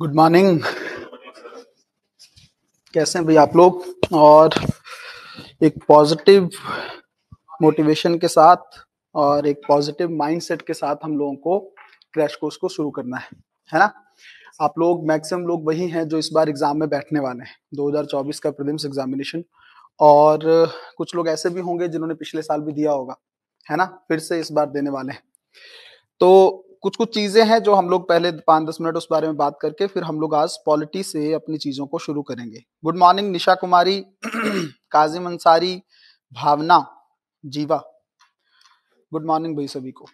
Good morning कैसे हैं भाई आप लोग और एक पॉजिटिव मोटिवेशन के साथ और एक पॉजिटिव माइंडसेट के साथ हम लोगों को क्रैश कोर्स को शुरू करना है है ना आप लोग मैक्सिमम लोग वही हैं जो इस बार एग्जाम में बैठने वाले हैं 2024 का प्रीलिम्स एग्जामिनेशन और कुछ लोग ऐसे भी होंगे जिन्होंने पिछले साल भी दिया होगा है ना फिर से इस बार देने वाले हैं तो कुछ कुछ चीजें हैं जो हम लोग पहले पांच दस मिनट उस बारे में बात करके फिर हम लोग आज पॉलिटी से अपनी चीजों को शुरू करेंगे good morning Nisha Kumari Kazim Ansari Bhavna Jeeva good morning भाई सभी को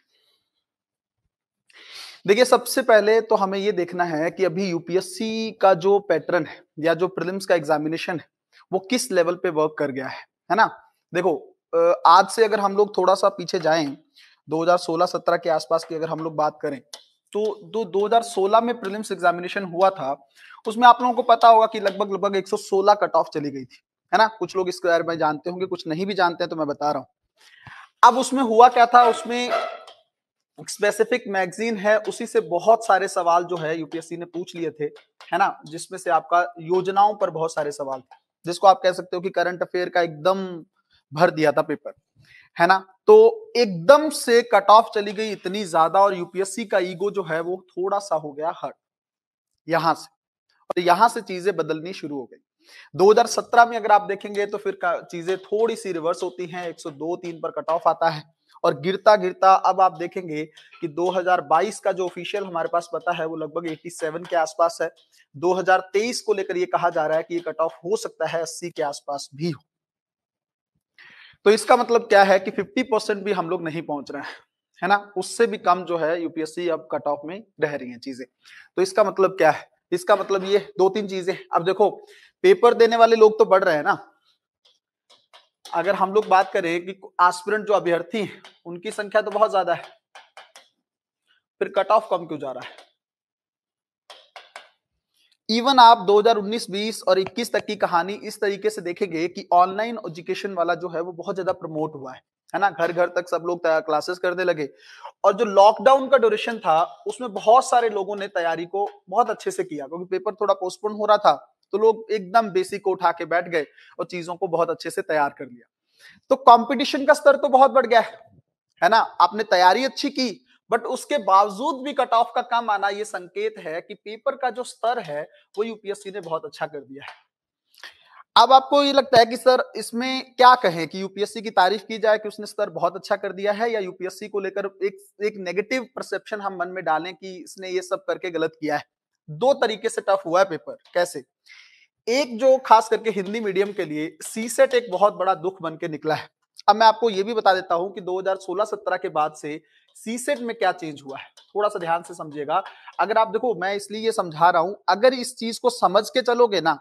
देखिए सबसे पहले तो हमें ये देखना है कि अभी यूपीएससी का जो पैटर्न है या जो प्रिलिम्स का एग्जामिनेशन है वो किस लेवल पे वर्क कर गया है है ना देखो आज से अगर हम लोग थोड़ा सा पीछे जाएं 2016-17 के आसपास की अगर हम लोग बात करें तो हजार सोलह में प्रीलिम्स एग्जामिनेशन हुआ था उसमें आप लोगों को पता होगा कि लगभग लगभग 116 कट ऑफ चली गई थी है ना कुछ लोग इसके बारे में जानते होंगे कुछ नहीं भी जानते हैं तो मैं बता रहा हूं अब उसमें हुआ क्या था उसमें स्पेसिफिक मैगजीन है उसी से बहुत सारे सवाल जो है यूपीएससी ने पूछ लिए थे है ना जिसमें से आपका योजनाओं पर बहुत सारे सवाल थे जिसको आप कह सकते हो कि करंट अफेयर का एकदम भर दिया था पेपर है ना तो एकदम से कट ऑफ चली गई इतनी ज्यादा और यूपीएससी का ईगो जो है वो थोड़ा सा हो गया हर्ट यहां से और यहां से चीजें बदलनी शुरू हो गई 2017 में अगर आप देखेंगे तो फिर चीजें थोड़ी सी रिवर्स होती हैं 102 तीन पर कट ऑफ आता है और गिरता गिरता अब आप देखेंगे कि 2022 का जो ऑफिशियल हमारे पास पता है वो लगभग 87 के आसपास है 2023 को लेकर ये कहा जा रहा है कि ये कट ऑफ हो सकता है 80 के आसपास भी हो तो इसका मतलब क्या है कि 50 परसेंट भी हम लोग नहीं पहुंच रहे हैं है ना उससे भी कम जो है यूपीएससी अब कट ऑफ में रह रही है चीजें तो इसका मतलब क्या है इसका मतलब ये दो तीन चीजें अब देखो पेपर देने वाले लोग तो बढ़ रहे हैं ना अगर हम लोग बात करें कि एस्पिरेंट जो अभ्यर्थी हैं उनकी संख्या तो बहुत ज्यादा है फिर कट ऑफ कम क्यों जा रहा है इवन आप 2019-20 और 21 तक की कहानी इस तरीके से देखेंगे कि ऑनलाइन एजुकेशन वाला जो है वो बहुत ज्यादा प्रमोट हुआ है है ना घर घर तक सब लोग क्लासेस करने लगे और जो लॉकडाउन का ड्यूरेशन था उसमें बहुत सारे लोगों ने तैयारी को बहुत अच्छे से किया क्योंकि पेपर थोड़ा पोस्टपोन हो रहा था तो लोग एकदम बेसिक को उठा के बैठ गए और चीजों को बहुत अच्छे से तैयार कर लिया तो कंपटीशन का स्तर तो बहुत बढ़ गया है है ना आपने तैयारी अच्छी की बट उसके बावजूद भी कट ऑफ का कम आना ये संकेत है कि पेपर का जो स्तर है वो यूपीएससी ने बहुत अच्छा कर दिया है अब आपको ये लगता है कि सर इसमें क्या कहें कि यूपीएससी की तारीफ की जाए कि उसने स्तर बहुत अच्छा कर दिया है या यूपीएससी को लेकर एक एक नेगेटिव परसेप्शन हम मन में डालें कि इसने ये सब करके गलत किया है दो तरीके से टफ हुआ है पेपर कैसे एक जो खास करके हिंदी मीडियम के लिए सीसेट एक बहुत बड़ा दुख बन के निकला है अब मैं आपको ये भी बता देता हूं कि 2016-17 के बाद से सीसेट में क्या चेंज हुआ है थोड़ा सा ध्यान से समझिएगा अगर आप देखो मैं इसलिए ये समझा रहा हूं अगर इस चीज को समझ के चलोगे ना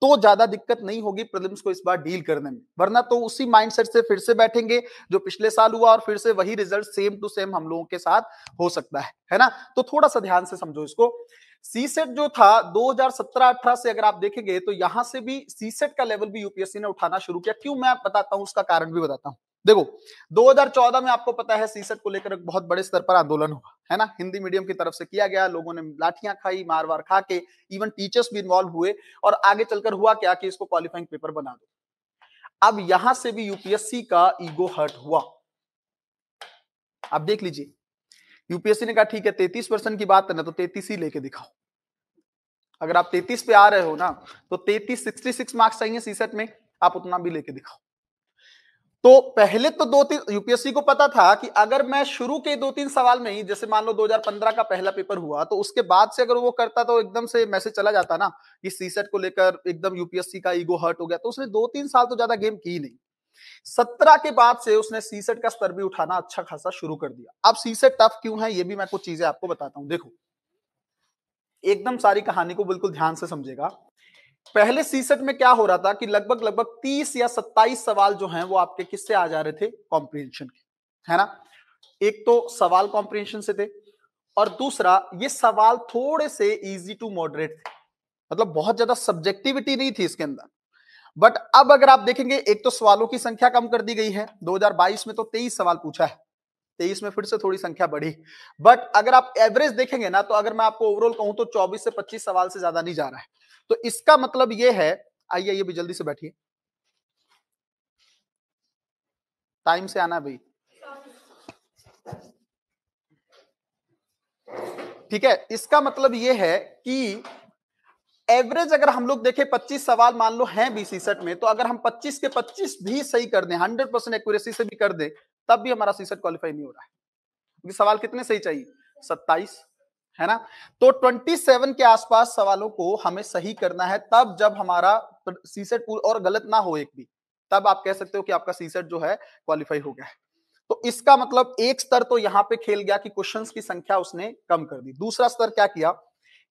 तो ज्यादा दिक्कत नहीं होगी प्रिलिम्स को इस बार डील करने में वरना तो उसी माइंडसेट से फिर से बैठेंगे जो पिछले साल हुआ और फिर से वही रिजल्ट सेम टू सेम हम लोगों के साथ हो सकता है है ना तो थोड़ा सा ध्यान से समझो इसको सी सेट जो था 2017-18 से अगर आप देखेंगे तो यहां से भी सी सेट का लेवल भी यूपीएससी ने उठाना शुरू किया क्यों मैं बताता हूं उसका कारण भी बताता हूं देखो 2014 में आपको पता है सीसेट को लेकर एक बहुत बड़े स्तर पर आंदोलन हुआ है ना हिंदी मीडियम की तरफ से किया गया लोगों ने लाठियां खाई मार वार खा के इवन टीचर्स भी इन्वॉल्व हुए और आगे चलकर हुआ क्या कि इसको क्वालिफाइंग पेपर बना दो अब यहां से भी यूपीएससी का ईगो हर्ट हुआ आप देख लीजिए यूपीएससी ने कहा ठीक है तैतीस परसेंट की बात करना तो तैतीस ही लेके दिखाओ अगर आप तैतीस पे आ रहे हो ना तो तैतीस सिक्सटी सिक्स मार्क्स चाहिए सीसेट में आप उतना भी लेके दिखाओ तो पहले तो दो तीन यूपीएससी को पता था कि अगर मैं शुरू के दो तीन सवाल में ही जैसे मान लो 2015 का पहला पेपर हुआ तो उसके बाद से अगर वो करता तो एकदम से मैसेज चला जाता ना कि सीसेट को लेकर एकदम यूपीएससी का ईगो हर्ट हो गया तो उसने दो तीन साल तो ज्यादा गेम की नहीं सत्रह के बाद से उसने सीसेट का स्तर भी उठाना अच्छा खासा शुरू कर दिया अब सीसेट टफ क्यों है ये भी मैं कुछ चीजें आपको बताता हूं देखो एकदम सारी कहानी को बिल्कुल ध्यान से समझेगा पहले सीसेट में क्या हो रहा था कि लगभग लगभग तीस या सत्ताईस सवाल जो हैं वो आपके किससे आ जा रहे थे कॉम्प्रिहेंशन के है ना एक तो सवाल कॉम्प्रिहेंशन से थे और दूसरा ये सवाल थोड़े से इजी टू मॉडरेट थे मतलब बहुत ज्यादा सब्जेक्टिविटी नहीं थी इसके अंदर बट अब अगर आप देखेंगे एक तो सवालों की संख्या कम कर दी गई है 2022 में तो 23 सवाल पूछा है 23 में फिर से थोड़ी संख्या बढ़ी बट अगर आप एवरेज देखेंगे ना तो अगर मैं आपको ओवरऑल कहूं तो 24 से 25 सवाल से ज्यादा नहीं जा रहा है तो इसका मतलब यह है आइए ये भी जल्दी से बैठिए टाइम से आना भाई ठीक है इसका मतलब यह है कि एवरेज अगर हम लोग देखें पच्चीस सवाल मान लो हैं बीसी सेट में तो अगर हम पच्चीस के पच्चीस भी सही कर दें हंड्रेड परसेंट एक्यूरेसी से भी कर दें तब भी हमारा सी सेट क्वालिफाई नहीं हो रहा है क्योंकि सवाल कितने सही चाहिए सत्ताईस है ना तो 27 के आसपास सवालों को हमें सही करना है तब जब हमारा सी सेट और गलत ना हो एक भी तब आप कह सकते हो कि आपका सी सेट जो है क्वालिफाई हो गया है तो इसका मतलब एक स्तर तो यहां पे खेल गया कि क्वेश्चंस की संख्या उसने कम कर दी दूसरा स्तर क्या किया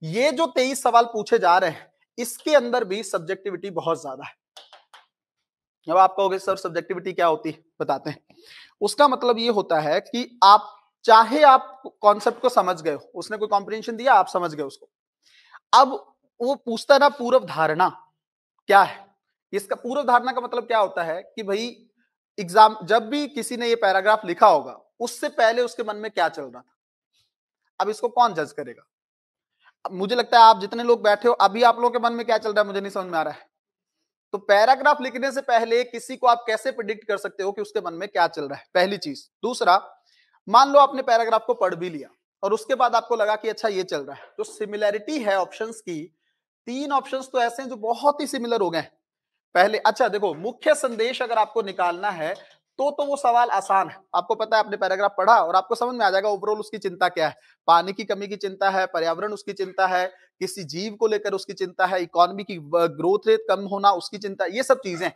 ये जो तेईस सवाल पूछे जा रहे हैं इसके अंदर भी सब्जेक्टिविटी बहुत ज्यादा है अब आप कहोगे सर सब्जेक्टिविटी क्या होती है बताते हैं उसका मतलब ये होता है कि आप चाहे आप कॉन्सेप्ट को समझ गए हो उसने कोई कॉम्प्रिहेंशन दिया आप समझ गए उसको अब वो पूछता है ना पूर्व धारणा क्या है इसका पूर्व धारणा का मतलब क्या होता है कि भाई एग्जाम जब भी किसी ने ये पैराग्राफ लिखा होगा उससे पहले उसके मन में क्या चल रहा था अब इसको कौन जज करेगा मुझे लगता है आप जितने लोग बैठे हो अभी आप लोगों के मन में क्या चल रहा है मुझे नहीं समझ में आ रहा है तो पैराग्राफ लिखने से पहले किसी को आप कैसे प्रिडिक्ट कर सकते हो कि उसके मन में क्या चल रहा है पहली चीज दूसरा मान लो आपने पैराग्राफ को पढ़ भी लिया और उसके बाद आपको लगा कि अच्छा ये चल रहा है तो सिमिलैरिटी है ऑप्शंस की तीन ऑप्शंस तो ऐसे हैं जो बहुत ही सिमिलर हो गए पहले अच्छा देखो मुख्य संदेश अगर आपको निकालना है तो तो वो सवाल आसान है आपको पता है आपने पैराग्राफ पढ़ा और आपको समझ में आ जाएगा ओवरऑल उसकी चिंता क्या है पानी की कमी की चिंता है पर्यावरण उसकी चिंता है किसी जीव को लेकर उसकी चिंता है इकोनॉमी की ग्रोथ रेट कम होना उसकी चिंता ये सब चीजें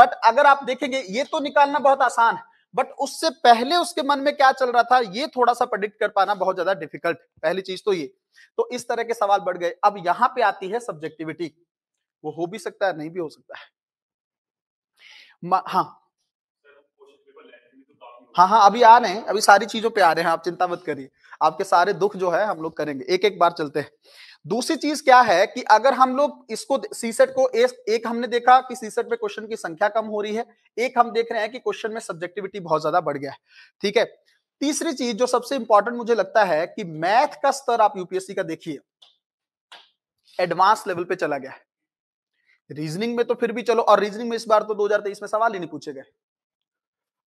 बट अगर आप देखेंगे ये तो निकालना बहुत आसान है बट उससे पहले उसके मन में क्या चल रहा था ये थोड़ा सा प्रेडिक्ट कर पाना बहुत ज्यादा डिफिकल्ट पहली चीज तो ये तो इस तरह के सवाल बढ़ गए अब यहां पे आती है सब्जेक्टिविटी वो हो भी सकता है नहीं भी हो सकता है हाँ हाँ हाँ अभी आ रहे हैं अभी सारी चीजों पे आ रहे हैं आप चिंता मत करिए आपके सारे दुख जो है हम लोग करेंगे एक एक बार चलते हैं दूसरी चीज क्या है कि अगर हम लोग इसको सीसेट को एक, एक हमने देखा कि सीसेट में क्वेश्चन की संख्या कम हो रही है एक हम देख रहे हैं कि क्वेश्चन में सब्जेक्टिविटी बहुत ज्यादा बढ़ गया है ठीक है तीसरी चीज जो सबसे इंपॉर्टेंट मुझे लगता है कि मैथ का स्तर आप यूपीएससी का देखिए एडवांस लेवल पे चला गया है रीजनिंग में तो फिर भी चलो और रीजनिंग में इस बार तो 2023 में सवाल ही नहीं पूछे गए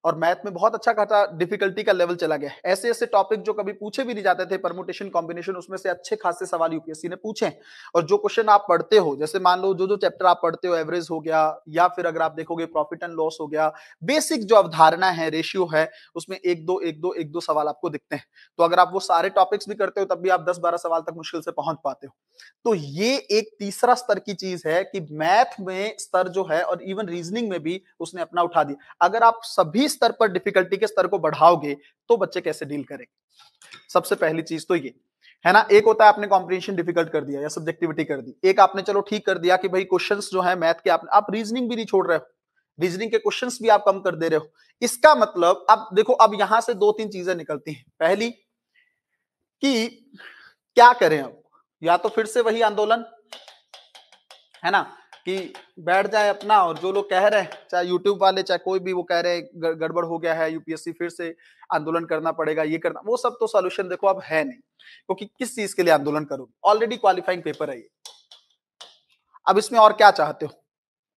और मैथ में बहुत अच्छा खासा डिफिकल्टी का लेवल चला गया ऐसे ऐसे टॉपिक जो कभी पूछे भी नहीं जाते थे परमोटेशन कॉम्बिनेशन उसमें से अच्छे खासे सवाल यूपीएससी ने पूछे और जो क्वेश्चन आप पढ़ते हो जैसे मान लो जो जो चैप्टर आप पढ़ते हो एवरेज हो गया या फिर अगर आप देखोगे प्रॉफिट एंड लॉस हो गया बेसिक जो अवधारणा है रेशियो है उसमें एक दो एक दो एक दो सवाल आपको दिखते हैं तो अगर आप वो सारे टॉपिक्स भी करते हो तब भी आप दस बारह सवाल तक मुश्किल से पहुंच पाते हो तो ये एक तीसरा स्तर की चीज है कि मैथ में स्तर जो है और इवन रीजनिंग में भी उसने अपना उठा दिया अगर आप सभी स्तर पर डिफिकल्टी के स्तर को बढ़ाओगे तो बच्चे कैसे डील करेंगे सबसे पहली चीज तो ये है ना एक होता है आपने कॉम्प्रिहेंशन डिफिकल्ट कर दिया या सब्जेक्टिविटी कर दी एक आपने चलो ठीक कर दिया कि भाई क्वेश्चन जो है मैथ के आपने आप रीजनिंग भी नहीं छोड़ रहे हो रीजनिंग के क्वेश्चन भी आप कम कर दे रहे हो इसका मतलब अब देखो अब यहां से दो तीन चीजें निकलती हैं पहली कि क्या करें अब या तो फिर से वही आंदोलन है ना कि बैठ जाए अपना और जो लोग कह रहे हैं चाहे यूट्यूब वाले चाहे कोई भी वो कह रहे हैं गड़बड़ हो गया है यूपीएससी फिर से आंदोलन करना पड़ेगा ये करना वो सब तो सोल्यूशन देखो अब है नहीं क्योंकि किस चीज के लिए आंदोलन करोगे ऑलरेडी क्वालिफाइंग पेपर है ये अब इसमें और क्या चाहते हो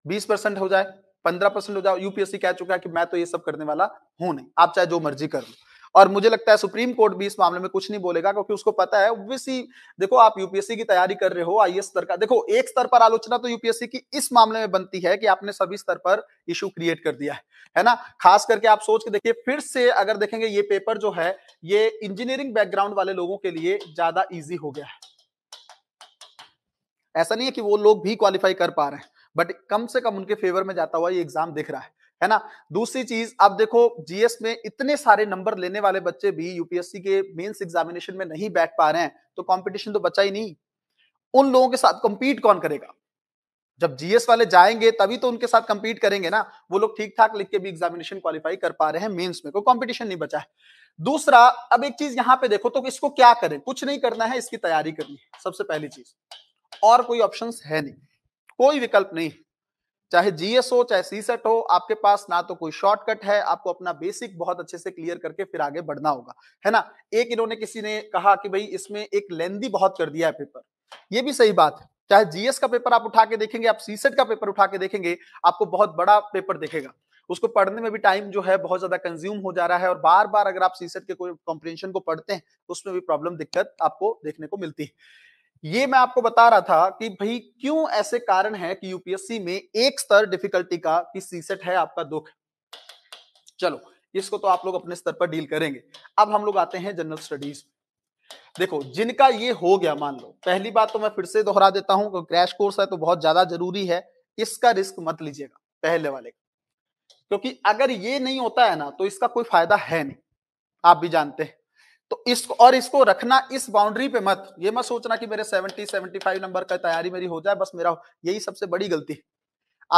बीस परसेंट हो जाए पंद्रह परसेंट हो जाए यूपीएससी कह चुका है कि मैं तो ये सब करने वाला हूं नहीं आप चाहे जो मर्जी कर लो और मुझे लगता है सुप्रीम कोर्ट भी इस मामले में कुछ नहीं बोलेगा क्योंकि उसको पता है ऑब्वियसली देखो आप यूपीएससी की तैयारी कर रहे हो आई स्तर का देखो एक स्तर पर आलोचना तो यूपीएससी की इस मामले में बनती है कि आपने सभी स्तर पर इशू क्रिएट कर दिया है है ना खास करके आप सोच के देखिए फिर से अगर देखेंगे ये पेपर जो है ये इंजीनियरिंग बैकग्राउंड वाले लोगों के लिए ज्यादा ईजी हो गया है ऐसा नहीं है कि वो लोग भी क्वालिफाई कर पा रहे हैं बट कम से कम उनके फेवर में जाता हुआ ये एग्जाम दिख रहा है है ना दूसरी चीज आप देखो जीएस में इतने सारे नंबर लेने वाले बच्चे भी यूपीएससी के मेंस एग्जामिनेशन में नहीं बैठ पा रहे हैं तो कंपटीशन तो बचा ही नहीं उन लोगों के साथ कंपीट कौन करेगा जब जीएस वाले जाएंगे तभी तो उनके साथ कंपीट करेंगे ना वो लोग ठीक ठाक लिख के भी एग्जामिनेशन क्वालिफाई कर पा रहे हैं मेंस में कोई कंपटीशन नहीं बचा है दूसरा अब एक चीज यहाँ पे देखो तो इसको क्या करें कुछ नहीं करना है इसकी तैयारी करनी है सबसे पहली चीज और कोई ऑप्शन है नहीं कोई विकल्प नहीं चाहे जीएस हो चाहे सी सेट हो आपके पास ना तो कोई शॉर्टकट है आपको अपना बेसिक बहुत अच्छे से क्लियर करके फिर आगे बढ़ना होगा है ना एक इन्होंने किसी ने कहा कि भाई इसमें एक लेंदी बहुत कर दिया है पेपर ये भी सही बात है चाहे जीएस का पेपर आप उठा के देखेंगे आप सीसेट का पेपर उठा के देखेंगे आपको बहुत बड़ा पेपर देखेगा उसको पढ़ने में भी टाइम जो है बहुत ज्यादा कंज्यूम हो जा रहा है और बार बार अगर आप सीसेट के कोई कॉम्प्रिहेंशन को पढ़ते हैं तो उसमें भी प्रॉब्लम दिक्कत आपको देखने को मिलती है ये मैं आपको बता रहा था कि भाई क्यों ऐसे कारण है कि यूपीएससी में एक स्तर डिफिकल्टी का कि सीसेट है आपका दुख चलो इसको तो आप लोग अपने स्तर पर डील करेंगे अब हम लोग आते हैं जनरल स्टडीज देखो जिनका ये हो गया मान लो पहली बात तो मैं फिर से दोहरा देता हूं क्रैश कोर्स है तो बहुत ज्यादा जरूरी है इसका रिस्क मत लीजिएगा पहले वाले का क्योंकि अगर ये नहीं होता है ना तो इसका कोई फायदा है नहीं आप भी जानते हैं तो इसको और इसको रखना इस बाउंड्री पे मत ये मत सोचना कि मेरे 70 75 नंबर का तैयारी मेरी हो जाए बस मेरा यही सबसे बड़ी गलती है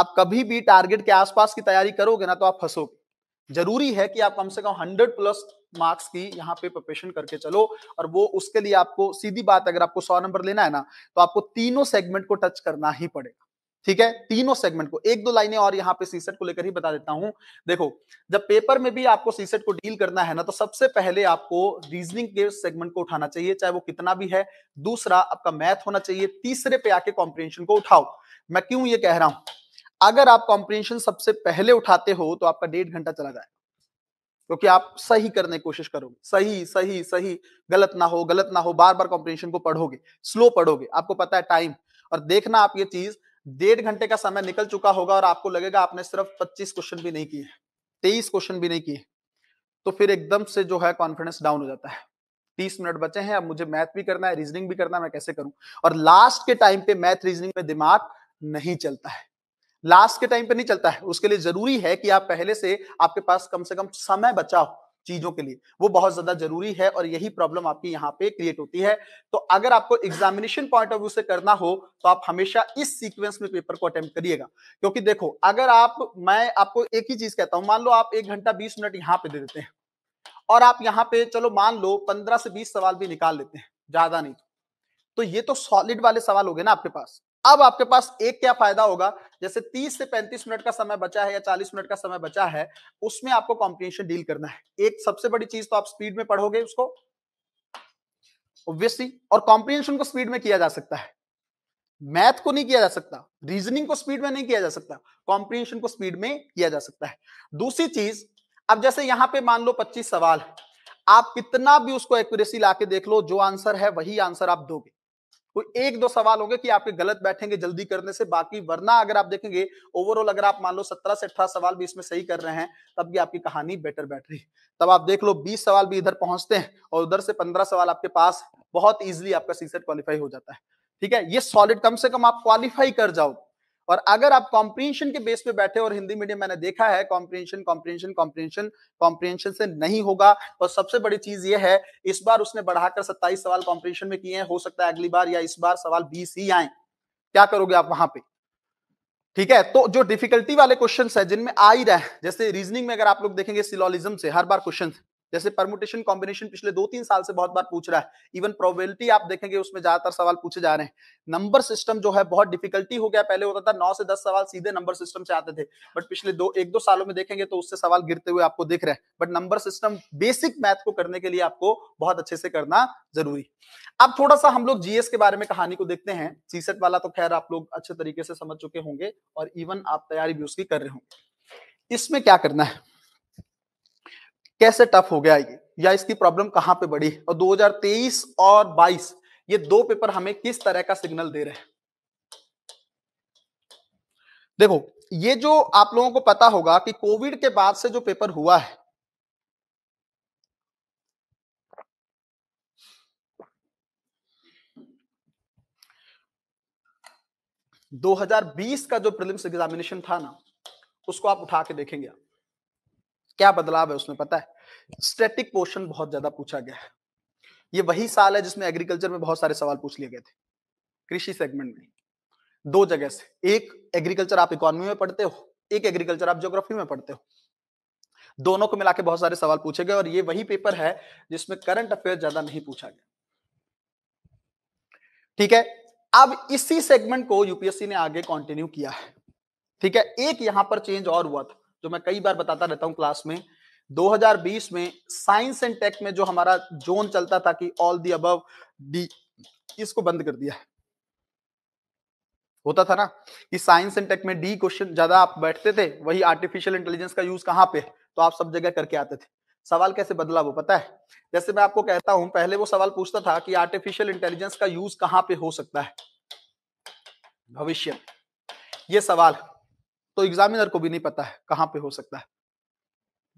आप कभी भी टारगेट के आसपास की तैयारी करोगे ना तो आप फंसोगे जरूरी है कि आप कम से कम हंड्रेड प्लस मार्क्स की यहाँ पे प्रिपरेशन करके चलो और वो उसके लिए आपको सीधी बात अगर आपको सौ नंबर लेना है ना तो आपको तीनों सेगमेंट को टच करना ही पड़ेगा ठीक है तीनों सेगमेंट को एक दो लाइनें और यहाँ पे सीसेट को लेकर ही बता देता हूं देखो जब पेपर में भी आपको सीसेट को डील करना है ना तो सबसे पहले आपको रीजनिंग के सेगमेंट को उठाना चाहिए चाहे वो कितना भी है दूसरा आपका मैथ होना चाहिए तीसरे पे आके कॉम्प्रिहेंशन को उठाओ मैं क्यों ये कह रहा हूं अगर आप कॉम्प्रिहेंशन सबसे पहले उठाते हो तो आपका डेढ़ घंटा चला जाएगा क्योंकि आप सही करने की कोशिश करोगे सही सही सही गलत ना हो गलत ना हो बार बार कॉम्प्रिहेंशन को पढ़ोगे स्लो पढ़ोगे आपको पता है टाइम और देखना आप ये चीज डेढ़ घंटे का समय निकल चुका होगा और आपको लगेगा आपने सिर्फ 25 क्वेश्चन भी नहीं किए तेईस क्वेश्चन भी नहीं किए तो फिर एकदम से जो है कॉन्फिडेंस डाउन हो जाता है तीस मिनट बचे हैं अब मुझे मैथ भी करना है रीजनिंग भी करना है मैं कैसे करूं और लास्ट के टाइम पे मैथ रीजनिंग में दिमाग नहीं चलता है लास्ट के टाइम पे नहीं चलता है उसके लिए जरूरी है कि आप पहले से आपके पास कम से कम समय बचाओ चीजों के लिए वो बहुत ज्यादा जरूरी है और यही प्रॉब्लम आपकी यहाँ पे क्रिएट होती है तो अगर आपको एग्जामिनेशन पॉइंट ऑफ व्यू से करना हो तो आप हमेशा इस सीक्वेंस में पेपर को अटेम्प्ट करिएगा क्योंकि देखो अगर आप मैं आपको एक ही चीज कहता हूं मान लो आप एक घंटा बीस मिनट यहाँ पे दे देते हैं और आप यहाँ पे चलो मान लो पंद्रह से बीस सवाल भी निकाल लेते हैं ज्यादा नहीं तो ये तो सॉलिड वाले सवाल हो गए ना आपके पास अब आपके पास एक क्या फायदा होगा जैसे 30 से 35 मिनट का समय बचा है या 40 मिनट का समय बचा है उसमें आपको कॉम्पिटिशन डील करना है एक सबसे बड़ी चीज तो आप स्पीड में पढ़ोगे उसको ऑब्वियसली और कॉम्प्रिहेंशन को स्पीड में किया जा सकता है मैथ को नहीं किया जा सकता रीजनिंग को स्पीड में नहीं किया जा सकता कॉम्प्रिहेंशन को स्पीड में किया जा सकता है दूसरी चीज अब जैसे यहां पे मान लो 25 सवाल आप कितना भी उसको एक्यूरेसी लाके देख लो जो आंसर है वही आंसर आप दोगे कोई तो एक दो सवाल होंगे कि आपके गलत बैठेंगे जल्दी करने से बाकी वरना अगर आप देखेंगे ओवरऑल अगर आप मान लो सत्रह से अठारह सवाल भी इसमें सही कर रहे हैं तब भी आपकी कहानी बेटर बैठ रही तब आप देख लो बीस सवाल भी इधर पहुंचते हैं और उधर से पंद्रह सवाल आपके पास बहुत ईजिली आपका सी सेट क्वालिफाई हो जाता है ठीक है ये सॉलिड कम से कम आप क्वालिफाई कर जाओ और अगर आप कॉम्प्रिहेंशन के बेस पे बैठे और हिंदी मीडियम मैंने देखा है कॉम्प्रिहेंशन कॉम्प्रिहेंशन कॉम्प्रिहेंशन कॉम्प्रिहेंशन से नहीं होगा और सबसे बड़ी चीज ये है इस बार उसने बढ़ाकर सत्ताईस सवाल कॉम्प्रिहेंशन में किए हैं हो सकता है अगली बार या इस बार सवाल बीस ही आए क्या करोगे आप वहां पे ठीक है तो जो डिफिकल्टी वाले क्वेश्चन है जिनमें आ ही रहा है जैसे रीजनिंग में अगर आप लोग देखेंगे सिलोलिज्म से हर बार क्वेश्चन जैसे परमुटेशन कॉम्बिनेशन पिछले दो तीन साल से बहुत बार पूछ रहा है इवन प्रोबेबिलिटी आप देखेंगे उसमें ज्यादातर सवाल पूछे जा रहे हैं नंबर सिस्टम जो है बहुत डिफिकल्टी हो गया पहले होता था नौ से दस सवाल सीधे नंबर सिस्टम से आते थे बट पिछले दो एक दो सालों में देखेंगे तो उससे सवाल गिरते हुए आपको दिख रहे हैं but number system basic math को करने के लिए आपको बहुत अच्छे से करना जरूरी अब थोड़ा सा हम लोग जीएस के बारे में कहानी को देखते हैं सीसेट वाला तो खैर आप लोग अच्छे तरीके से समझ चुके होंगे और इवन आप तैयारी भी उसकी कर रहे होंगे इसमें क्या करना है कैसे टफ हो गया ये या इसकी प्रॉब्लम कहां पे बढ़ी और 2023 और 22 ये दो पेपर हमें किस तरह का सिग्नल दे रहे हैं देखो ये जो आप लोगों को पता होगा कि कोविड के बाद से जो पेपर हुआ है दो हजार बीस का जो प्रिलिम्स एग्जामिनेशन था ना उसको आप उठा के देखेंगे आप क्या बदलाव है उसमें पता है स्टैटिक पोर्शन बहुत ज्यादा पूछा गया है ये वही साल है जिसमें एग्रीकल्चर में बहुत सारे सवाल पूछ लिए गए थे कृषि सेगमेंट में दो जगह से एक एग्रीकल्चर आप इकोनॉमी में पढ़ते हो एक एग्रीकल्चर आप ज्योग्राफी में पढ़ते हो दोनों को मिला के बहुत सारे सवाल पूछे गए और ये वही पेपर है जिसमें करंट अफेयर ज्यादा नहीं पूछा गया ठीक है अब इसी सेगमेंट को यूपीएससी ने आगे कंटिन्यू किया है ठीक है एक यहां पर चेंज और हुआ था जो मैं कई बार बताता रहता हूं क्लास में 2020 में साइंस एंड टेक में जो हमारा जोन चलता था कि ऑल दी अबव डी इसको बंद कर दिया होता था ना कि साइंस एंड टेक में डी क्वेश्चन ज्यादा आप बैठते थे वही आर्टिफिशियल इंटेलिजेंस का यूज कहां पे तो आप सब जगह करके आते थे सवाल कैसे बदला वो पता है जैसे मैं आपको कहता हूं पहले वो सवाल पूछता था कि आर्टिफिशियल इंटेलिजेंस का यूज कहां पे हो सकता है भविष्य ये सवाल तो एग्जामिनर को भी नहीं पता है कहाँ पे हो सकता है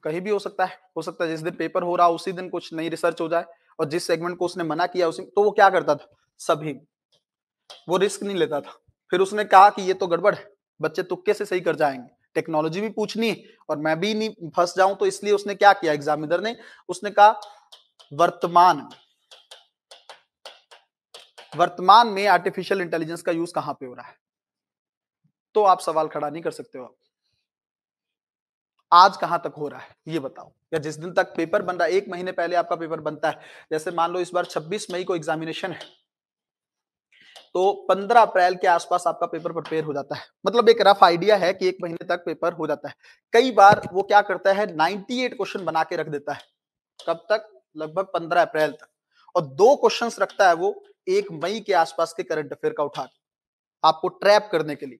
कहीं भी हो सकता है हो सकता है जिस दिन पेपर हो रहा उसी दिन कुछ नई रिसर्च हो जाए और जिस सेगमेंट को उसने मना किया उसी तो वो क्या करता था सभी वो रिस्क नहीं लेता था फिर उसने कहा कि ये तो गड़बड़ है बच्चे तुक्के से सही कर जाएंगे टेक्नोलॉजी भी पूछनी है और मैं भी नहीं फंस जाऊं तो इसलिए उसने क्या किया एग्जामिनर ने उसने कहा वर्तमान वर्तमान में आर्टिफिशियल इंटेलिजेंस का यूज कहां पे हो रहा है तो आप सवाल खड़ा नहीं कर सकते हो आज कहां तक हो रहा है ये बताओ या जिस दिन तक पेपर बन रहा है एक महीने पहले आपका पेपर बनता है जैसे मान लो इस बार 26 मई को एग्जामिनेशन है तो 15 अप्रैल के आसपास आपका पेपर प्रिपेयर हो जाता है मतलब एक रफ आइडिया है कि एक महीने तक पेपर हो जाता है कई बार वो क्या करता है 98 क्वेश्चन बना के रख देता है कब तक लगभग 15 अप्रैल तक और दो क्वेश्चन रखता है वो एक मई के आसपास के करंट अफेयर का उठा आपको ट्रैप करने के लिए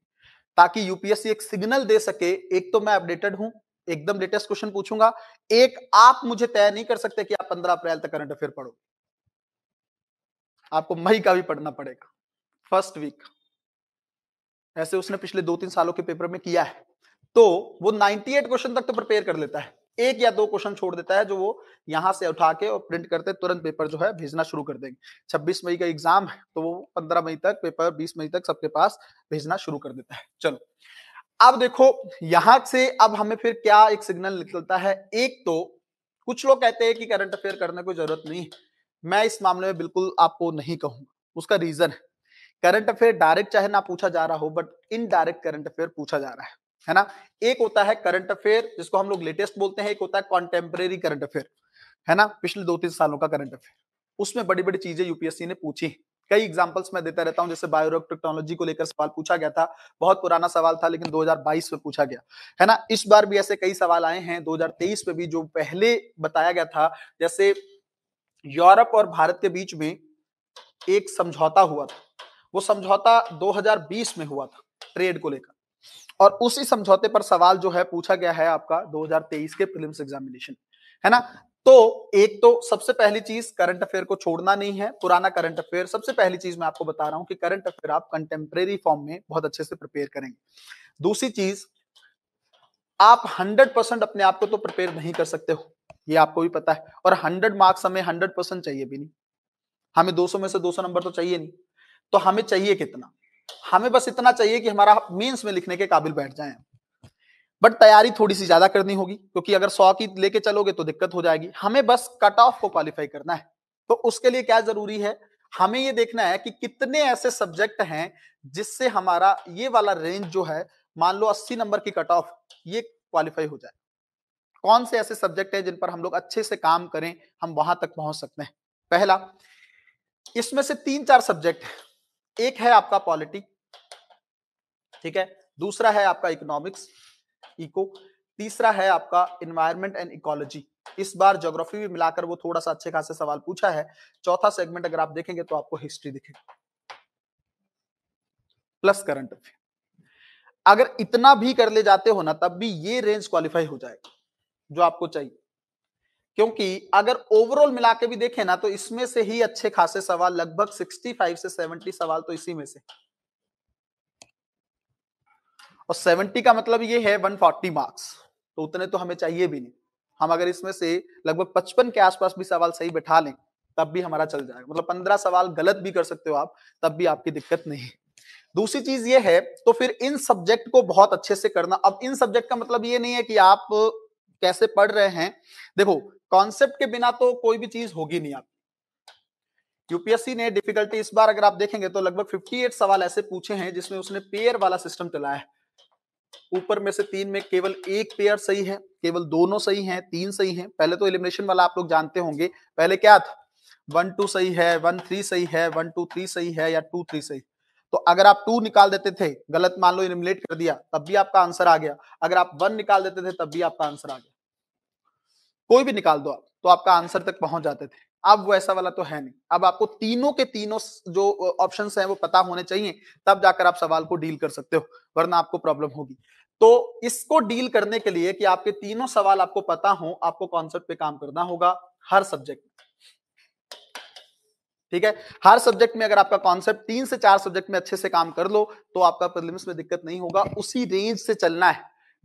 ताकि यूपीएससी एक सिग्नल दे सके एक तो मैं अपडेटेड हूं एकदम लेटेस्ट क्वेश्चन पूछूंगा एक आप मुझे तय नहीं कर सकते कि आप पंद्रह अप्रैल तक करंट अफेयर पढ़ो आपको मई का भी पढ़ना पड़ेगा फर्स्ट वीक ऐसे उसने पिछले दो तीन सालों के पेपर में किया है तो वो 98 क्वेश्चन तक तो प्रिपेयर कर लेता है एक या दो क्वेश्चन छोड़ देता है जो वो यहाँ से उठा के और प्रिंट करते तुरंत पेपर जो है भेजना शुरू कर देंगे 26 मई का एग्जाम है तो वो 15 मई तक पेपर 20 मई तक सबके पास भेजना शुरू कर देता है चलो अब देखो यहां से अब हमें फिर क्या एक सिग्नल निकलता है एक तो कुछ लोग कहते हैं कि करंट अफेयर करने की जरूरत नहीं मैं इस मामले में बिल्कुल आपको नहीं कहूंगा उसका रीजन है करंट अफेयर डायरेक्ट चाहे ना पूछा जा रहा हो बट इनडायरेक्ट करंट अफेयर पूछा जा रहा है है ना एक होता है करंट अफेयर जिसको हम लोग लेटेस्ट बोलते हैं एक होता है कॉन्टेम्प्रेरी करंट अफेयर है ना पिछले दो तीन सालों का करंट अफेयर उसमें बड़ी बड़ी चीजें यूपीएससी ने पूछी कई एग्जाम्पल्स मैं देता रहता हूं जैसे बायोरोक टेक्नोलॉजी को लेकर सवाल पूछा गया था बहुत पुराना सवाल था लेकिन 2022 में पूछा गया है ना इस बार भी ऐसे कई सवाल आए हैं 2023 में भी जो पहले बताया गया था जैसे यूरोप और भारत के बीच में एक समझौता हुआ था वो समझौता 2020 में हुआ था ट्रेड को लेकर और उसी समझौते पर सवाल जो है पूछा गया है आपका 2023 के प्रीलिम्स एग्जामिनेशन है ना तो एक तो सबसे पहली चीज करंट अफेयर को छोड़ना नहीं है पुराना करंट अफेयर सबसे पहली चीज मैं आपको बता रहा हूं कि करंट अफेयर आप कंटेम्प्रेरी फॉर्म में बहुत अच्छे से प्रिपेयर करेंगे दूसरी चीज आप हंड्रेड परसेंट अपने आप को तो प्रिपेयर नहीं कर सकते हो ये आपको भी पता है और हंड्रेड मार्क्स हमें हंड्रेड परसेंट चाहिए भी नहीं हमें दो में से दो नंबर तो चाहिए नहीं तो हमें चाहिए कितना हमें बस इतना चाहिए कि हमारा मेंस में लिखने के काबिल बैठ जाए बट तैयारी थोड़ी सी ज्यादा करनी होगी क्योंकि अगर सौ की लेके चलोगे तो दिक्कत हो जाएगी हमें बस कट ऑफ को क्वालिफाई करना है तो उसके लिए क्या जरूरी है हमें ये देखना है कि कितने ऐसे सब्जेक्ट हैं जिससे हमारा ये वाला रेंज जो है मान लो 80 नंबर की कट ऑफ ये क्वालिफाई हो जाए कौन से ऐसे सब्जेक्ट हैं जिन पर हम लोग अच्छे से काम करें हम वहां तक पहुंच सकते हैं पहला इसमें से तीन चार सब्जेक्ट एक है आपका पॉलिटिक ठीक है दूसरा है आपका इकोनॉमिक्स इको तीसरा है आपका इन्वायरमेंट एंड इकोलॉजी इस बार ज्योग्राफी भी मिलाकर वो थोड़ा सा अच्छे खासे सवाल पूछा है चौथा सेगमेंट अगर आप देखेंगे तो आपको हिस्ट्री दिखेगी प्लस करंट अफेयर अगर इतना भी कर ले जाते हो ना तब भी ये रेंज क्वालिफाई हो जाएगा जो आपको चाहिए क्योंकि अगर ओवरऑल मिला के भी देखें ना तो इसमें से ही अच्छे खासे सवाल लगभग 65 से 70 सवाल तो इसी में से और 70 का मतलब ये है 140 मार्क्स तो उतने तो हमें चाहिए भी नहीं हम अगर इसमें से लगभग 55 के आसपास भी सवाल सही बैठा लें तब भी हमारा चल जाएगा मतलब 15 सवाल गलत भी कर सकते हो आप तब भी आपकी दिक्कत नहीं दूसरी चीज ये है तो फिर इन सब्जेक्ट को बहुत अच्छे से करना अब इन सब्जेक्ट का मतलब ये नहीं है कि आप कैसे पढ़ रहे हैं देखो कॉन्सेप्ट के बिना तो कोई भी चीज होगी नहीं आप यूपीएससी ने डिफिकल्टी इस बार अगर आप देखेंगे तो लगभग 58 सवाल ऐसे पूछे हैं जिसमें उसने पेयर वाला सिस्टम चलाया है ऊपर में से तीन में केवल एक पेयर सही है केवल दोनों सही हैं तीन सही हैं पहले तो एलिमिनेशन वाला आप लोग जानते होंगे पहले क्या था वन टू सही है वन थ्री सही है वन टू थ्री सही है या टू थ्री सही तो अगर आप टू निकाल देते थे गलत मान लो एलिमिनेट कर दिया तब भी आपका आंसर आ गया अगर आप वन निकाल देते थे तब भी आपका आंसर आ गया कोई भी निकाल दो आप तो आपका आंसर तक पहुंच जाते थे अब वो ऐसा वाला तो है नहीं अब आपको तीनों के तीनों जो ऑप्शन हैं वो पता होने चाहिए तब जाकर आप सवाल को डील कर सकते हो वरना आपको प्रॉब्लम होगी तो इसको डील करने के लिए कि आपके तीनों सवाल आपको पता हो आपको कॉन्सेप्ट पे काम करना होगा हर सब्जेक्ट ठीक है हर सब्जेक्ट में अगर आपका कॉन्सेप्ट तीन से चार सब्जेक्ट में अच्छे से काम कर लो तो आपका प्रीलिम्स में दिक्कत नहीं होगा उसी रेंज से चलना है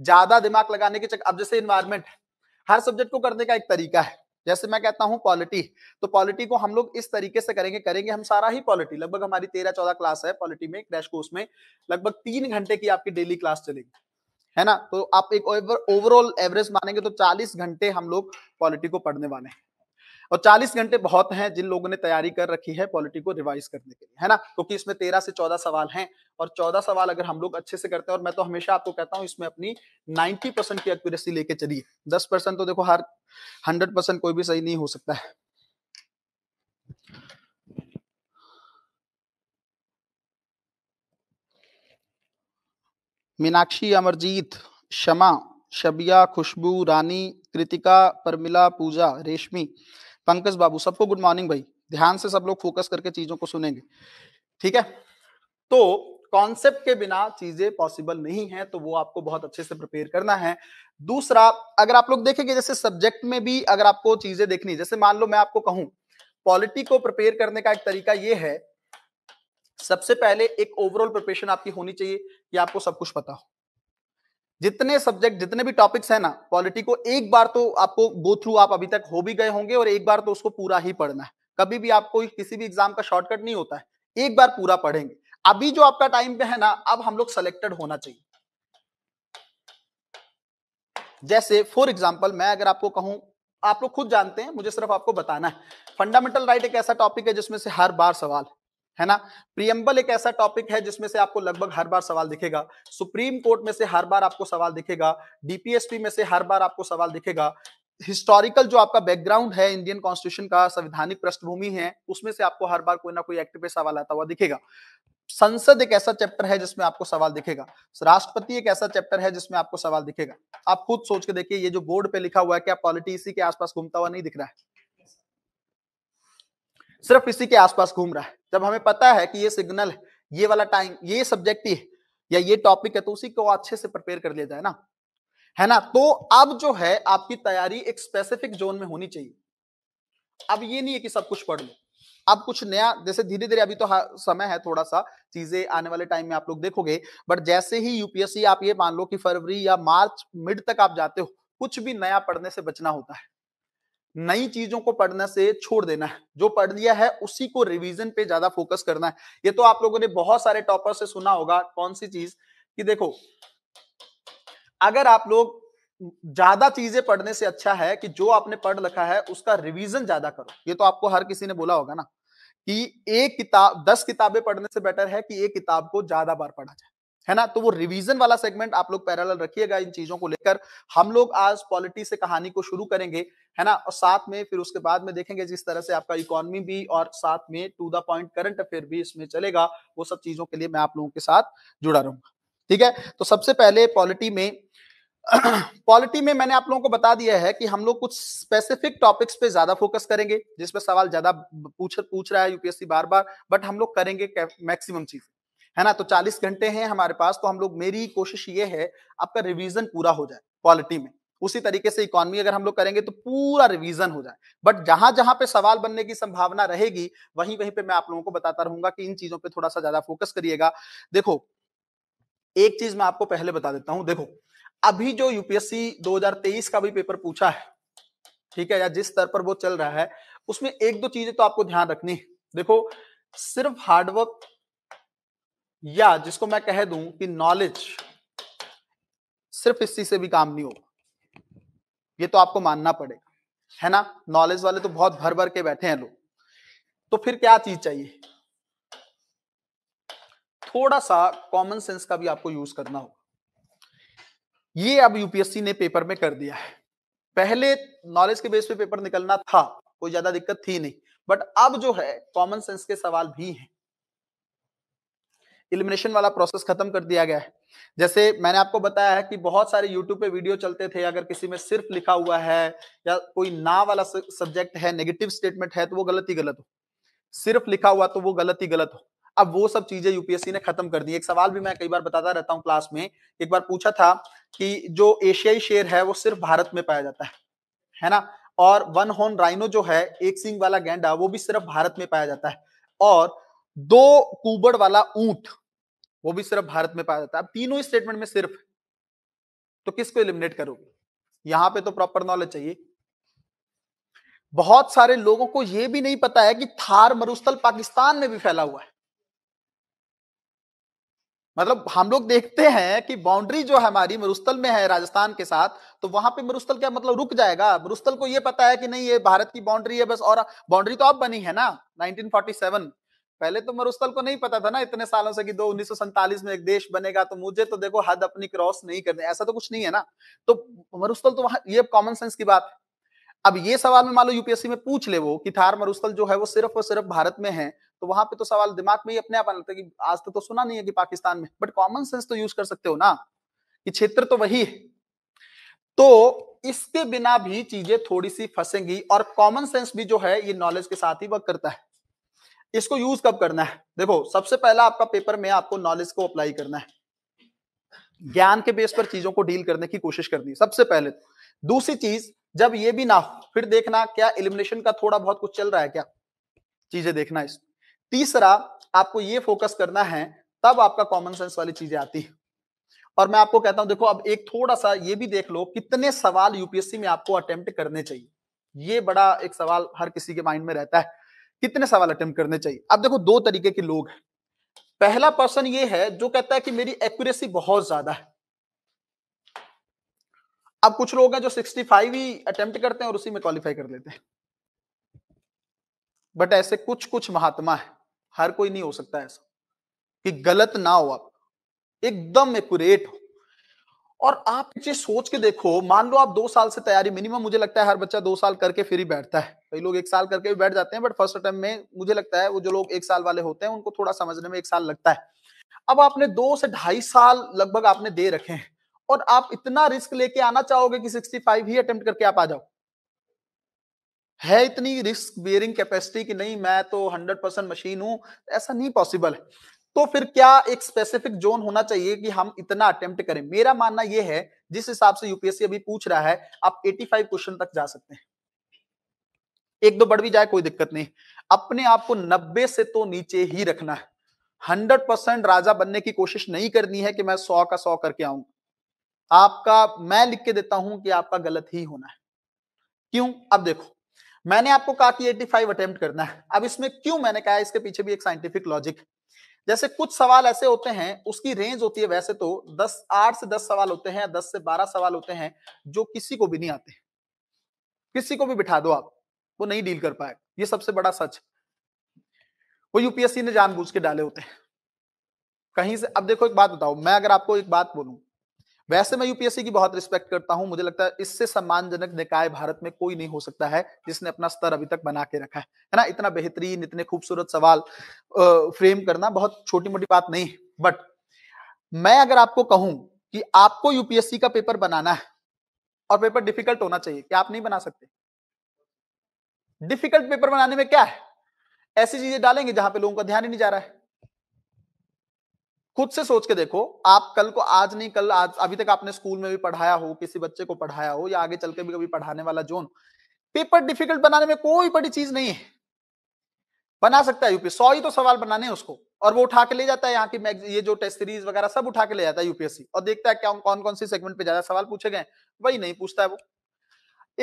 ज्यादा दिमाग लगाने के चक्कर अब जैसे इन्वायरमेंट हर सब्जेक्ट को करने का एक तरीका है जैसे मैं कहता हूँ पॉलिटी तो पॉलिटी को हम लोग इस तरीके से करेंगे करेंगे हम सारा ही पॉलिटी लगभग हमारी तेरह चौदह क्लास है पॉलिटी में क्रैश कोर्स में लगभग तीन घंटे की आपकी डेली क्लास चलेगी है ना तो आप एक ओवरऑल एवरेज मानेंगे तो चालीस घंटे हम लोग पॉलिटी को पढ़ने वाले हैं और 40 घंटे बहुत हैं जिन लोगों ने तैयारी कर रखी है पॉलिटी को रिवाइज करने के लिए है ना क्योंकि इसमें 13 से 14 सवाल हैं और 14 सवाल अगर हम लोग अच्छे से करते हैं और मैं तो हमेशा आपको कहता हूं इसमें अपनी 90 परसेंट की एक्यूरेसी लेके चलिए 10 परसेंट तो देखो हर 100 परसेंट कोई भी सही नहीं हो सकता है मीनाक्षी अमरजीत शमा शबिया खुशबू रानी कृतिका परमिला पूजा रेशमी पंकज बाबू सबको गुड मॉर्निंग भाई ध्यान से सब लोग फोकस करके चीजों को सुनेंगे ठीक है तो कॉन्सेप्ट के बिना चीजें पॉसिबल नहीं है तो वो आपको बहुत अच्छे से प्रिपेयर करना है दूसरा अगर आप लोग देखेंगे जैसे सब्जेक्ट में भी अगर आपको चीजें देखनी जैसे मान लो मैं आपको कहूं पॉलिटी को प्रिपेयर करने का एक तरीका ये है सबसे पहले एक ओवरऑल प्रिपरेशन आपकी होनी चाहिए कि आपको सब कुछ पता हो जितने सब्जेक्ट जितने भी टॉपिक्स है ना पॉलिटी को एक बार तो आपको गो थ्रू आप अभी तक हो भी गए होंगे और एक बार तो उसको पूरा ही पढ़ना है कभी भी आपको किसी भी एग्जाम का शॉर्टकट नहीं होता है एक बार पूरा पढ़ेंगे अभी जो आपका टाइम पे है ना अब हम लोग सेलेक्टेड होना चाहिए जैसे फॉर एग्जाम्पल मैं अगर आपको कहूं आप लोग खुद जानते हैं मुझे सिर्फ आपको बताना है फंडामेंटल राइट एक ऐसा टॉपिक है जिसमें से हर बार सवाल है है ना प्रियम्बल एक ऐसा टॉपिक है जिसमें से आपको लगभग हर बार सवाल दिखेगा सुप्रीम कोर्ट में से हर बार आपको सवाल दिखेगा डीपीएसपी में से हर बार आपको सवाल दिखेगा हिस्टोरिकल जो आपका बैकग्राउंड है इंडियन कॉन्स्टिट्यूशन का संविधानिक पृष्ठभूमि है उसमें से आपको हर बार कोई ना कोई एक्ट पे सवाल आता हुआ दिखेगा संसद एक ऐसा चैप्टर है जिसमें आपको सवाल दिखेगा राष्ट्रपति एक ऐसा चैप्टर है जिसमें आपको सवाल दिखेगा आप खुद सोच के देखिए ये जो बोर्ड पे लिखा हुआ है क्या पॉलिटी इसी के आसपास घूमता हुआ नहीं दिख रहा है सिर्फ इसी के आसपास घूम रहा है जब हमें पता है कि ये सिग्नल ये वाला टाइम ये सब्जेक्ट ही है या ये टॉपिक है तो उसी को अच्छे से प्रिपेयर कर लिया जाए ना है ना तो अब जो है आपकी तैयारी एक स्पेसिफिक जोन में होनी चाहिए अब ये नहीं है कि सब कुछ पढ़ लो अब कुछ नया जैसे धीरे धीरे अभी तो समय है थोड़ा सा चीजें आने वाले टाइम में आप लोग देखोगे बट जैसे ही यूपीएससी आप ये मान लो कि फरवरी या मार्च मिड तक आप जाते हो कुछ भी नया पढ़ने से बचना होता है नई चीजों को पढ़ना से छोड़ देना है जो पढ़ लिया है उसी को रिवीजन पे ज्यादा फोकस करना है ये तो आप लोगों ने बहुत सारे टॉपर से सुना होगा कौन सी चीज कि देखो अगर आप लोग ज्यादा चीजें पढ़ने से अच्छा है कि जो आपने पढ़ रखा है उसका रिवीजन ज्यादा करो ये तो आपको हर किसी ने बोला होगा ना कि एक किताब दस किताबें पढ़ने से बेटर है कि एक किताब को ज्यादा बार पढ़ा जाए है ना तो वो रिवीजन वाला सेगमेंट आप लोग पैरल रखिएगा इन चीजों को लेकर हम लोग आज पॉलिटी से कहानी को शुरू करेंगे है ना और साथ में फिर उसके बाद में देखेंगे जिस तरह से आपका इकोनॉमी भी और साथ में to the point current affair भी इसमें चलेगा वो सब चीजों के लिए मैं आप लोगों के साथ जुड़ा रहूंगा ठीक है तो सबसे पहले पॉलिटी में पॉलिटी में मैंने आप लोगों को बता दिया है कि हम लोग कुछ स्पेसिफिक टॉपिक्स पे ज्यादा फोकस करेंगे जिसपे सवाल ज्यादा पूछ पूछ रहा है यूपीएससी बार बार बट हम लोग करेंगे मैक्सिमम चीजें है ना तो 40 घंटे हैं हमारे पास तो हम लोग मेरी कोशिश ये है आपका रिवीजन पूरा हो जाए क्वालिटी में उसी तरीके से इकोनॉमी अगर हम लोग करेंगे तो पूरा रिवीजन हो जाए बट जहां जहां पे सवाल बनने की संभावना रहेगी वहीं वहीं पे मैं आप लोगों को बताता रहूंगा कि इन चीजों पे थोड़ा सा ज्यादा फोकस करिएगा देखो एक चीज मैं आपको पहले बता देता हूं देखो अभी जो यूपीएससी 2023 का भी पेपर पूछा है ठीक है या जिस स्तर पर वो चल रहा है उसमें एक दो चीजें तो आपको ध्यान रखनी है देखो सिर्फ हार्डवर्क या जिसको मैं कह दूं कि नॉलेज सिर्फ इसी से भी काम नहीं होगा ये तो आपको मानना पड़ेगा है ना नॉलेज वाले तो बहुत भर भर के बैठे हैं लोग तो फिर क्या चीज चाहिए थोड़ा सा कॉमन सेंस का भी आपको यूज करना होगा ये अब यूपीएससी ने पेपर में कर दिया है पहले नॉलेज के बेस पे पेपर निकलना था कोई ज्यादा दिक्कत थी नहीं बट अब जो है कॉमन सेंस के सवाल भी हैं इलिमिनेशन वाला प्रोसेस खत्म कर दिया गया है जैसे मैंने आपको बताया है कि बहुत सारे यूट्यूब पे वीडियो चलते थे अगर किसी में सिर्फ लिखा हुआ है या कोई ना वाला सब्जेक्ट है नेगेटिव स्टेटमेंट है तो वो गलत ही गलत हो सिर्फ लिखा हुआ तो वो गलत ही गलत हो अब वो सब चीजें यूपीएससी ने खत्म कर दी एक सवाल भी मैं कई बार बताता रहता हूँ क्लास में एक बार पूछा था कि जो एशियाई शेर है वो सिर्फ भारत में पाया जाता है है ना और वन होन राइनो जो है एक सिंग वाला गेंडा वो भी सिर्फ भारत में पाया जाता है और दो कुबड़ वाला ऊंट वो भी सिर्फ भारत में पाया जाता है तीनों स्टेटमेंट में सिर्फ तो किसको इलिमिनेट करोगे यहां पे तो प्रॉपर नॉलेज चाहिए बहुत सारे लोगों को यह भी नहीं पता है कि थार मरुस्थल पाकिस्तान में भी फैला हुआ है मतलब हम लोग देखते हैं कि बाउंड्री जो हमारी मरुस्थल में है राजस्थान के साथ तो वहां पे मरुस्थल क्या मतलब रुक जाएगा मरुस्थल को यह पता है कि नहीं ये भारत की बाउंड्री है बस और बाउंड्री तो अब बनी है ना 1947 पहले तो मरुस्थल को नहीं पता था ना इतने सालों से कि दो उन्नीस में एक देश बनेगा तो मुझे तो देखो हद अपनी क्रॉस नहीं करनी ऐसा तो कुछ नहीं है ना तो मरुस्थल तो वहां ये कॉमन सेंस की बात है अब ये सवाल में मान लो यूपीएससी में पूछ ले वो कि थार मरुस्थल जो है वो सिर्फ और सिर्फ भारत में है तो वहां पे तो सवाल दिमाग में ही अपने आप आने लगता है कि आज तो, तो सुना नहीं है कि पाकिस्तान में बट कॉमन सेंस तो यूज कर सकते हो ना कि क्षेत्र तो वही है तो इसके बिना भी चीजें थोड़ी सी फंसेंगी और कॉमन सेंस भी जो है ये नॉलेज के साथ ही वर्क करता है इसको यूज कब करना है देखो सबसे पहला आपका पेपर में आपको नॉलेज को अप्लाई करना है ज्ञान के बेस पर चीजों को डील करने की कोशिश करनी है सबसे पहले दूसरी चीज जब ये भी ना हो फिर देखना क्या इलिमिनेशन का थोड़ा बहुत कुछ चल रहा है क्या चीजें देखना इस तीसरा आपको ये फोकस करना है तब आपका कॉमन सेंस वाली चीजें आती है और मैं आपको कहता हूं देखो अब एक थोड़ा सा ये भी देख लो कितने सवाल यूपीएससी में आपको अटेम्प्ट करने चाहिए ये बड़ा एक सवाल हर किसी के माइंड में रहता है कितने सवाल अटेम्प्ट करने चाहिए अब देखो दो तरीके के लोग हैं पहला पर्सन ये है जो कहता है कि मेरी एक्यूरेसी बहुत ज्यादा है अब कुछ लोग हैं जो 65 ही अटेम्प्ट करते हैं और उसी में क्वालिफाई कर लेते हैं बट ऐसे कुछ कुछ महात्मा है हर कोई नहीं हो सकता ऐसा कि गलत ना हो आप एकदम एक्यूरेट हो और आप ये सोच के देखो मान लो आप दो साल से तैयारी मिनिमम मुझे लगता है हर बच्चा दो साल करके फिर ही बैठता है कई लोग एक साल करके भी बैठ जाते हैं बट फर्स्ट अटेम्प्ट में मुझे लगता है वो जो लोग एक साल वाले होते हैं उनको थोड़ा समझने में एक साल लगता है अब आपने दो से ढाई साल लगभग आपने दे रखे हैं और आप इतना रिस्क लेके आना चाहोगे कि फाइव ही अटेम्प्ट करके आप आ जाओ है इतनी रिस्क बियरिंग कैपेसिटी कि नहीं मैं तो हंड्रेड परसेंट मशीन हूं ऐसा नहीं पॉसिबल है तो फिर क्या एक स्पेसिफिक जोन होना चाहिए कि हम इतना अटेम्प्ट करें मेरा मानना यह है जिस हिसाब से यूपीएससी अभी पूछ रहा है आप 85 क्वेश्चन तक जा सकते हैं एक दो बढ़ भी जाए कोई दिक्कत नहीं अपने आप को 90 से तो नीचे ही रखना है हंड्रेड परसेंट राजा बनने की कोशिश नहीं करनी है कि मैं सौ का सौ करके आऊं आपका मैं लिख के देता हूं कि आपका गलत ही होना है क्यों अब देखो मैंने आपको कहा कि 85 अटेम्प्ट करना है अब इसमें क्यों मैंने कहा इसके पीछे भी एक साइंटिफिक लॉजिक है जैसे कुछ सवाल ऐसे होते हैं उसकी रेंज होती है वैसे तो दस आठ से दस सवाल होते हैं दस से बारह सवाल होते हैं जो किसी को भी नहीं आते किसी को भी बिठा दो आप वो नहीं डील कर पाए ये सबसे बड़ा सच वो यूपीएससी ने जानबूझ के डाले होते हैं कहीं से अब देखो एक बात बताओ मैं अगर आपको एक बात बोलूं वैसे मैं यूपीएससी की बहुत रिस्पेक्ट करता हूं मुझे लगता है इससे सम्मानजनक निकाय भारत में कोई नहीं हो सकता है जिसने अपना स्तर अभी तक बना के रखा है है ना इतना बेहतरीन इतने खूबसूरत सवाल फ्रेम करना बहुत छोटी मोटी बात नहीं है बट मैं अगर आपको कहूं कि आपको यूपीएससी का पेपर बनाना है और पेपर डिफिकल्ट होना चाहिए क्या आप नहीं बना सकते डिफिकल्ट पेपर बनाने में क्या है ऐसी चीजें डालेंगे जहां पे लोगों का ध्यान ही नहीं जा रहा है खुद से सोच के देखो आप कल को आज नहीं कल आज अभी तक आपने स्कूल में भी पढ़ाया हो किसी बच्चे को पढ़ाया हो या आगे चल के भी कभी पढ़ाने वाला जोन पेपर डिफिकल्ट बनाने में कोई बड़ी चीज नहीं है बना सकता है यूपी सौ ही तो सवाल बनाने हैं उसको और वो उठा के ले जाता है यहाँ की ये जो टेस्ट सीरीज वगैरह सब उठा के ले जाता है यूपीएससी और देखता है क्या कौन कौन सी सेगमेंट पे ज्यादा सवाल पूछे गए वही नहीं पूछता है वो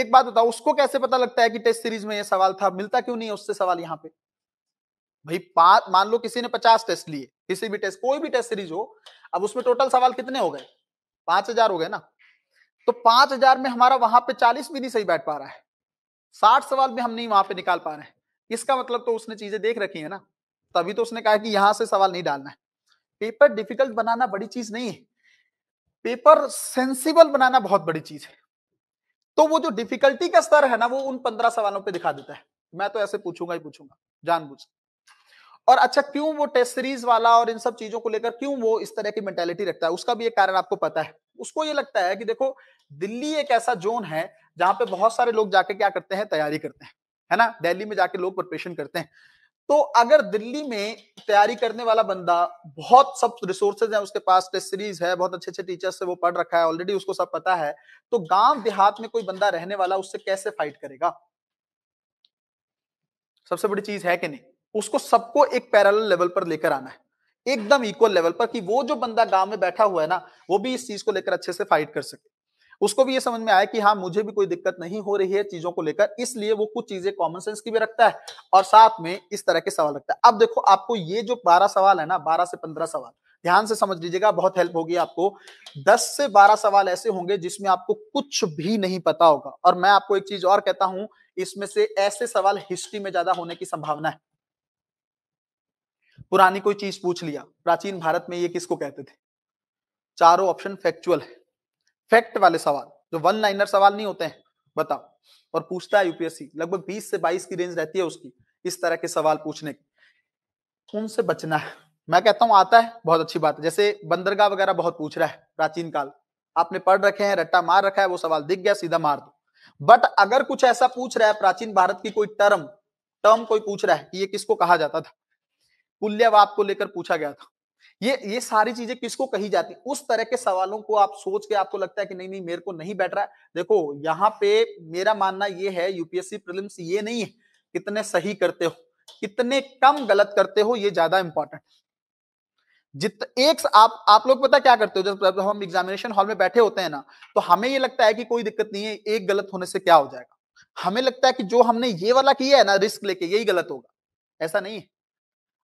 एक बात बताओ उसको कैसे पता लगता है कि टेस्ट सीरीज में ये सवाल था मिलता क्यों नहीं है उससे सवाल यहाँ पे भाई पांच मान लो किसी ने पचास टेस्ट लिए किसी भी टेस्ट कोई भी टेस्ट सीरीज हो अब उसमें टोटल सवाल कितने हो गए पांच हजार हो गए ना तो पांच हजार में हमारा वहां पे चालीस भी नहीं सही बैठ पा रहा है साठ सवाल भी हम नहीं वहां पे निकाल पा रहे हैं इसका मतलब तो उसने चीजें देख रखी है ना तभी तो उसने कहा कि यहां से सवाल नहीं डालना है पेपर डिफिकल्ट बनाना बड़ी चीज नहीं है पेपर सेंसिबल बनाना बहुत बड़ी चीज है तो वो जो डिफिकल्टी का स्तर है ना वो उन पंद्रह सवालों पे दिखा देता है मैं तो ऐसे पूछूंगा ही पूछूंगा जानबूझ और अच्छा क्यों वो टेस्ट सीरीज वाला और इन सब चीजों को लेकर क्यों वो इस तरह की मेंटेलिटी रखता है उसका भी एक कारण आपको पता है उसको ये लगता है कि देखो दिल्ली एक ऐसा जोन है जहां पे बहुत सारे लोग जाके क्या करते हैं तैयारी करते हैं है ना दिल्ली में जाके लोग प्रिपरेशन करते हैं तो अगर दिल्ली में तैयारी करने वाला बंदा बहुत सब रिसोर्सेज है उसके पास टेस्ट सीरीज है बहुत अच्छे अच्छे टीचर्स से वो पढ़ रखा है ऑलरेडी उसको सब पता है तो गांव देहात में कोई बंदा रहने वाला उससे कैसे फाइट करेगा सबसे बड़ी चीज है कि नहीं उसको सबको एक पैरल लेवल पर लेकर आना है एकदम इक्वल लेवल पर कि वो जो बंदा गांव में बैठा हुआ है ना वो भी इस चीज को लेकर अच्छे से फाइट कर सके उसको भी ये समझ में आया कि हाँ मुझे भी कोई दिक्कत नहीं हो रही है चीजों को लेकर इसलिए वो कुछ चीजें कॉमन सेंस की भी रखता है और साथ में इस तरह के सवाल रखता है अब देखो आपको ये जो बारह सवाल है ना बारह से पंद्रह सवाल ध्यान से समझ लीजिएगा बहुत हेल्प होगी आपको दस से बारह सवाल ऐसे होंगे जिसमें आपको कुछ भी नहीं पता होगा और मैं आपको एक चीज और कहता हूं इसमें से ऐसे सवाल हिस्ट्री में ज्यादा होने की संभावना है पुरानी कोई चीज पूछ लिया प्राचीन भारत में ये किसको कहते थे चारों ऑप्शन फैक्चुअल है फैक्ट वाले सवाल जो वन लाइनर सवाल नहीं होते हैं बताओ और पूछता है यूपीएससी लगभग 20 से 22 की रेंज रहती है उसकी इस तरह के सवाल पूछने की उनसे बचना है मैं कहता हूं आता है बहुत अच्छी बात है जैसे बंदरगाह वगैरह बहुत पूछ रहा है प्राचीन काल आपने पढ़ रखे हैं रट्टा मार रखा है वो सवाल दिख गया सीधा मार दो बट अगर कुछ ऐसा पूछ रहा है प्राचीन भारत की कोई टर्म टर्म कोई पूछ रहा है कि ये किसको कहा जाता था पुल्यवाप को लेकर पूछा गया था ये ये सारी चीजें किसको कही जाती उस तरह के सवालों को आप सोच के आपको लगता है कि नहीं नहीं मेरे को नहीं बैठ रहा है देखो यहाँ पे मेरा मानना ये है यूपीएससी प्रिलिम्स ये नहीं है कितने सही करते हो कितने कम गलत करते हो ये ज्यादा इंपॉर्टेंट जित एक आप आप लोग पता क्या करते हो जब हम एग्जामिनेशन हॉल में बैठे होते हैं ना तो हमें ये लगता है कि कोई दिक्कत नहीं है एक गलत होने से क्या हो जाएगा हमें लगता है कि जो हमने ये वाला किया है ना रिस्क लेके यही गलत होगा ऐसा नहीं है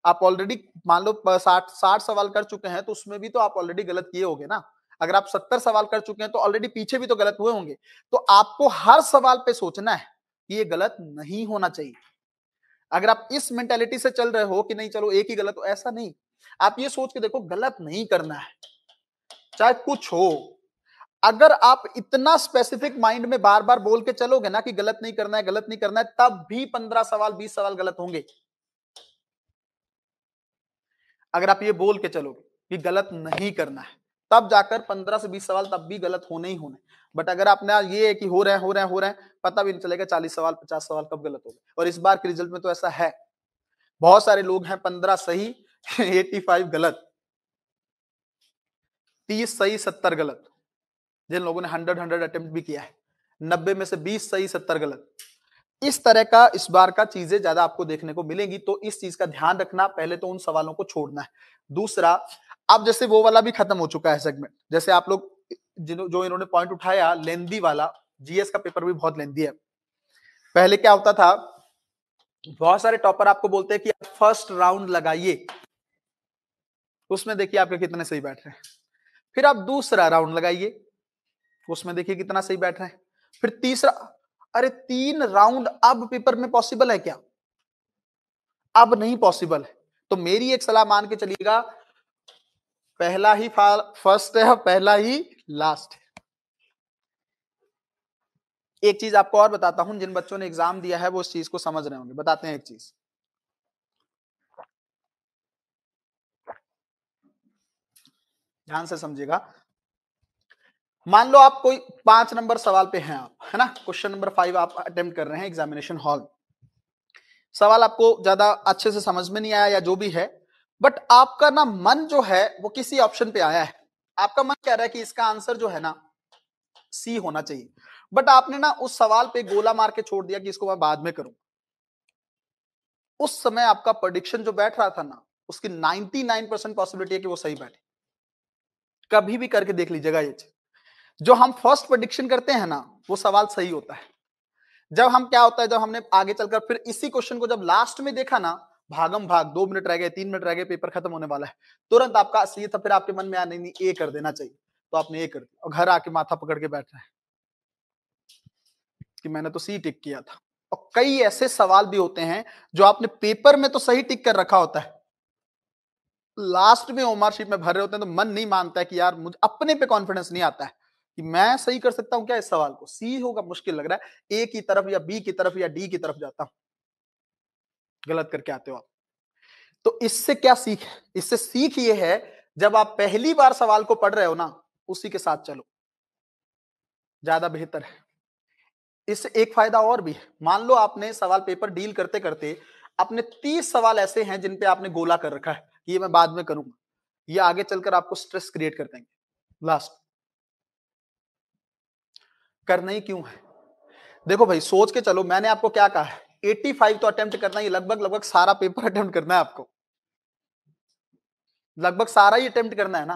आप ऑलरेडी मान लो साठ साठ सवाल कर चुके हैं तो उसमें भी तो आप ऑलरेडी गलत किए होंगे ना अगर आप सत्तर सवाल कर चुके हैं तो ऑलरेडी पीछे भी तो गलत हुए होंगे तो आपको हर सवाल पे सोचना है कि ये गलत नहीं होना चाहिए अगर आप इस मेंटेलिटी से चल रहे हो कि नहीं चलो एक ही गलत हो तो ऐसा नहीं आप ये सोच के देखो गलत नहीं करना है चाहे कुछ हो अगर आप इतना स्पेसिफिक माइंड में बार बार बोल के चलोगे ना कि गलत नहीं करना है गलत नहीं करना है तब भी पंद्रह सवाल बीस सवाल गलत होंगे अगर आप ये बोल के चलोगे कि गलत नहीं करना है तब जाकर पंद्रह से बीस सवाल तब भी गलत होने ही होने बट अगर आपने ये है कि हो रहे हैं हो रहे हैं हो रहे हैं पता भी नहीं चलेगा चालीस सवाल पचास सवाल कब गलत हो गए और इस बार के रिजल्ट में तो ऐसा है बहुत सारे लोग हैं पंद्रह सही एटी फाइव गलत तीस सही सत्तर गलत जिन लोगों ने हंड्रेड हंड्रेड अटेम्प्ट भी किया है नब्बे में से बीस सही सत्तर गलत इस तरह का इस बार का चीजें ज्यादा आपको देखने को मिलेंगी तो इस चीज का ध्यान रखना पहले तो उन सवालों को छोड़ना है दूसरा अब जैसे वो वाला भी खत्म हो चुका है सेगमेंट जैसे आप लोग जो इन्होंने पॉइंट उठाया लेंदी वाला जीएस का पेपर भी बहुत लेंदी है पहले क्या होता था बहुत सारे टॉपर आपको बोलते हैं कि आप फर्स्ट राउंड लगाइए उसमें देखिए आपके कितने सही बैठ रहे हैं फिर आप दूसरा राउंड लगाइए उसमें देखिए कितना सही बैठ रहे हैं फिर तीसरा अरे तीन राउंड अब पेपर में पॉसिबल है क्या अब नहीं पॉसिबल है तो मेरी एक सलाह मान के चलिएगा पहला ही फर्स्ट है पहला ही लास्ट है एक चीज आपको और बताता हूं जिन बच्चों ने एग्जाम दिया है वो उस चीज को समझ रहे होंगे बताते हैं एक चीज ध्यान से समझिएगा मान लो आप कोई पांच नंबर सवाल पे हैं आप है ना क्वेश्चन नंबर फाइव आप अटेम्प्ट कर रहे हैं एग्जामिनेशन हॉल सवाल आपको ज्यादा अच्छे से समझ में नहीं आया या जो भी है बट आपका ना मन जो है वो किसी ऑप्शन पे आया है आपका मन कह रहा है कि इसका आंसर जो है ना सी होना चाहिए बट आपने ना उस सवाल पे गोला मार के छोड़ दिया कि इसको मैं बाद में करूं उस समय आपका प्रडिक्शन जो बैठ रहा था ना उसकी 99 परसेंट पॉसिबिलिटी है कि वो सही बैठे कभी भी करके देख लीजिएगा ये चीज जो हम फर्स्ट प्रडिक्शन करते हैं ना वो सवाल सही होता है जब हम क्या होता है जब हमने आगे चलकर फिर इसी क्वेश्चन को जब लास्ट में देखा ना भागम भाग दो मिनट रह गए तीन मिनट रह गए पेपर खत्म होने वाला है तुरंत आपका असली था फिर आपके मन में आने नहीं ए कर देना चाहिए तो आपने ये कर दिया और घर आके माथा पकड़ के बैठ रहे कि मैंने तो सी टिक किया था और कई ऐसे सवाल भी होते हैं जो आपने पेपर में तो सही टिक कर रखा होता है लास्ट में ओमरशिप में भर रहे होते हैं तो मन नहीं मानता है कि यार मुझे अपने पे कॉन्फिडेंस नहीं आता है कि मैं सही कर सकता हूं क्या इस सवाल को सी होगा मुश्किल लग रहा है ए की तरफ या बी की तरफ या डी की तरफ जाता हूं गलत करके आते हो आप तो इससे क्या सीख है इससे सीख ये है जब आप पहली बार सवाल को पढ़ रहे हो ना उसी के साथ चलो ज्यादा बेहतर है इससे एक फायदा और भी है मान लो आपने सवाल पेपर डील करते करते अपने तीस सवाल ऐसे हैं जिन पे आपने गोला कर रखा है ये मैं बाद में करूंगा ये आगे चलकर आपको स्ट्रेस क्रिएट कर देंगे लास्ट करना ही क्यों है देखो भाई सोच के चलो मैंने आपको क्या कहा है फाइव तो अटेम्प्ट करना ही लगभग लगभग सारा पेपर अटेम्प्ट करना है आपको लगभग सारा ही अटेम्प्ट करना है ना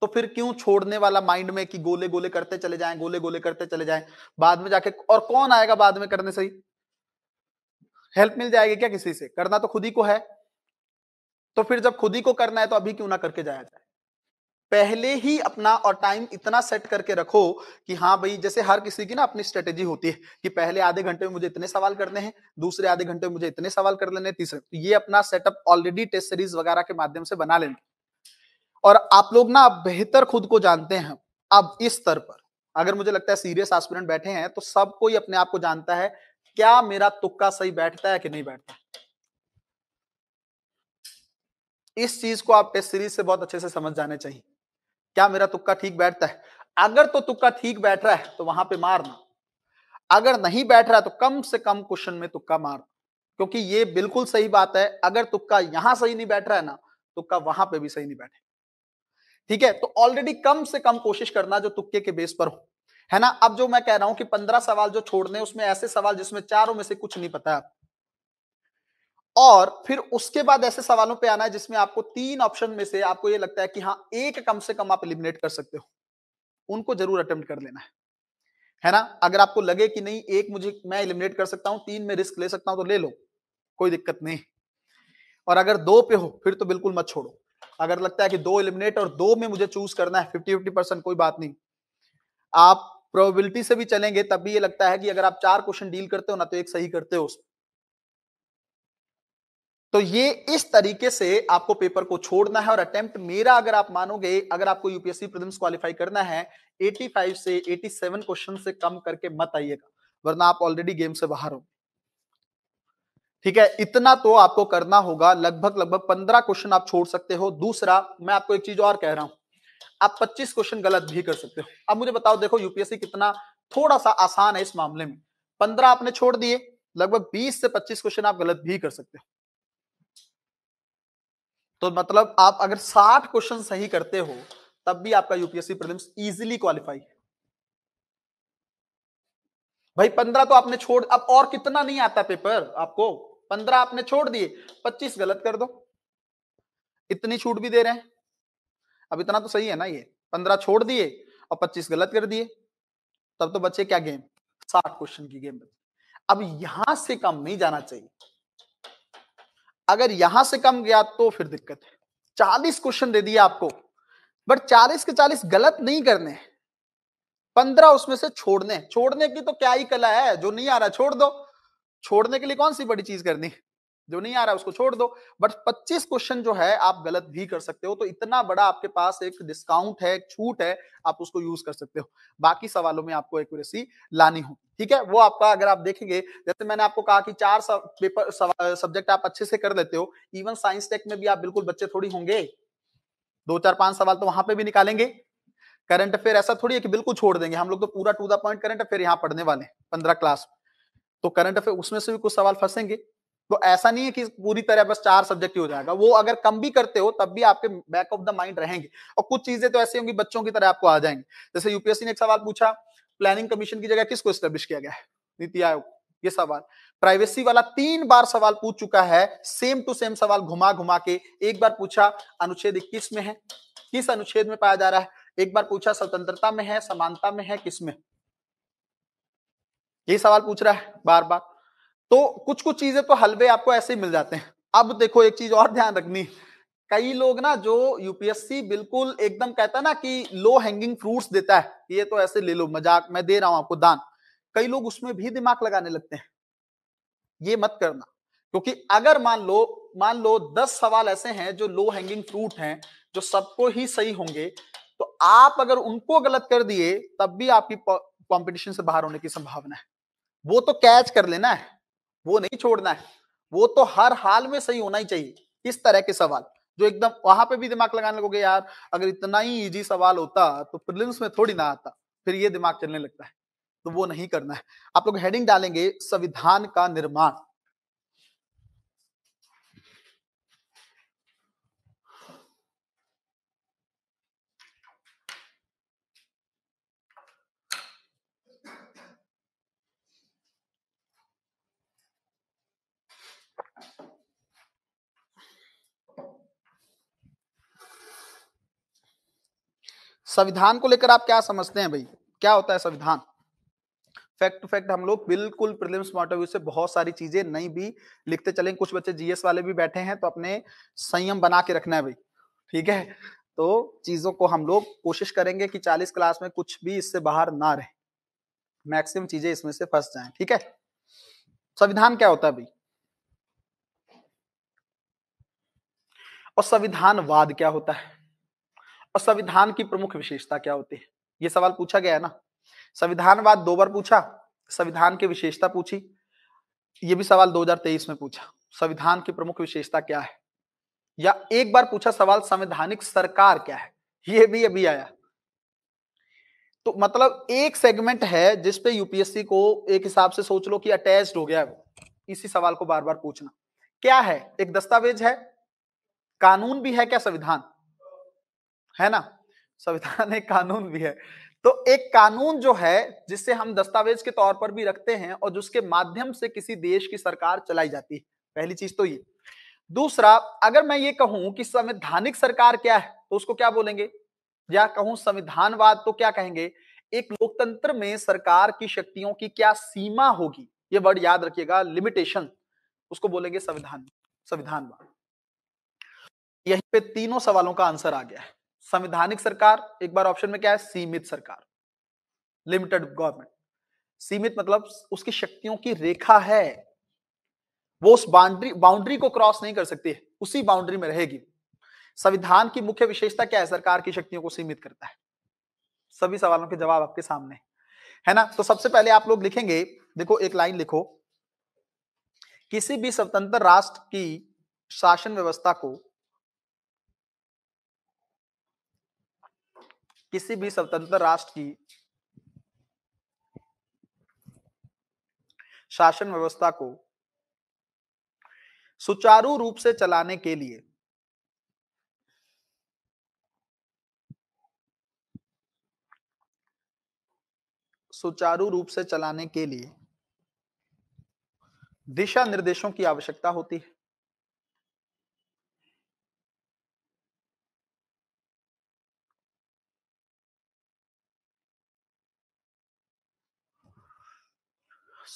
तो फिर क्यों छोड़ने वाला माइंड में कि गोले गोले करते चले जाएं गोले गोले करते चले जाएं बाद में जाके और कौन आएगा बाद में करने से ही हेल्प मिल जाएगी क्या किसी से करना तो खुद ही को है तो फिर जब खुद ही को करना है तो अभी क्यों ना करके जाया जाए पहले ही अपना और टाइम इतना सेट करके रखो कि हाँ भाई जैसे हर किसी की ना अपनी स्ट्रेटेजी होती है कि पहले आधे घंटे में मुझे इतने सवाल करने हैं दूसरे आधे घंटे में मुझे इतने सवाल कर लेने तीसरे तो ये अपना सेटअप ऑलरेडी टेस्ट सीरीज वगैरह के माध्यम से बना लेंगे और आप लोग ना बेहतर खुद को जानते हैं अब इस स्तर पर अगर मुझे लगता है सीरियस एस्पिरेंट बैठे हैं तो सब कोई अपने आप को जानता है क्या मेरा तुक्का सही बैठता है कि नहीं बैठता इस चीज को आप टेस्ट सीरीज से बहुत अच्छे से समझ जाने चाहिए क्या मेरा तुक्का ठीक बैठता है अगर तो तुक्का ठीक बैठ रहा है तो वहां पे मारना अगर नहीं बैठ रहा है तो कम से कम क्वेश्चन में तुक्का मार क्योंकि ये बिल्कुल सही बात है अगर तुक्का यहां सही नहीं बैठ रहा है ना तुक्का वहां पे भी सही नहीं बैठे ठीक है तो ऑलरेडी कम से कम कोशिश करना जो तुक्के के बेस पर हो है ना अब जो मैं कह रहा हूं कि पंद्रह सवाल जो छोड़ने उसमें ऐसे सवाल जिसमें चारों में से कुछ नहीं पता है और फिर उसके बाद ऐसे सवालों पे आना है जिसमें आपको तीन ऑप्शन में से आपको ये लगता है कि हाँ एक कम से कम आप इलिमिनेट कर सकते हो उनको जरूर अटेम्प्ट कर लेना है है ना अगर आपको लगे कि नहीं एक मुझे मैं इलिमिनेट कर सकता हूं तीन में रिस्क ले सकता हूं तो ले लो कोई दिक्कत नहीं और अगर दो पे हो फिर तो बिल्कुल मत छोड़ो अगर लगता है कि दो इलिमिनेट और दो में मुझे चूज करना है फिफ्टी फिफ्टी परसेंट कोई बात नहीं आप प्रोबेबिलिटी से भी चलेंगे तब भी ये लगता है कि अगर आप चार क्वेश्चन डील करते हो ना तो एक सही करते हो उसमें तो ये इस तरीके से आपको पेपर को छोड़ना है और अटेम्प्ट मेरा अगर आप मानोगे अगर आपको यूपीएससी प्रीलिम्स क्वालिफाई करना है 85 से 87 क्वेश्चन से कम करके मत आइएगा वरना आप ऑलरेडी गेम से बाहर हो ठीक है इतना तो आपको करना होगा लगभग लगभग पंद्रह क्वेश्चन आप छोड़ सकते हो दूसरा मैं आपको एक चीज और कह रहा हूं आप पच्चीस क्वेश्चन गलत भी कर सकते हो अब मुझे बताओ देखो यूपीएससी कितना थोड़ा सा आसान है इस मामले में पंद्रह आपने छोड़ दिए लगभग बीस से पच्चीस क्वेश्चन आप गलत भी कर सकते हो तो मतलब आप अगर 60 क्वेश्चन सही करते हो तब भी आपका यूपीएससी प्रीलिम्स इजीली क्वालिफाई भाई पंद्रह तो आपने छोड़ अब और कितना नहीं आता पेपर आपको पंद्रह आपने छोड़ दिए पच्चीस गलत कर दो इतनी छूट भी दे रहे हैं अब इतना तो सही है ना ये पंद्रह छोड़ दिए और पच्चीस गलत कर दिए तब तो बच्चे क्या गेम साठ क्वेश्चन की गेम अब यहां से कम नहीं जाना चाहिए अगर यहां से कम गया तो फिर दिक्कत है चालीस क्वेश्चन दे दिया आपको बट चालीस के चालीस गलत नहीं करने पंद्रह उसमें से छोड़ने छोड़ने की तो क्या ही कला है जो नहीं आ रहा छोड़ दो छोड़ने के लिए कौन सी बड़ी चीज करनी जो नहीं आ रहा उसको छोड़ दो बट 25 क्वेश्चन जो है आप गलत भी कर सकते हो तो इतना बड़ा आपके पास एक डिस्काउंट है छूट है आप उसको यूज कर सकते हो बाकी सवालों में आपको एक्यूरेसी लानी होगी ठीक है वो आपका अगर आप देखेंगे जैसे मैंने आपको कहा कि चार पेपर सब्जेक्ट आप अच्छे से कर लेते हो इवन साइंस टेक में भी आप बिल्कुल बच्चे थोड़ी होंगे दो चार पांच सवाल तो वहां पे भी निकालेंगे करंट अफेयर ऐसा थोड़ी है कि बिल्कुल छोड़ देंगे हम लोग तो पूरा to the point current affair यहाँ पढ़ने वाले हैं पंद्रह क्लास तो करंट अफेयर उसमें से भी कुछ सवाल फंसेंगे तो ऐसा नहीं है कि पूरी तरह बस चार सब्जेक्ट ही हो जाएगा वो अगर कम भी करते हो तब भी आपके बैक ऑफ द माइंड रहेंगे और कुछ चीजें तो ऐसी होंगी बच्चों की तरह आपको आ जाएंगे जैसे यूपीएससी ने एक सवाल पूछा प्लानिंग कमीशन की जगह किसको स्टेब्लिश किया गया है नीति आयोग ये सवाल प्राइवेसी वाला तीन बार सवाल पूछ चुका है सेम टू सेम सवाल घुमा घुमा के एक बार पूछा अनुच्छेद इक्कीस में है किस अनुच्छेद में पाया जा रहा है एक बार पूछा स्वतंत्रता में है समानता में है किस में ये सवाल पूछ रहा है बार बार तो कुछ कुछ चीजें तो हलवे आपको ऐसे ही मिल जाते हैं अब देखो एक चीज और ध्यान रखनी है कई लोग ना जो यूपीएससी बिल्कुल एकदम कहता है ना कि लो हैंगिंग फ्रूट्स देता है ये तो ऐसे ले लो मजाक मैं दे रहा हूं आपको दान कई लोग उसमें भी दिमाग लगाने लगते हैं ये मत करना क्योंकि अगर मान लो मान लो दस सवाल ऐसे हैं जो लो हैंगिंग फ्रूट हैं जो सबको ही सही होंगे तो आप अगर उनको गलत कर दिए तब भी आपकी कंपटीशन से बाहर होने की संभावना है वो तो कैच कर लेना है वो नहीं छोड़ना है वो तो हर हाल में सही होना ही चाहिए इस तरह के सवाल जो एकदम वहां पे भी दिमाग लगाने लगोगे यार अगर इतना ही इजी सवाल होता तो प्रिलिम्स में थोड़ी ना आता फिर ये दिमाग चलने लगता है तो वो नहीं करना है आप लोग हेडिंग डालेंगे संविधान का निर्माण संविधान को लेकर आप क्या समझते हैं भाई क्या होता है संविधान फैक्ट टू फैक्ट हम लोग बिल्कुल प्रीलिम्स पॉइंट ऑफ व्यू से बहुत सारी चीजें नहीं भी लिखते चले कुछ बच्चे जीएस वाले भी बैठे हैं तो अपने संयम बना के रखना है भाई ठीक है तो चीजों को हम लोग कोशिश करेंगे कि 40 क्लास में कुछ भी इससे बाहर ना रहे मैक्सिमम चीजें इसमें से फंस जाए ठीक है संविधान क्या होता है भाई और संविधानवाद क्या होता है और संविधान की प्रमुख विशेषता क्या होती है ये सवाल पूछा गया है ना संविधानवाद दो बार पूछा संविधान की विशेषता पूछी ये भी सवाल 2023 में पूछा संविधान की प्रमुख विशेषता क्या है या एक बार पूछा सवाल संवैधानिक सरकार क्या है ये भी अभी आया तो मतलब एक सेगमेंट है जिसपे यूपीएससी को एक हिसाब से सोच लो कि अटैच हो गया है वो इसी सवाल को बार बार पूछना क्या है एक दस्तावेज है कानून भी है क्या संविधान है ना संविधान एक कानून भी है तो एक कानून जो है जिसे हम दस्तावेज के तौर पर भी रखते हैं और जिसके माध्यम से किसी देश की सरकार चलाई जाती है पहली चीज तो ये दूसरा अगर मैं ये कहूं कि संवैधानिक सरकार क्या है तो उसको क्या बोलेंगे या कहूं संविधानवाद तो क्या कहेंगे एक लोकतंत्र में सरकार की शक्तियों की क्या सीमा होगी ये वर्ड याद रखिएगा लिमिटेशन उसको बोलेंगे संविधान संविधानवाद यही पे तीनों सवालों का आंसर आ गया है संविधानिक सरकार एक बार ऑप्शन में क्या है सीमित सरकार लिमिटेड गवर्नमेंट सीमित मतलब उसकी शक्तियों की रेखा है वो उस बाउंड्री बाउंड्री को क्रॉस नहीं कर सकती है उसी बाउंड्री में रहेगी संविधान की मुख्य विशेषता क्या है सरकार की शक्तियों को सीमित करता है सभी सवालों के जवाब आपके सामने है ना तो सबसे पहले आप लोग लिखेंगे देखो एक लाइन लिखो किसी भी स्वतंत्र राष्ट्र की शासन व्यवस्था को किसी भी स्वतंत्र राष्ट्र की शासन व्यवस्था को सुचारू रूप से चलाने के लिए सुचारू रूप से चलाने के लिए दिशा निर्देशों की आवश्यकता होती है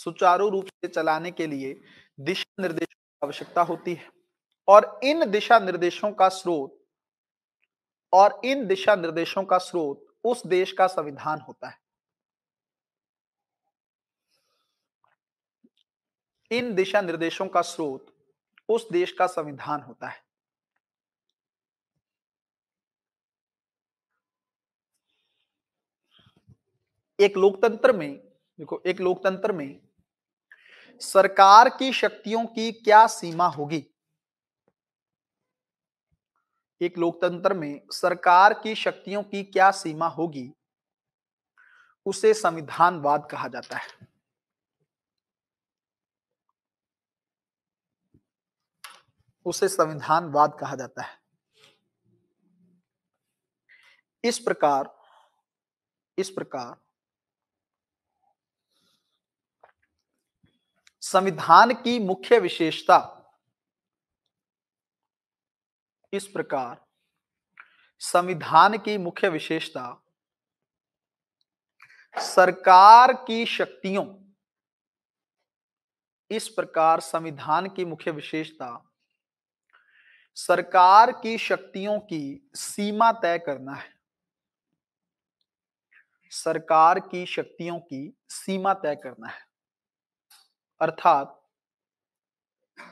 सुचारू रूप से चलाने के लिए दिशा निर्देशों की आवश्यकता होती है और इन दिशा निर्देशों का स्रोत और इन दिशा निर्देशों का स्रोत उस देश का संविधान होता है इन दिशा निर्देशों का स्रोत उस देश का संविधान होता है एक लोकतंत्र में देखो एक लोकतंत्र में सरकार की शक्तियों की क्या सीमा होगी एक लोकतंत्र में सरकार की शक्तियों की क्या सीमा होगी उसे संविधानवाद कहा जाता है उसे संविधानवाद कहा जाता है इस प्रकार इस प्रकार संविधान की मुख्य विशेषता इस प्रकार संविधान की मुख्य विशेषता सरकार की शक्तियों इस प्रकार संविधान की मुख्य विशेषता सरकार की शक्तियों की सीमा तय करना है सरकार की शक्तियों की सीमा तय करना है अर्थात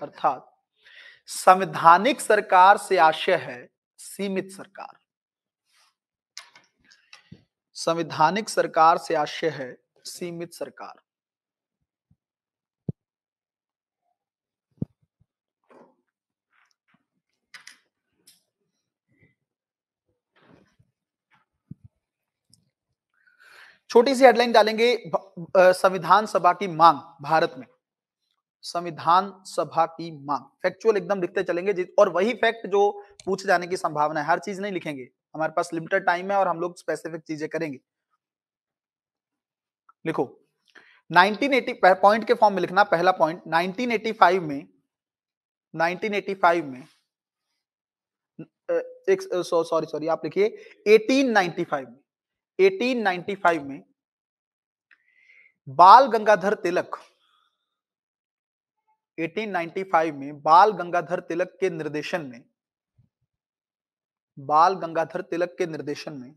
अर्थात संवैधानिक सरकार से आशय है सीमित सरकार संवैधानिक सरकार से आशय है सीमित सरकार छोटी सी हेडलाइन डालेंगे संविधान सभा की मांग भारत में संविधान सभा की मांग फैक्चुअल एकदम लिखते चलेंगे और वही फैक्ट जो पूछे जाने की संभावना है हर चीज नहीं लिखेंगे हमारे पास लिमिटेड टाइम है और हम लोग स्पेसिफिक चीजें करेंगे लिखो 1980 पॉइंट के फॉर्म में लिखना पहला पॉइंट 1985 में 1985 में एक सॉरी सॉरी आप लिखिए 1895 में 1895 में बाल गंगाधर तिलक 1895 में बाल गंगाधर तिलक के निर्देशन में बाल गंगाधर तिलक के निर्देशन में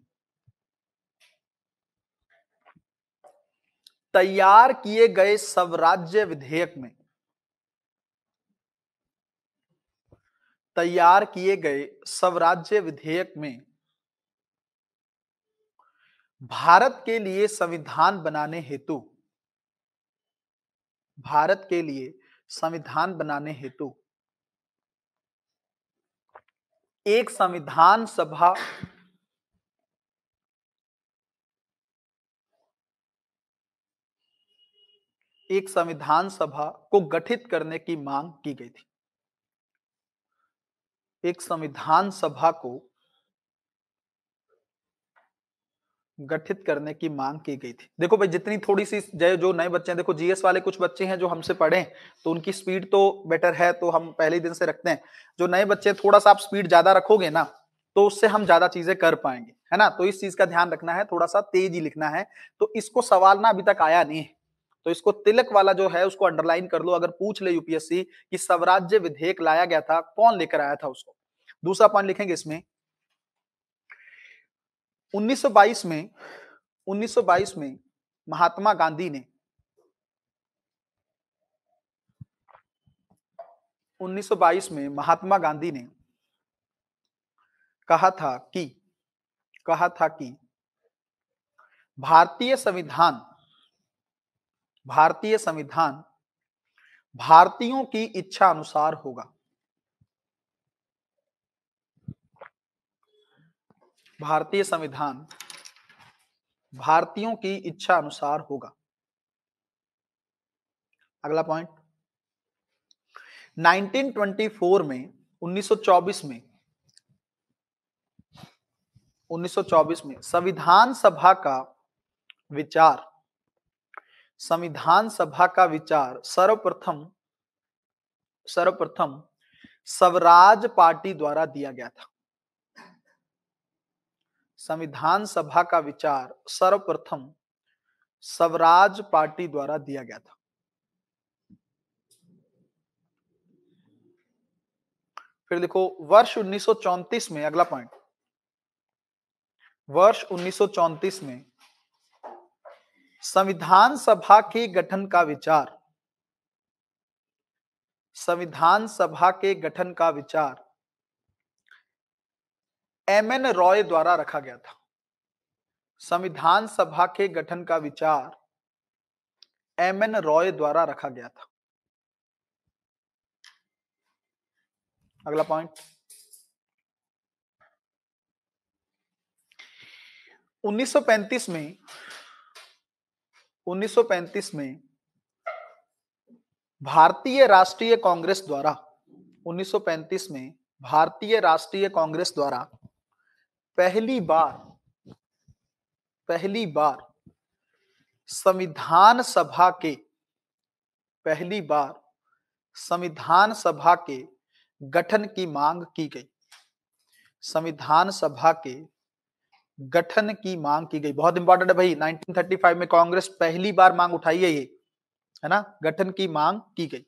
तैयार किए गए स्वराज्य विधेयक में तैयार किए गए स्वराज्य विधेयक में भारत के लिए संविधान बनाने हेतु भारत के लिए संविधान बनाने हेतु एक संविधान सभा एक संविधान सभा को गठित करने की मांग की गई थी एक संविधान सभा को गठित करने की मांग की गई थी देखो भाई जितनी थोड़ी सी जो नए बच्चे हैं देखो जीएस वाले कुछ बच्चे हैं जो हमसे पढ़े तो उनकी स्पीड तो बेटर है तो हम पहले दिन से रखते हैं जो नए बच्चे थोड़ा सा आप स्पीड ज्यादा रखोगे ना तो उससे हम ज्यादा चीजें कर पाएंगे है ना तो इस चीज का ध्यान रखना है थोड़ा सा तेजी लिखना है तो इसको सवाल ना अभी तक आया नहीं है तो इसको तिलक वाला जो है उसको अंडरलाइन कर लो अगर पूछ ले यूपीएससी कि स्वराज्य विधेयक लाया गया था कौन लेकर आया था उसको दूसरा पॉइंट लिखेंगे इसमें 1922 में 1922 में महात्मा गांधी ने 1922 में महात्मा गांधी ने कहा था कि कहा था कि भारतीय संविधान भारतीय संविधान भारतीयों की इच्छा अनुसार होगा भारतीय संविधान भारतीयों की इच्छा अनुसार होगा अगला पॉइंट 1924 में 1924 में 1924 में संविधान सभा का विचार संविधान सभा का विचार सर्वप्रथम सर्वप्रथम स्वराज पार्टी द्वारा दिया गया था संविधान सभा का विचार सर्वप्रथम स्वराज पार्टी द्वारा दिया गया था फिर देखो वर्ष 1934 में अगला पॉइंट वर्ष 1934 में संविधान सभा के गठन का विचार संविधान सभा के गठन का विचार एम एन रॉय द्वारा रखा गया था संविधान सभा के गठन का विचार एम एन रॉय द्वारा रखा गया था अगला पॉइंट 1935 में 1935 में भारतीय राष्ट्रीय कांग्रेस द्वारा 1935 में भारतीय राष्ट्रीय कांग्रेस द्वारा पहली बार पहली बार संविधान सभा के पहली बार संविधान सभा के गठन की मांग की गई संविधान सभा के गठन की मांग की गई बहुत इंपॉर्टेंट है भाई 1935 में कांग्रेस पहली बार मांग उठाई है ये है ना गठन की मांग की गई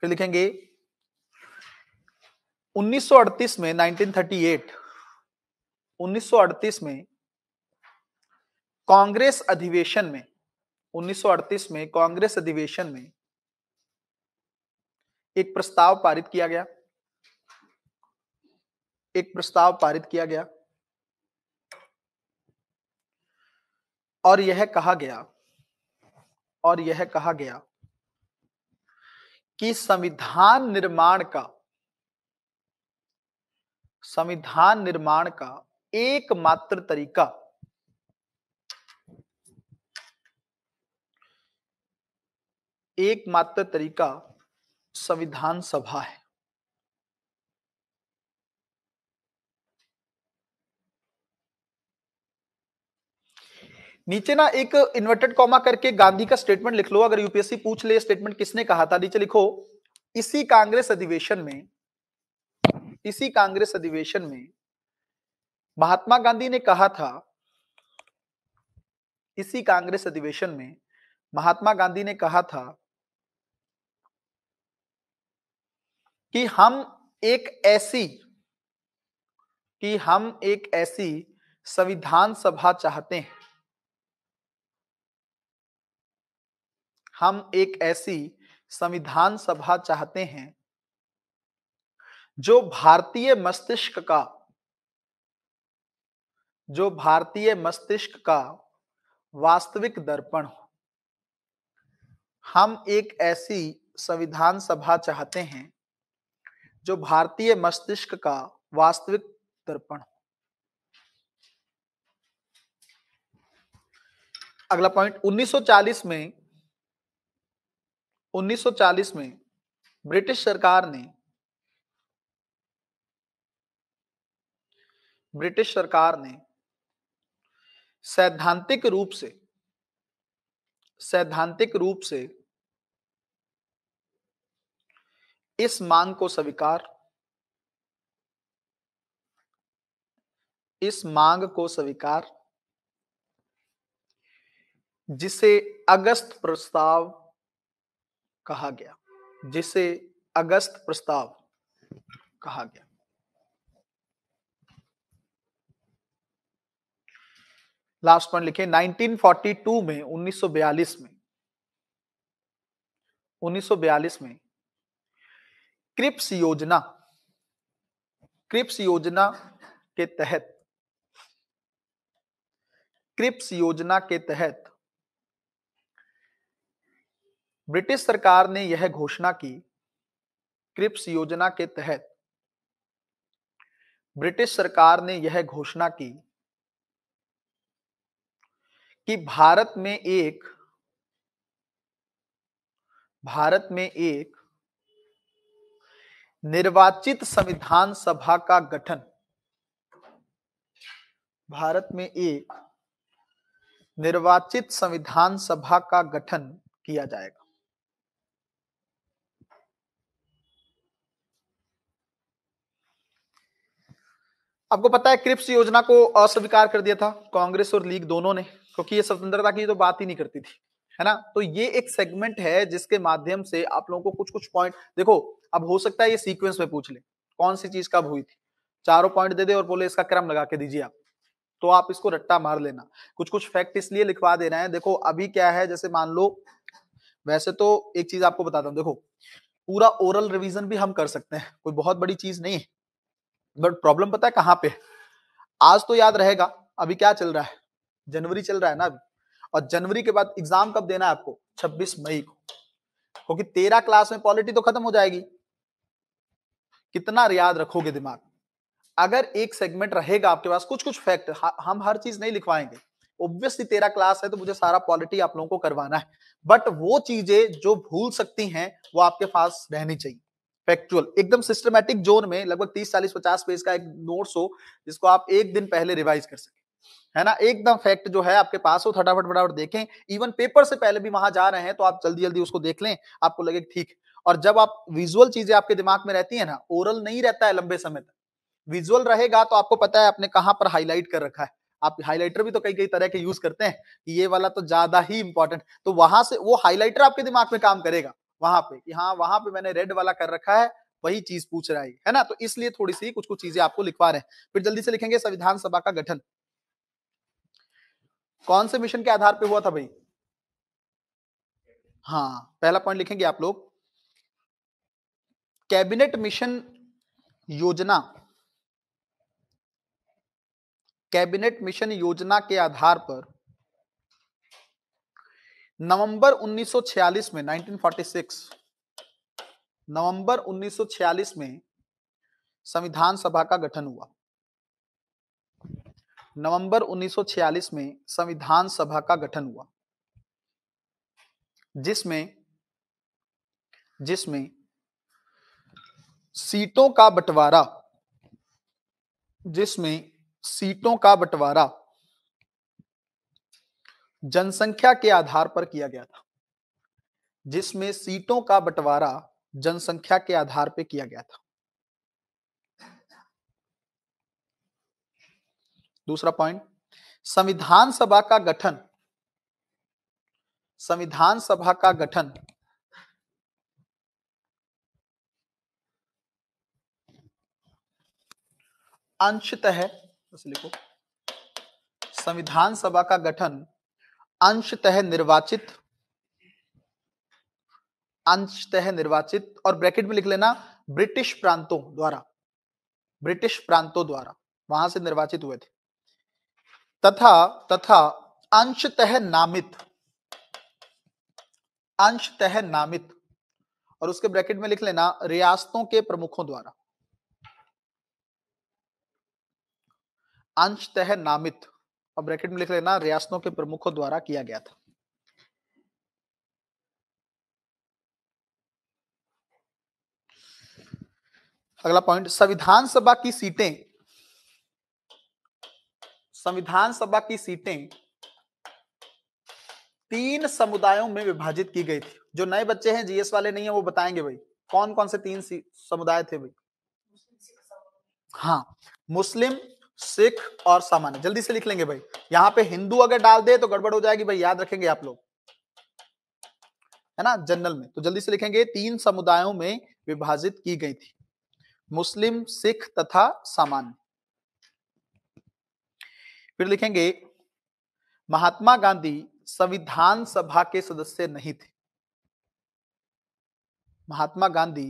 फिर लिखेंगे 1938 में 1938 1938 में कांग्रेस अधिवेशन में 1938 में कांग्रेस अधिवेशन में एक प्रस्ताव पारित किया गया एक प्रस्ताव पारित किया गया और यह कहा गया और यह कहा गया कि संविधान निर्माण का संविधान निर्माण का एकमात्र तरीका एकमात्र तरीका संविधान सभा है नीचे ना एक इन्वर्टेड कॉमा करके गांधी का स्टेटमेंट लिख लो अगर यूपीएससी पूछ ले स्टेटमेंट किसने कहा था नीचे लिखो इसी कांग्रेस अधिवेशन में इसी कांग्रेस अधिवेशन में महात्मा गांधी ने कहा था इसी कांग्रेस अधिवेशन में महात्मा गांधी ने कहा था कि हम एक ऐसी कि हम एक ऐसी संविधान सभा चाहते हैं हम एक ऐसी संविधान सभा चाहते हैं जो भारतीय मस्तिष्क का जो भारतीय मस्तिष्क का वास्तविक दर्पण हो हम एक ऐसी संविधान सभा चाहते हैं जो भारतीय मस्तिष्क का वास्तविक दर्पण हो अगला पॉइंट 1940 में 1940 में ब्रिटिश सरकार ने ब्रिटिश सरकार ने सैद्धांतिक रूप से सैद्धांतिक रूप से इस मांग को स्वीकार इस मांग को स्वीकार जिसे अगस्त प्रस्ताव कहा गया जिसे अगस्त प्रस्ताव कहा गया लास्ट पॉइंट लिखे 1942 में 1942 में 1942 में क्रिप्स योजना क्रिप्स योजना के तहत क्रिप्स योजना के तहत ब्रिटिश सरकार ने यह घोषणा की क्रिप्स योजना के तहत ब्रिटिश सरकार ने यह घोषणा की कि भारत में एक भारत में एक निर्वाचित संविधान सभा का गठन भारत में एक निर्वाचित संविधान सभा का गठन किया जाएगा आपको पता है क्रिप्स योजना को अस्वीकार कर दिया था कांग्रेस और लीग दोनों ने क्योंकि ये स्वतंत्रता की तो बात ही नहीं करती थी है ना तो ये एक सेगमेंट है जिसके माध्यम से आप लोगों को कुछ कुछ पॉइंट देखो अब हो सकता है ये सीक्वेंस में पूछ ले कौन सी चीज कब हुई थी चारों पॉइंट दे दे और बोले इसका क्रम लगा के दीजिए आप तो आप इसको रट्टा मार लेना कुछ कुछ फैक्ट इसलिए लिखवा दे रहे हैं देखो अभी क्या है जैसे मान लो वैसे तो एक चीज आपको बताता हूँ देखो पूरा ओरल रिविजन भी हम कर सकते हैं कोई बहुत बड़ी चीज नहीं है बट प्रॉब्लम पता है कहाँ पे आज तो याद रहेगा अभी क्या चल रहा है जनवरी चल रहा है ना अभी और जनवरी के बाद एग्जाम कब देना है आपको 26 मई को क्योंकि तेरह क्लास में पॉलिटी तो खत्म हो जाएगी कितना याद रखोगे दिमाग अगर एक सेगमेंट रहेगा आपके पास कुछ कुछ फैक्ट हम हर चीज नहीं लिखवाएंगे ऑब्वियसली तेरा क्लास है तो मुझे सारा पॉलिटी आप लोगों को करवाना है बट वो चीजें जो भूल सकती हैं वो आपके पास रहनी चाहिए फैक्चुअल एकदम सिस्टमेटिक जोन में लगभग 30 40 50 पेज का एक नोट्स हो जिसको आप एक दिन पहले रिवाइज कर सकते है ना एकदम फैक्ट जो है आपके पास हो फटाफट फटाफट देखें इवन पेपर से पहले भी वहां जा रहे हैं तो आप जल्दी जल्दी उसको देख लें आपको लगे ठीक और जब आप विजुअल चीजें आपके दिमाग में रहती है ना ओरल नहीं रहता है लंबे समय तक विजुअल रहेगा तो आपको पता है आपने कहाँ पर हाईलाइट कर रखा है आप हाईलाइटर भी तो कई कई तरह के यूज करते हैं कि ये वाला तो ज्यादा ही इंपॉर्टेंट तो वहां से वो हाईलाइटर आपके दिमाग में काम करेगा वहां पे कि हाँ वहां पे मैंने रेड वाला कर रखा है वही चीज पूछ रहा है है ना तो इसलिए थोड़ी सी कुछ कुछ चीजें आपको लिखवा रहे हैं फिर जल्दी से लिखेंगे संविधान सभा का गठन कौन से मिशन के आधार पे हुआ था भाई हाँ पहला पॉइंट लिखेंगे आप लोग कैबिनेट मिशन योजना कैबिनेट मिशन योजना के आधार पर नवंबर 1946 में 1946 नवंबर 1946 में संविधान सभा का गठन हुआ नवंबर 1946 में संविधान सभा का गठन हुआ जिसमें जिसमें सीटों का बंटवारा जिसमें सीटों का बंटवारा जनसंख्या के आधार पर किया गया था जिसमें सीटों का बंटवारा जनसंख्या के आधार पर किया गया था दूसरा पॉइंट संविधान सभा का गठन संविधान सभा का गठन अंशतः लिखो संविधान सभा का गठन अंशतः निर्वाचित अंशतः निर्वाचित और ब्रैकेट में लिख लेना ब्रिटिश प्रांतों द्वारा ब्रिटिश प्रांतों द्वारा वहां से निर्वाचित हुए थे तथा तथा अंशतः नामित अंशतः नामित और उसके ब्रैकेट में लिख लेना रियासतों के प्रमुखों द्वारा अंशतः नामित और ब्रैकेट में लिख लेना रियासतों के प्रमुखों द्वारा किया गया था अगला पॉइंट संविधान सभा की सीटें संविधान सभा की सीटें तीन समुदायों में विभाजित की गई थी जो नए बच्चे हैं जीएस वाले नहीं है वो बताएंगे भाई कौन कौन से तीन समुदाय थे भाई हाँ मुस्लिम सिख और सामान्य जल्दी से लिख लेंगे भाई यहाँ पे हिंदू अगर डाल दे तो गड़बड़ हो जाएगी भाई याद रखेंगे आप लोग है ना जनरल में तो जल्दी से लिखेंगे तीन समुदायों में विभाजित की गई थी मुस्लिम सिख तथा सामान्य फिर लिखेंगे महात्मा गांधी संविधान सभा के सदस्य नहीं थे महात्मा गांधी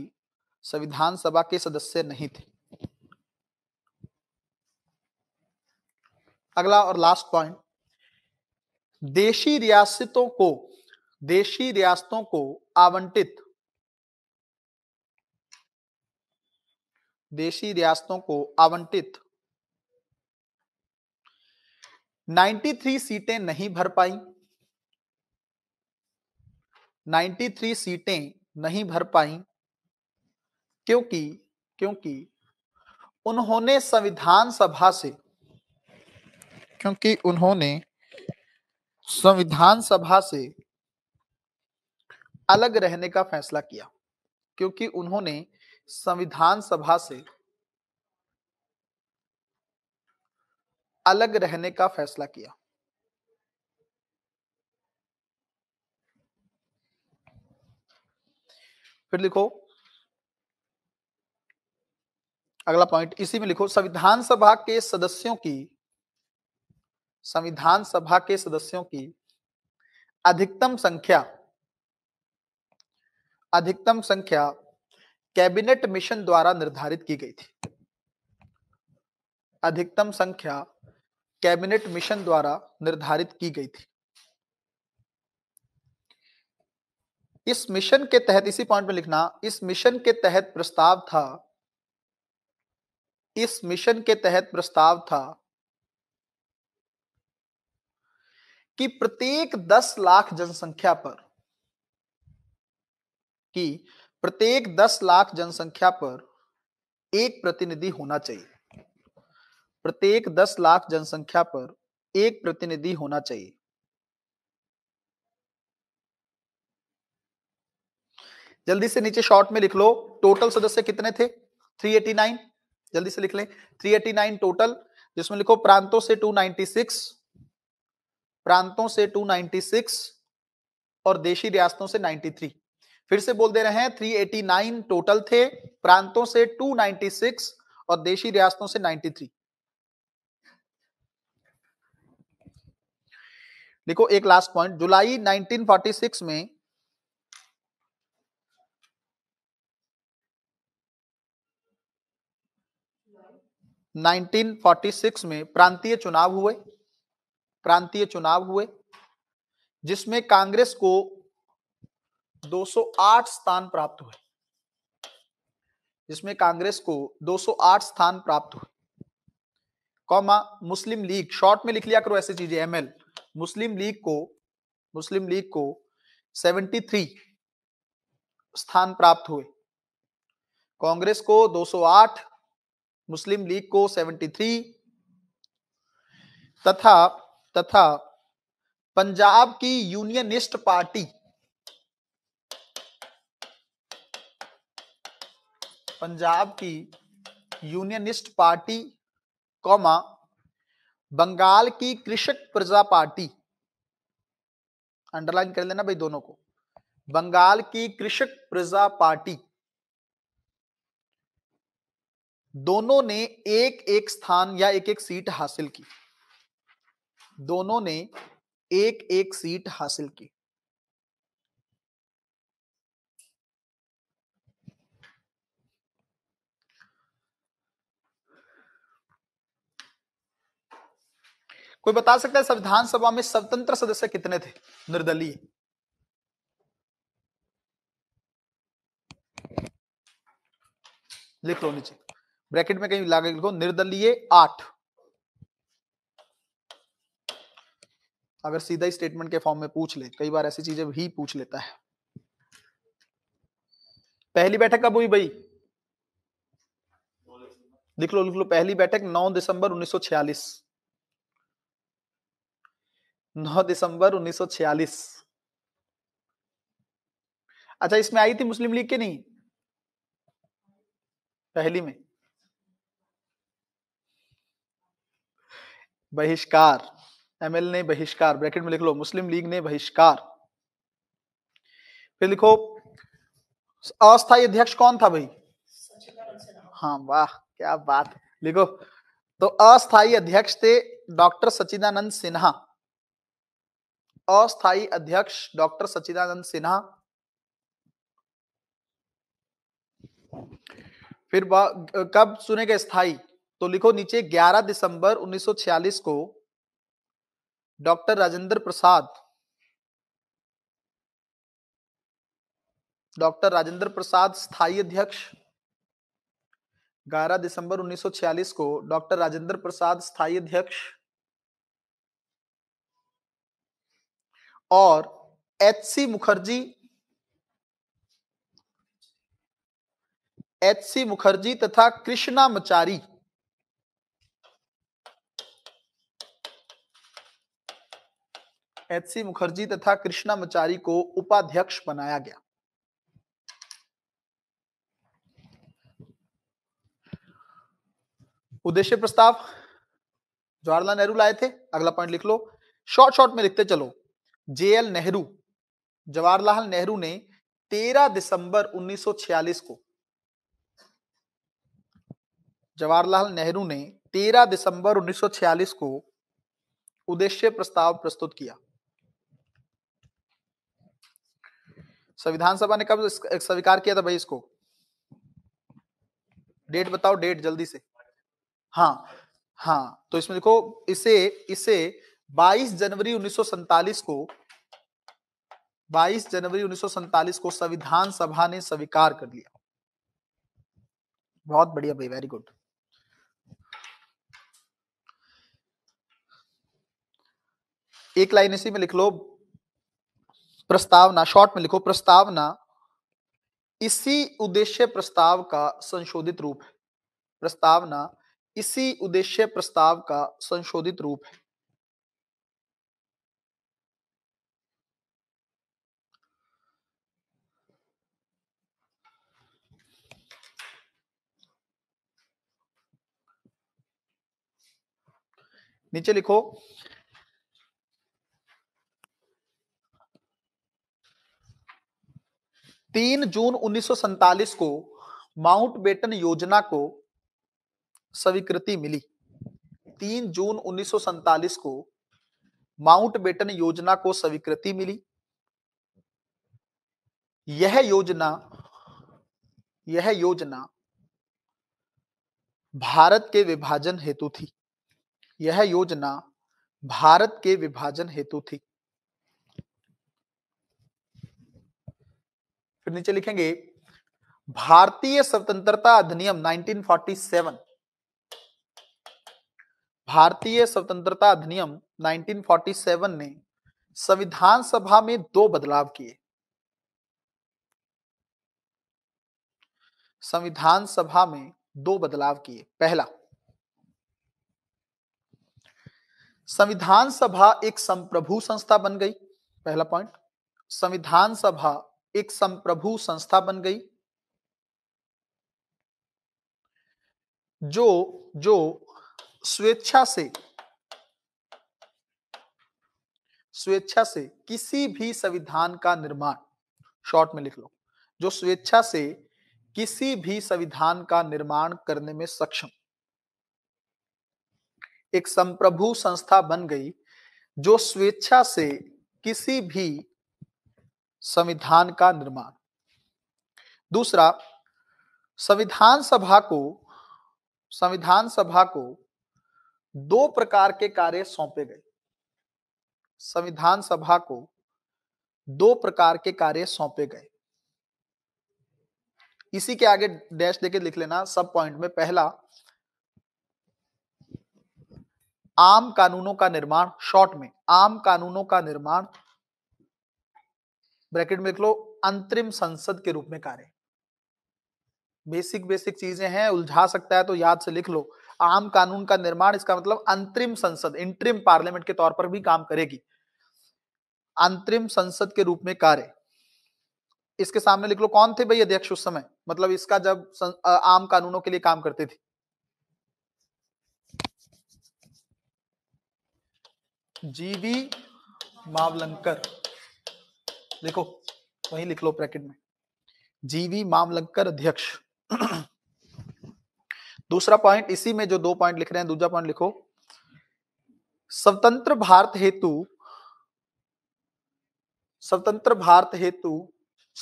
संविधान सभा के सदस्य नहीं थे अगला और लास्ट पॉइंट देशी रियासतों को देशी रियासतों को आवंटित देशी रियासतों को आवंटित 93 सीटें नहीं भर पाई 93 सीटें नहीं भर पाई क्योंकि क्योंकि उन्होंने संविधान सभा से क्योंकि उन्होंने संविधान सभा से अलग रहने का फैसला किया क्योंकि उन्होंने संविधान सभा से अलग रहने का फैसला किया फिर लिखो अगला पॉइंट इसी में लिखो संविधान सभा के सदस्यों की संविधान सभा के सदस्यों की अधिकतम संख्या अधिकतम संख्या कैबिनेट मिशन द्वारा निर्धारित की गई थी अधिकतम संख्या कैबिनेट मिशन द्वारा निर्धारित की गई थी इस मिशन के तहत इसी पॉइंट में लिखना इस मिशन के तहत प्रस्ताव था इस मिशन के तहत प्रस्ताव था कि प्रत्येक 10 लाख जनसंख्या पर कि प्रत्येक 10 लाख जनसंख्या पर एक प्रतिनिधि होना चाहिए प्रत्येक दस लाख जनसंख्या पर एक प्रतिनिधि होना चाहिए जल्दी से नीचे शॉर्ट में लिख लो टोटल सदस्य कितने थे 389 जल्दी से लिख लें 389 टोटल जिसमें लिखो प्रांतों से 296 प्रांतों से 296 और देशी रियासतों से 93 फिर से बोल दे रहे हैं 389 टोटल थे प्रांतों से 296 और देशी रियासतों से 93 देखो एक लास्ट पॉइंट जुलाई 1946 में नाइनटीन फोर्टी सिक्स में प्रांतीय चुनाव हुए प्रांतीय चुनाव हुए जिसमें कांग्रेस को 208 स्थान प्राप्त हुए जिसमें कांग्रेस को 208 स्थान प्राप्त हुए कौमा मुस्लिम लीग शॉर्ट में लिख लिया करो ऐसी चीजें एमएल मुस्लिम लीग को मुस्लिम लीग को 73 स्थान प्राप्त हुए कांग्रेस को 208 मुस्लिम लीग को 73 तथा तथा पंजाब की यूनियनिस्ट पार्टी पंजाब की यूनियनिस्ट पार्टी कौमा बंगाल की कृषक प्रजा पार्टी अंडरलाइन कर लेना भाई दोनों को बंगाल की कृषक प्रजा पार्टी दोनों ने एक एक स्थान या एक एक सीट हासिल की दोनों ने एक एक सीट हासिल की कोई बता सकता है संविधान सभा में स्वतंत्र सदस्य कितने थे निर्दलीय लिख लो नीचे ब्रैकेट में कहीं लागे लिखो निर्दलीय आठ अगर सीधा ही स्टेटमेंट के फॉर्म में पूछ ले कई बार ऐसी चीजें भी पूछ लेता है पहली बैठक कब हुई भाई लिख लो लिख लो पहली बैठक 9 दिसंबर 1946 9 दिसंबर 1946 अच्छा इसमें आई थी मुस्लिम लीग के नहीं पहली में बहिष्कार एमएल ने बहिष्कार ब्रैकेट में लिख लो मुस्लिम लीग ने बहिष्कार फिर लिखो अस्थायी अध्यक्ष कौन था भाई हाँ वाह क्या बात लिखो तो अस्थायी अध्यक्ष थे डॉक्टर सचिदानंद सिन्हा अस्थायी अध्यक्ष डॉक्टर सचिदानंद सिन्हा फिर कब गए स्थाई तो लिखो नीचे 11 दिसंबर 1946 को डॉक्टर राजेंद्र प्रसाद डॉक्टर राजेंद्र प्रसाद स्थाई अध्यक्ष 11 दिसंबर 1946 को डॉक्टर राजेंद्र प्रसाद स्थायी अध्यक्ष और H C Mukherjee H C Mukherjee तथा Krishnamachari H C Mukherjee तथा कृष्णा मचारी को उपाध्यक्ष बनाया गया उद्देश्य प्रस्ताव जवाहरलाल नेहरू लाए थे अगला पॉइंट लिख लो शॉर्ट शॉर्ट में लिखते चलो जेएल नेहरू जवाहरलाल नेहरू ने 13 दिसंबर 1946 को जवाहरलाल नेहरू ने 13 दिसंबर 1946 को उद्देश्य प्रस्ताव प्रस्तुत किया संविधान सभा ने कब स्वीकार किया था भाई इसको डेट बताओ डेट जल्दी से हाँ हाँ तो इसमें देखो इसे इसे 22 जनवरी उन्नीस को 22 जनवरी उन्नीस को संविधान सभा ने स्वीकार कर लिया बहुत बढ़िया भाई वेरी गुड एक लाइन इसी में लिख लो प्रस्तावना शॉर्ट में लिखो प्रस्तावना इसी उद्देश्य प्रस्ताव का संशोधित रूप है प्रस्तावना इसी उद्देश्य प्रस्ताव का संशोधित रूप है नीचे लिखो तीन जून उन्नीस को माउंट बेटन योजना को स्वीकृति मिली तीन जून उन्नीस को माउंट बेटन योजना को स्वीकृति मिली यह योजना यह योजना भारत के विभाजन हेतु थी यह योजना भारत के विभाजन हेतु थी फिर नीचे लिखेंगे भारतीय स्वतंत्रता अधिनियम 1947 भारतीय स्वतंत्रता अधिनियम 1947 ने संविधान सभा में दो बदलाव किए संविधान सभा में दो बदलाव किए पहला संविधान सभा एक संप्रभु संस्था बन गई पहला पॉइंट संविधान सभा एक संप्रभु संस्था बन गई जो जो स्वेच्छा से स्वेच्छा से किसी भी संविधान का निर्माण शॉर्ट में लिख लो जो स्वेच्छा से किसी भी संविधान का निर्माण करने में सक्षम एक संप्रभु संस्था बन गई जो स्वेच्छा से किसी भी संविधान का निर्माण दूसरा संविधान सभा को संविधान सभा को दो प्रकार के कार्य सौंपे गए संविधान सभा को दो प्रकार के कार्य सौंपे गए इसी के आगे डैश देके लिख लेना सब पॉइंट में पहला आम कानूनों का निर्माण शॉर्ट में आम कानूनों का निर्माण ब्रैकेट में लिख लो अंतरिम संसद के रूप में कार्य बेसिक बेसिक चीजें हैं उलझा सकता है तो याद से लिख लो आम कानून का निर्माण इसका मतलब अंतरिम संसद इंटरिम पार्लियामेंट के तौर पर भी काम करेगी अंतरिम संसद के रूप में कार्य इसके सामने लिख लो कौन थे भाई अध्यक्ष उस समय मतलब इसका जब आम कानूनों के लिए काम करते थे जीवी मावलंकर लिखो वहीं लिख लो ब्रैकेट में जीवी मामलंकर अध्यक्ष दूसरा पॉइंट इसी में जो दो पॉइंट लिख रहे हैं दूसरा पॉइंट लिखो स्वतंत्र भारत हेतु स्वतंत्र भारत हेतु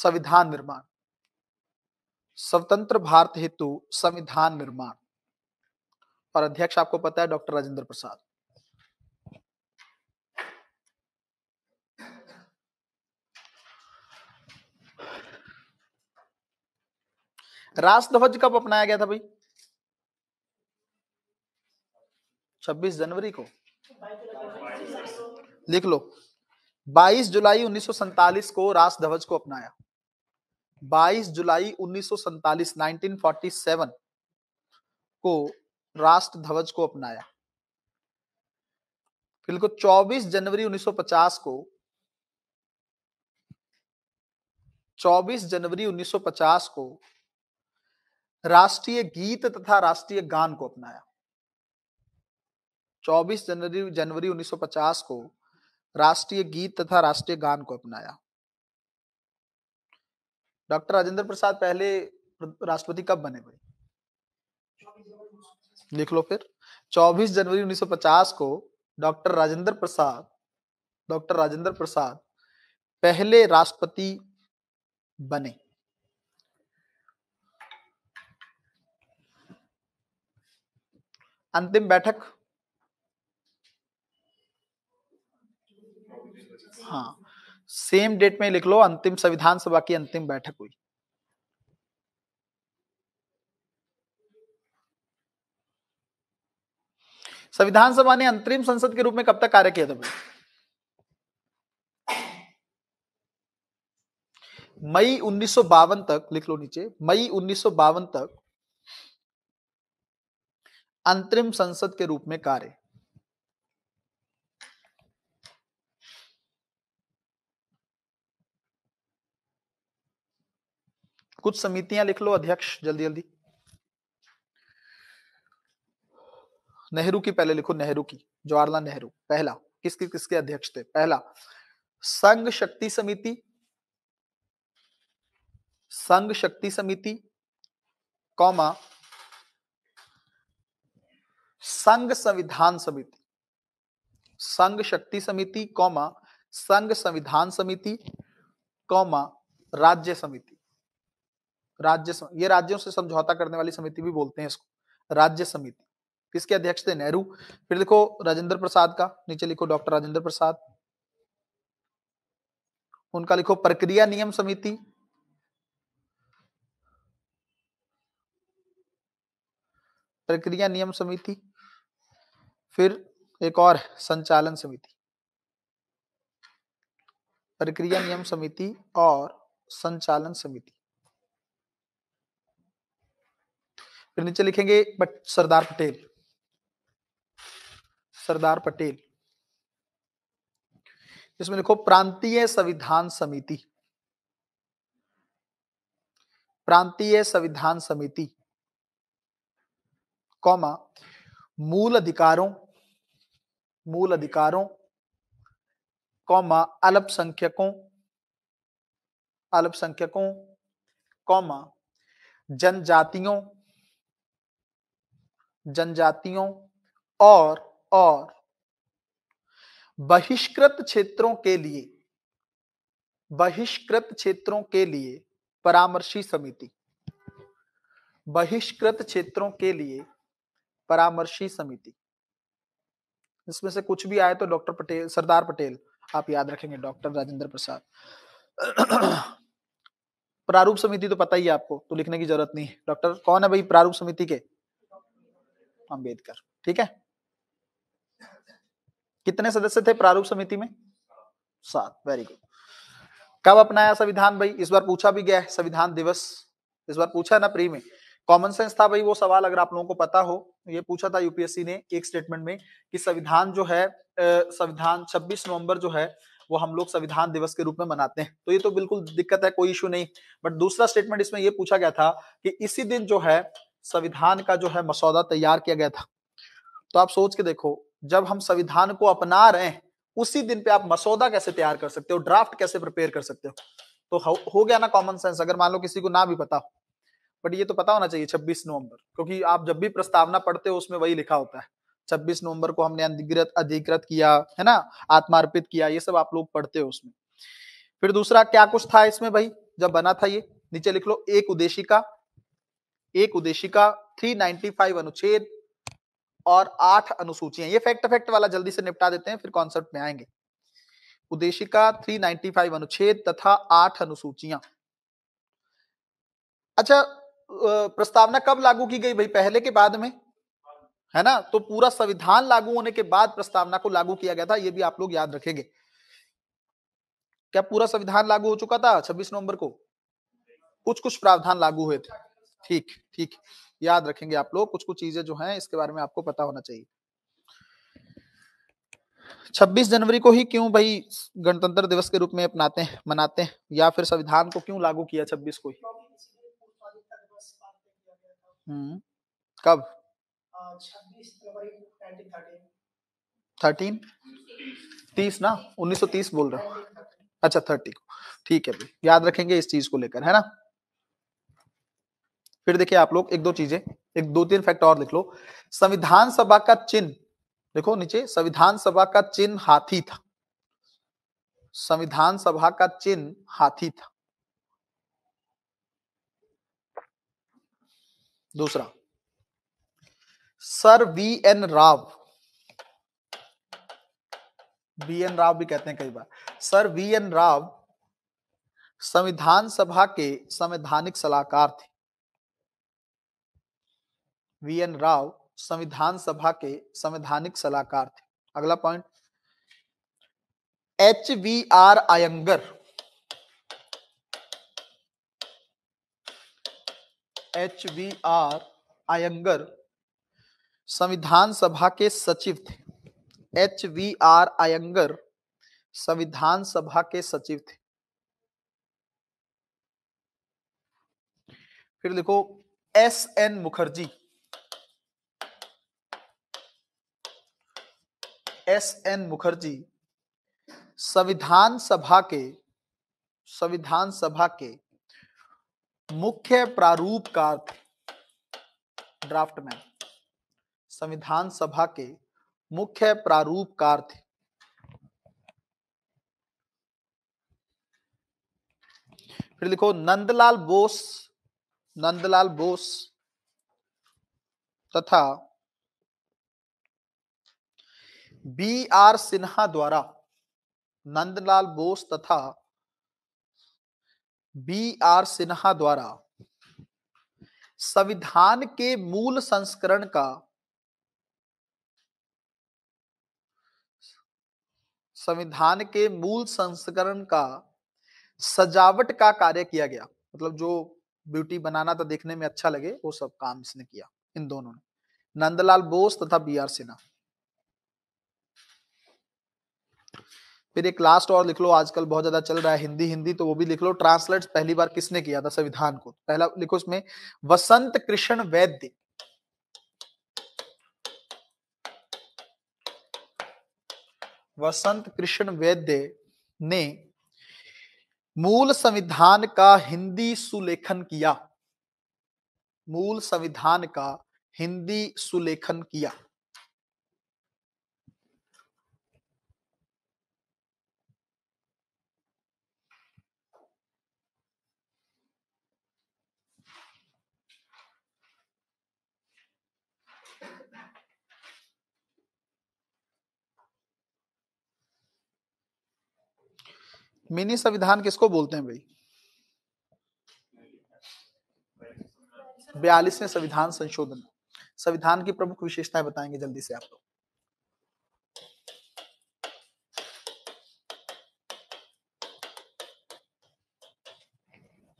संविधान निर्माण स्वतंत्र भारत हेतु संविधान निर्माण और अध्यक्ष आपको पता है डॉक्टर राजेंद्र प्रसाद राष्ट्रध्वज कब अपनाया गया था भाई 26 जनवरी को लिख लो 22 जुलाई उन्नीस को राष्ट्रध्वज को अपनाया 22 जुलाई उन्नीस 1947 को राष्ट्र ध्वज को अपनाया बिल्कुल 24 जनवरी 1950 को 24 जनवरी 1950 को राष्ट्रीय गीत तथा राष्ट्रीय गान को अपनाया 24 जनवरी जनवरी 1950 को राष्ट्रीय गीत तथा राष्ट्रीय गान को अपनाया डॉक्टर राजेंद्र प्रसाद पहले राष्ट्रपति कब बने भाई लिख लो फिर 24 जनवरी 1950 को डॉक्टर राजेंद्र प्रसाद डॉक्टर राजेंद्र प्रसाद पहले राष्ट्रपति बने अंतिम बैठक हाँ सेम डेट में लिख लो अंतिम संविधान सभा की अंतिम बैठक हुई संविधान सभा ने अंतरिम संसद के रूप में कब तक कार्य किया था भाई मई उन्नीस तक लिख लो नीचे मई उन्नीस तक अंतरिम संसद के रूप में कार्य कुछ समितियां लिख लो अध्यक्ष जल्दी जल्दी नेहरू की पहले लिखो नेहरू की जवाहरलाल नेहरू पहला किसके किसके अध्यक्ष थे पहला संघ शक्ति समिति संघ शक्ति समिति कौमा संघ संविधान समिति संघ शक्ति समिति कौमा संघ संविधान समिति कौमा राज्य समिति राज्य सम... ये राज्यों से समझौता करने वाली समिति भी बोलते हैं इसको राज्य समिति किसके अध्यक्ष थे नेहरू फिर देखो राजेंद्र प्रसाद का नीचे लिखो डॉक्टर राजेंद्र प्रसाद उनका लिखो प्रक्रिया नियम समिति प्रक्रिया नियम समिति फिर एक और संचालन समिति प्रक्रिया नियम समिति और संचालन समिति फिर नीचे लिखेंगे बट सरदार पटेल सरदार पटेल इसमें लिखो प्रांतीय संविधान समिति प्रांतीय संविधान समिति कौमा मूल अधिकारों मूल अधिकारों कौमा अल्पसंख्यकों अल्पसंख्यकों कौमा जनजातियों जनजातियों और और बहिष्कृत क्षेत्रों के लिए बहिष्कृत क्षेत्रों के लिए परामर्शी समिति बहिष्कृत क्षेत्रों के लिए परामर्शी समिति जिसमें से कुछ भी आए तो डॉक्टर पटेल सरदार पटेल आप याद रखेंगे डॉक्टर राजेंद्र प्रसाद प्रारूप समिति तो पता ही है आपको तो लिखने की जरूरत नहीं डॉक्टर कौन है भाई प्रारूप समिति के अंबेडकर ठीक है कितने सदस्य थे प्रारूप समिति में सात वेरी गुड कब अपनाया संविधान भाई इस बार पूछा भी गया है संविधान दिवस इस बार पूछा ना प्री में कॉमन सेंस था भाई वो सवाल अगर आप लोगों को पता हो ये पूछा था यूपीएससी ने एक स्टेटमेंट में कि संविधान जो है संविधान 26 नवंबर जो है वो हम लोग संविधान दिवस के रूप में मनाते हैं तो ये तो बिल्कुल दिक्कत है कोई इशू नहीं बट दूसरा स्टेटमेंट इसमें ये पूछा गया था कि इसी दिन जो है संविधान का जो है मसौदा तैयार किया गया था तो आप सोच के देखो जब हम संविधान को अपना रहे हैं उसी दिन पे आप मसौदा कैसे तैयार कर सकते हो ड्राफ्ट कैसे प्रिपेयर कर सकते हो तो हो, गया ना कॉमन सेंस अगर मान लो किसी को ना भी पता हो बट ये तो पता होना चाहिए 26 नवंबर क्योंकि आप जब भी प्रस्तावना पढ़ते हो उसमें वही लिखा होता है 26 नवंबर को हमने अधिकृत अधिकृत किया है ना आत्मार्पित किया ये सब आप लोग पढ़ते हो उसमें फिर दूसरा क्या कुछ था इसमें भाई जब बना था ये नीचे लिख लो एक उद्देशिका एक उद्देशिका 395 अनुच्छेद और आठ अनुसूचियां ये फैक्ट फैक्ट वाला जल्दी से निपटा देते हैं फिर कॉन्सेप्ट में आएंगे उद्देशिका 395 अनुच्छेद तथा आठ अनुसूचियां अच्छा प्रस्तावना कब लागू की गई भाई पहले के बाद में है ना तो पूरा संविधान लागू होने के बाद प्रस्तावना को लागू किया गया था ये भी आप लोग याद रखेंगे क्या पूरा संविधान लागू हो चुका था 26 नवंबर को कुछ कुछ प्रावधान लागू हुए थे ठीक ठीक याद रखेंगे आप लोग कुछ कुछ चीजें जो हैं इसके बारे में आपको पता होना चाहिए 26 जनवरी को ही क्यों भाई गणतंत्र दिवस के रूप में अपनाते हैं मनाते हैं या फिर संविधान को क्यों लागू किया 26 को ही हम्म। कब थर्टीन तीस ना उन्नीस सौ तीस बोल रहे हो अच्छा थर्टी को ठीक है भाई याद रखेंगे इस चीज को लेकर है ना फिर देखिए आप लोग एक दो चीजें एक दो तीन फैक्ट और लिख लो संविधान सभा का चिन्ह देखो नीचे संविधान सभा का चिन्ह हाथी था संविधान सभा का चिन्ह हाथी था दूसरा sir V N Rau B N Rau भी कहते हैं कई बार सर वी एन राव संविधान सभा के संवैधानिक सलाहकार थे वी एन राव संविधान सभा के संवैधानिक सलाहकार थे अगला point H V R Iyengar H V R Iyengar संविधान सभा के सचिव थे एच वी आर आयंगर संविधान सभा के सचिव थे फिर देखो S N Mukherjee S N Mukherjee संविधान सभा के संविधान सभा के मुख्य प्रारूप का अर्थ ड्राफ्ट में संविधान सभा के मुख्य प्रारूप का अर्थ फिर लिखो नंदलाल बोस नंदलाल बोस तथा बी आर सिन्हा द्वारा नंदलाल बोस तथा बी आर सिन्हा द्वारा संविधान के मूल संस्करण का संविधान के मूल संस्करण का सजावट का कार्य किया गया मतलब जो ब्यूटी बनाना था देखने में अच्छा लगे वो सब काम इसने किया इन दोनों ने नंदलाल बोस तथा बी आर सिन्हा फिर एक लास्ट और लिख लो आजकल बहुत ज्यादा चल रहा है हिंदी हिंदी तो वो भी लिख लो ट्रांसलेट पहली बार किसने किया था संविधान को पहला लिखो इसमें वसंत कृष्ण वैद्य वसंत कृष्ण वैद्य ने मूल संविधान का हिंदी सुलेखन किया मूल संविधान का हिंदी सुलेखन किया मिनी संविधान किसको बोलते हैं भाई बयालीसवें संविधान संशोधन संविधान की प्रमुख विशेषताएं बताएंगे जल्दी से आप लोग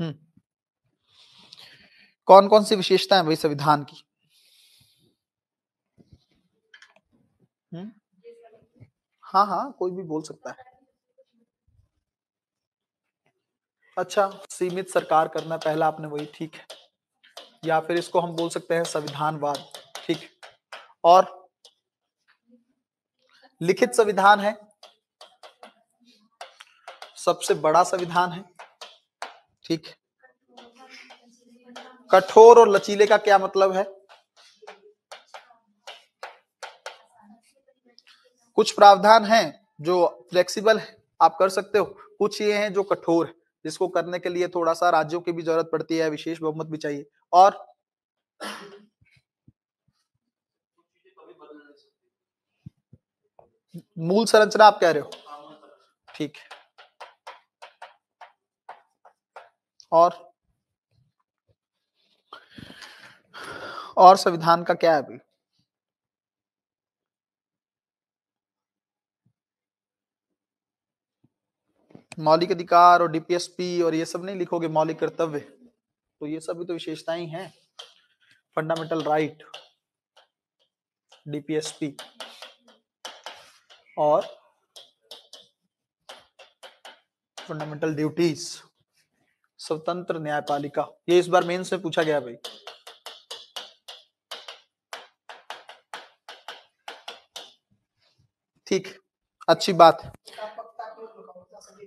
हम्म। कौन कौन सी विशेषताएं भाई संविधान की हम्म। हाँ हाँ कोई भी बोल सकता है अच्छा सीमित सरकार करना पहला आपने वही ठीक है या फिर इसको हम बोल सकते हैं संविधानवाद ठीक और लिखित संविधान है सबसे बड़ा संविधान है ठीक कठोर और लचीले का क्या मतलब है कुछ प्रावधान हैं जो फ्लेक्सिबल है आप कर सकते हो कुछ ये हैं जो कठोर है जिसको करने के लिए थोड़ा सा राज्यों की भी जरूरत पड़ती है विशेष बहुमत भी चाहिए और मूल संरचना आप कह रहे हो ठीक है और और संविधान का क्या है अभी मौलिक अधिकार और डीपीएसपी और ये सब नहीं लिखोगे मौलिक कर्तव्य तो ये सब भी तो विशेषताएं हैं फंडामेंटल राइट डीपीएसपी और फंडामेंटल ड्यूटीज स्वतंत्र न्यायपालिका ये इस बार मेन में पूछा गया भाई ठीक अच्छी बात है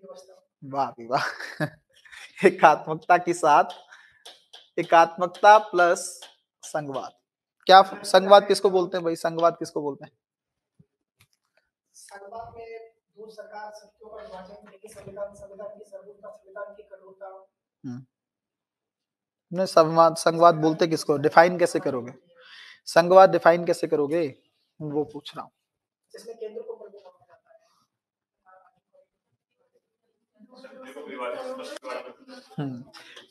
वाह वाह एकात्मकता के साथ एकात्मकता प्लस संघवाद क्या संघवाद किसको बोलते हैं भाई संघवाद किसको बोलते हैं हम्म। संवाद संवाद बोलते किसको डिफाइन कैसे करोगे संघवाद डिफाइन कैसे करोगे वो पूछ रहा हूँ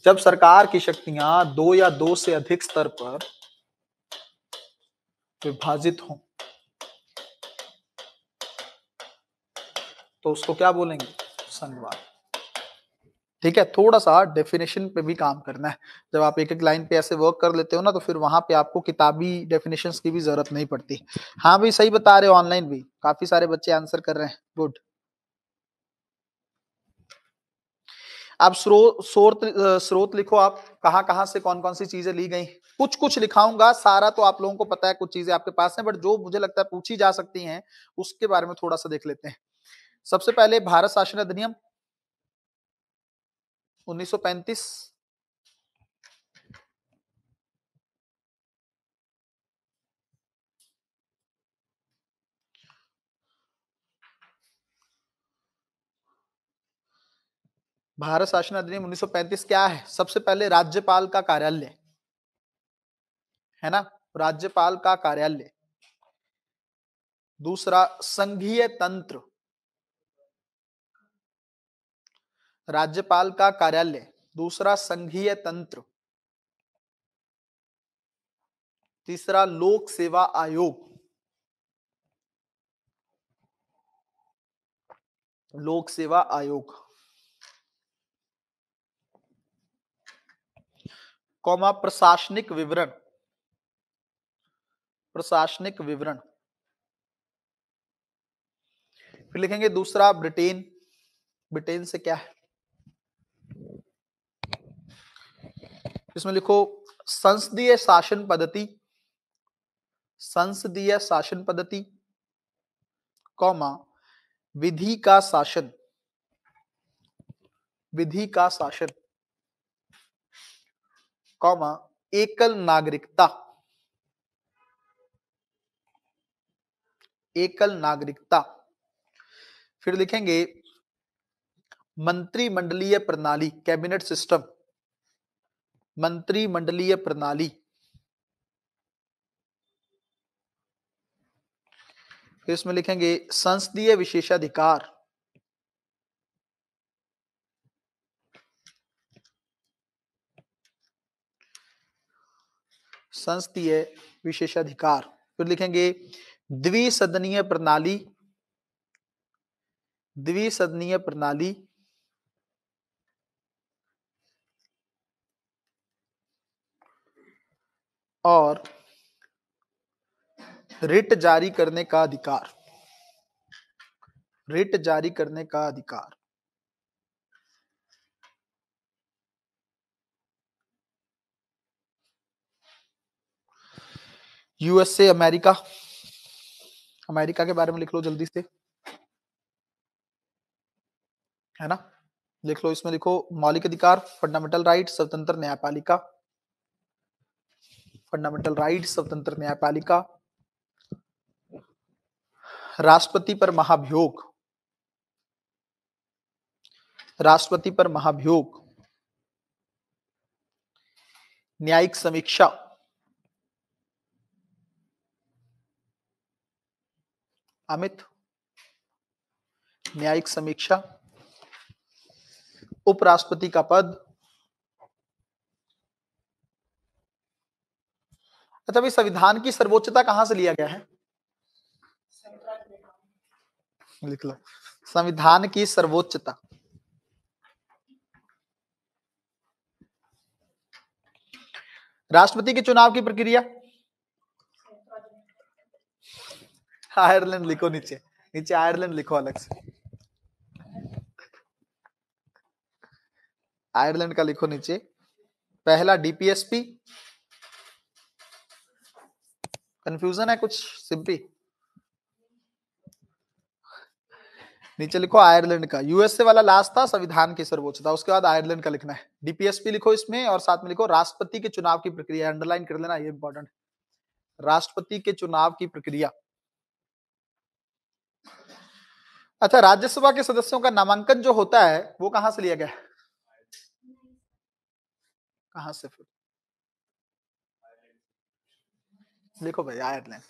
जब सरकार की शक्तियां दो या दो से अधिक स्तर पर विभाजित हों तो उसको क्या बोलेंगे संघवाद ठीक है थोड़ा सा डेफिनेशन पे भी काम करना है जब आप एक एक लाइन पे ऐसे वर्क कर लेते हो ना तो फिर वहां पे आपको किताबी डेफिनेशन की भी जरूरत नहीं पड़ती हाँ भी सही बता रहे हो ऑनलाइन भी काफी सारे बच्चे आंसर कर रहे हैं गुड अब स्रोत स्रोत लिखो आप कहाँ कहाँ से कौन कौन सी चीजें ली गई कुछ कुछ लिखाऊंगा सारा तो आप लोगों को पता है कुछ चीजें आपके पास है बट जो मुझे लगता है पूछी जा सकती हैं उसके बारे में थोड़ा सा देख लेते हैं सबसे पहले भारत शासन अधिनियम 1935 भारत शासन अधिनियम 1935 क्या है सबसे पहले राज्यपाल का कार्यालय है ना राज्यपाल का कार्यालय दूसरा संघीय तंत्र राज्यपाल का कार्यालय दूसरा संघीय तंत्र तीसरा लोक सेवा आयोग लोक सेवा आयोग कौमा प्रशासनिक विवरण प्रशासनिक विवरण फिर लिखेंगे दूसरा ब्रिटेन ब्रिटेन से क्या है इसमें लिखो संसदीय शासन पद्धति संसदीय शासन पद्धति कौमा विधि का शासन विधि का शासन कौमा एकल नागरिकता एकल नागरिकता फिर लिखेंगे मंत्रिमंडलीय प्रणाली कैबिनेट सिस्टम मंत्रिमंडलीय प्रणाली फिर इसमें लिखेंगे संसदीय विशेषाधिकार संस्थीय विशेषाधिकार फिर लिखेंगे द्विसदनीय प्रणाली द्विसदनीय प्रणाली और रिट जारी करने का अधिकार रिट जारी करने का अधिकार यूएसए अमेरिका अमेरिका के बारे में लिख लो जल्दी से है ना लिख लो इसमें लिखो मौलिक अधिकार फंडामेंटल राइट स्वतंत्र न्यायपालिका फंडामेंटल राइट स्वतंत्र न्यायपालिका राष्ट्रपति पर महाभियोग राष्ट्रपति पर महाभियोग न्यायिक समीक्षा अमित न्यायिक समीक्षा उपराष्ट्रपति का पद अच्छा भाई संविधान की सर्वोच्चता कहां से लिया गया है लिख लो संविधान की सर्वोच्चता राष्ट्रपति के चुनाव की प्रक्रिया आयरलैंड लिखो नीचे नीचे आयरलैंड लिखो अलग से आयरलैंड का लिखो नीचे पहला डीपीएसपी कंफ्यूजन है कुछ सिंपी नीचे लिखो आयरलैंड का यूएसए वाला लास्ट था संविधान की था उसके बाद आयरलैंड का लिखना है डीपीएसपी लिखो इसमें और साथ में लिखो राष्ट्रपति के चुनाव की प्रक्रिया अंडरलाइन कर लेना ये इंपॉर्टेंट राष्ट्रपति के चुनाव की प्रक्रिया अच्छा राज्यसभा के सदस्यों का नामांकन जो होता है वो कहां से लिया गया कहां से फिर देखो भाई आयरलैंड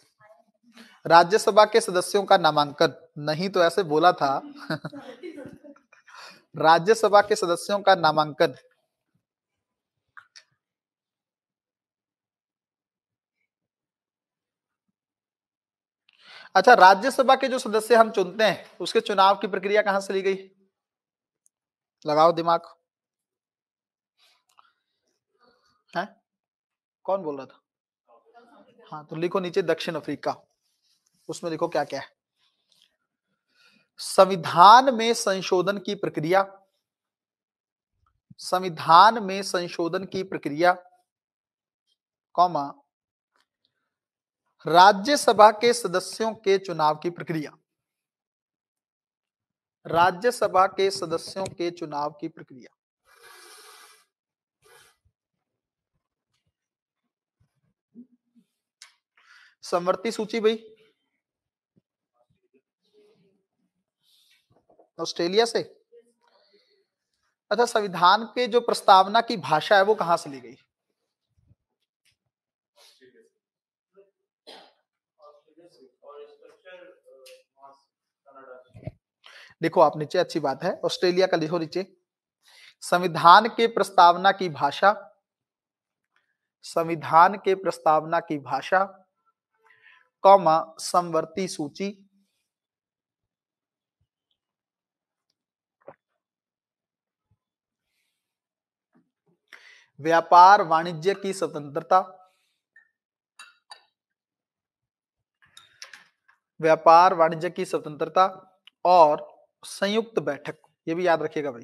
राज्यसभा के सदस्यों का नामांकन नहीं तो ऐसे बोला था राज्यसभा के सदस्यों का नामांकन अच्छा राज्यसभा के जो सदस्य हम चुनते हैं उसके चुनाव की प्रक्रिया कहां से ली गई लगाओ दिमाग है कौन बोल रहा था हाँ तो लिखो नीचे दक्षिण अफ्रीका उसमें लिखो क्या क्या है संविधान में संशोधन की प्रक्रिया संविधान में संशोधन की प्रक्रिया कौमा राज्यसभा के सदस्यों के चुनाव की प्रक्रिया राज्यसभा के सदस्यों के चुनाव की प्रक्रिया समवर्ती सूची भाई ऑस्ट्रेलिया से अच्छा संविधान के जो प्रस्तावना की भाषा है वो कहां से ली गई देखो आप नीचे अच्छी बात है ऑस्ट्रेलिया का लिखो नीचे संविधान के प्रस्तावना की भाषा संविधान के प्रस्तावना की भाषा कौमा समवर्ती सूची व्यापार वाणिज्य की स्वतंत्रता व्यापार वाणिज्य की स्वतंत्रता और संयुक्त बैठक ये भी याद रखिएगा भाई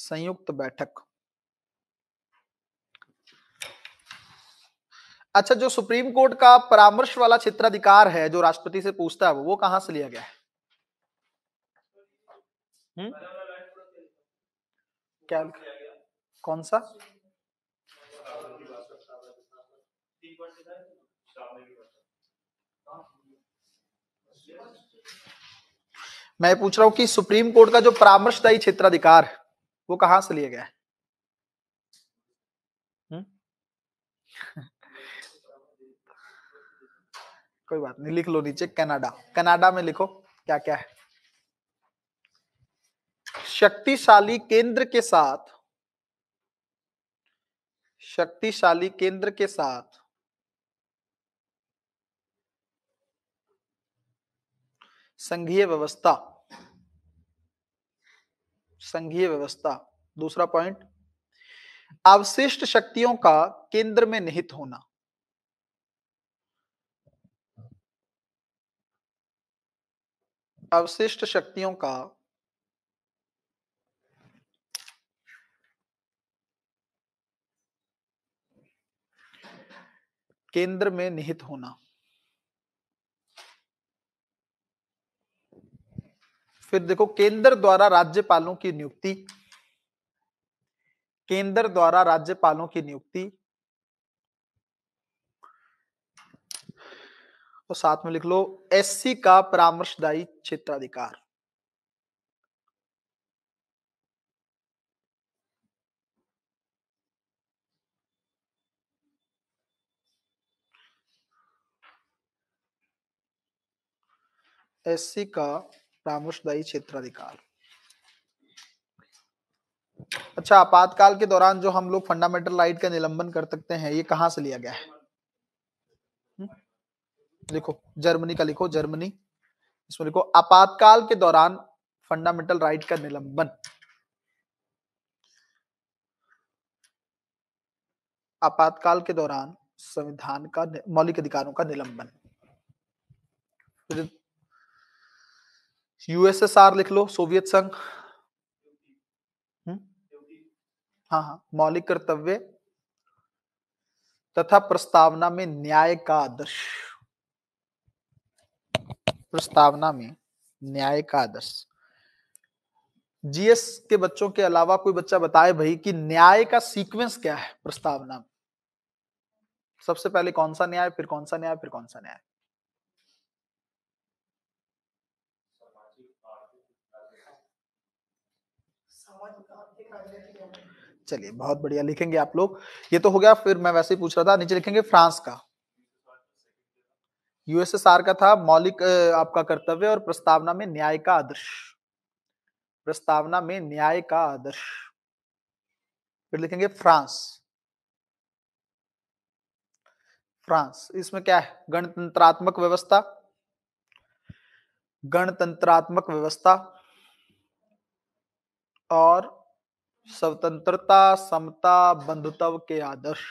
संयुक्त बैठक अच्छा जो सुप्रीम कोर्ट का परामर्श वाला क्षेत्राधिकार है जो राष्ट्रपति से पूछता है वो वो कहां से लिया गया है क्या कौन सा मैं पूछ रहा हूं कि सुप्रीम कोर्ट का जो परामर्शदायी क्षेत्राधिकार वो कहां से लिया गया है कोई बात नहीं लिख लो नीचे कनाडा कनाडा में लिखो क्या क्या है शक्तिशाली केंद्र के साथ शक्तिशाली केंद्र के साथ संघीय व्यवस्था संघीय व्यवस्था दूसरा पॉइंट अवशिष्ट शक्तियों का केंद्र में निहित होना अवशिष्ट शक्तियों का केंद्र में निहित होना फिर देखो केंद्र द्वारा राज्यपालों की नियुक्ति केंद्र द्वारा राज्यपालों की नियुक्ति और साथ में लिख लो एससी का परामर्शदायी क्षेत्राधिकार एससी का परामर्शदायी क्षेत्राधिकार अच्छा आपातकाल के दौरान जो हम लोग फंडामेंटल राइट का निलंबन कर सकते हैं ये कहां से लिया गया है हम्म? लिखो जर्मनी का लिखो जर्मनी इसमें लिखो आपातकाल के दौरान फंडामेंटल राइट का निलंबन आपातकाल के दौरान संविधान का मौलिक अधिकारों का निलंबन यूएसएसआर लिख लो सोवियत संघ हम्म? हाँ हाँ मौलिक कर्तव्य तथा प्रस्तावना में न्याय का आदर्श प्रस्तावना में न्याय का आदर्श जीएस के बच्चों के अलावा कोई बच्चा बताए भाई कि न्याय का सीक्वेंस क्या है प्रस्तावना में सबसे पहले कौन सा न्याय फिर कौन सा न्याय फिर कौन सा न्याय चलिए बहुत बढ़िया लिखेंगे आप लोग ये तो हो गया फिर मैं वैसे ही पूछ रहा था नीचे लिखेंगे फ्रांस का यूएसएसआर का था मौलिक आपका कर्तव्य और प्रस्तावना में न्याय का आदर्श प्रस्तावना में न्याय का आदर्श फिर लिखेंगे फ्रांस फ्रांस इसमें क्या है गणतंत्रात्मक व्यवस्था गणतंत्रात्मक व्यवस्था और स्वतंत्रता समता बंधुत्व के आदर्श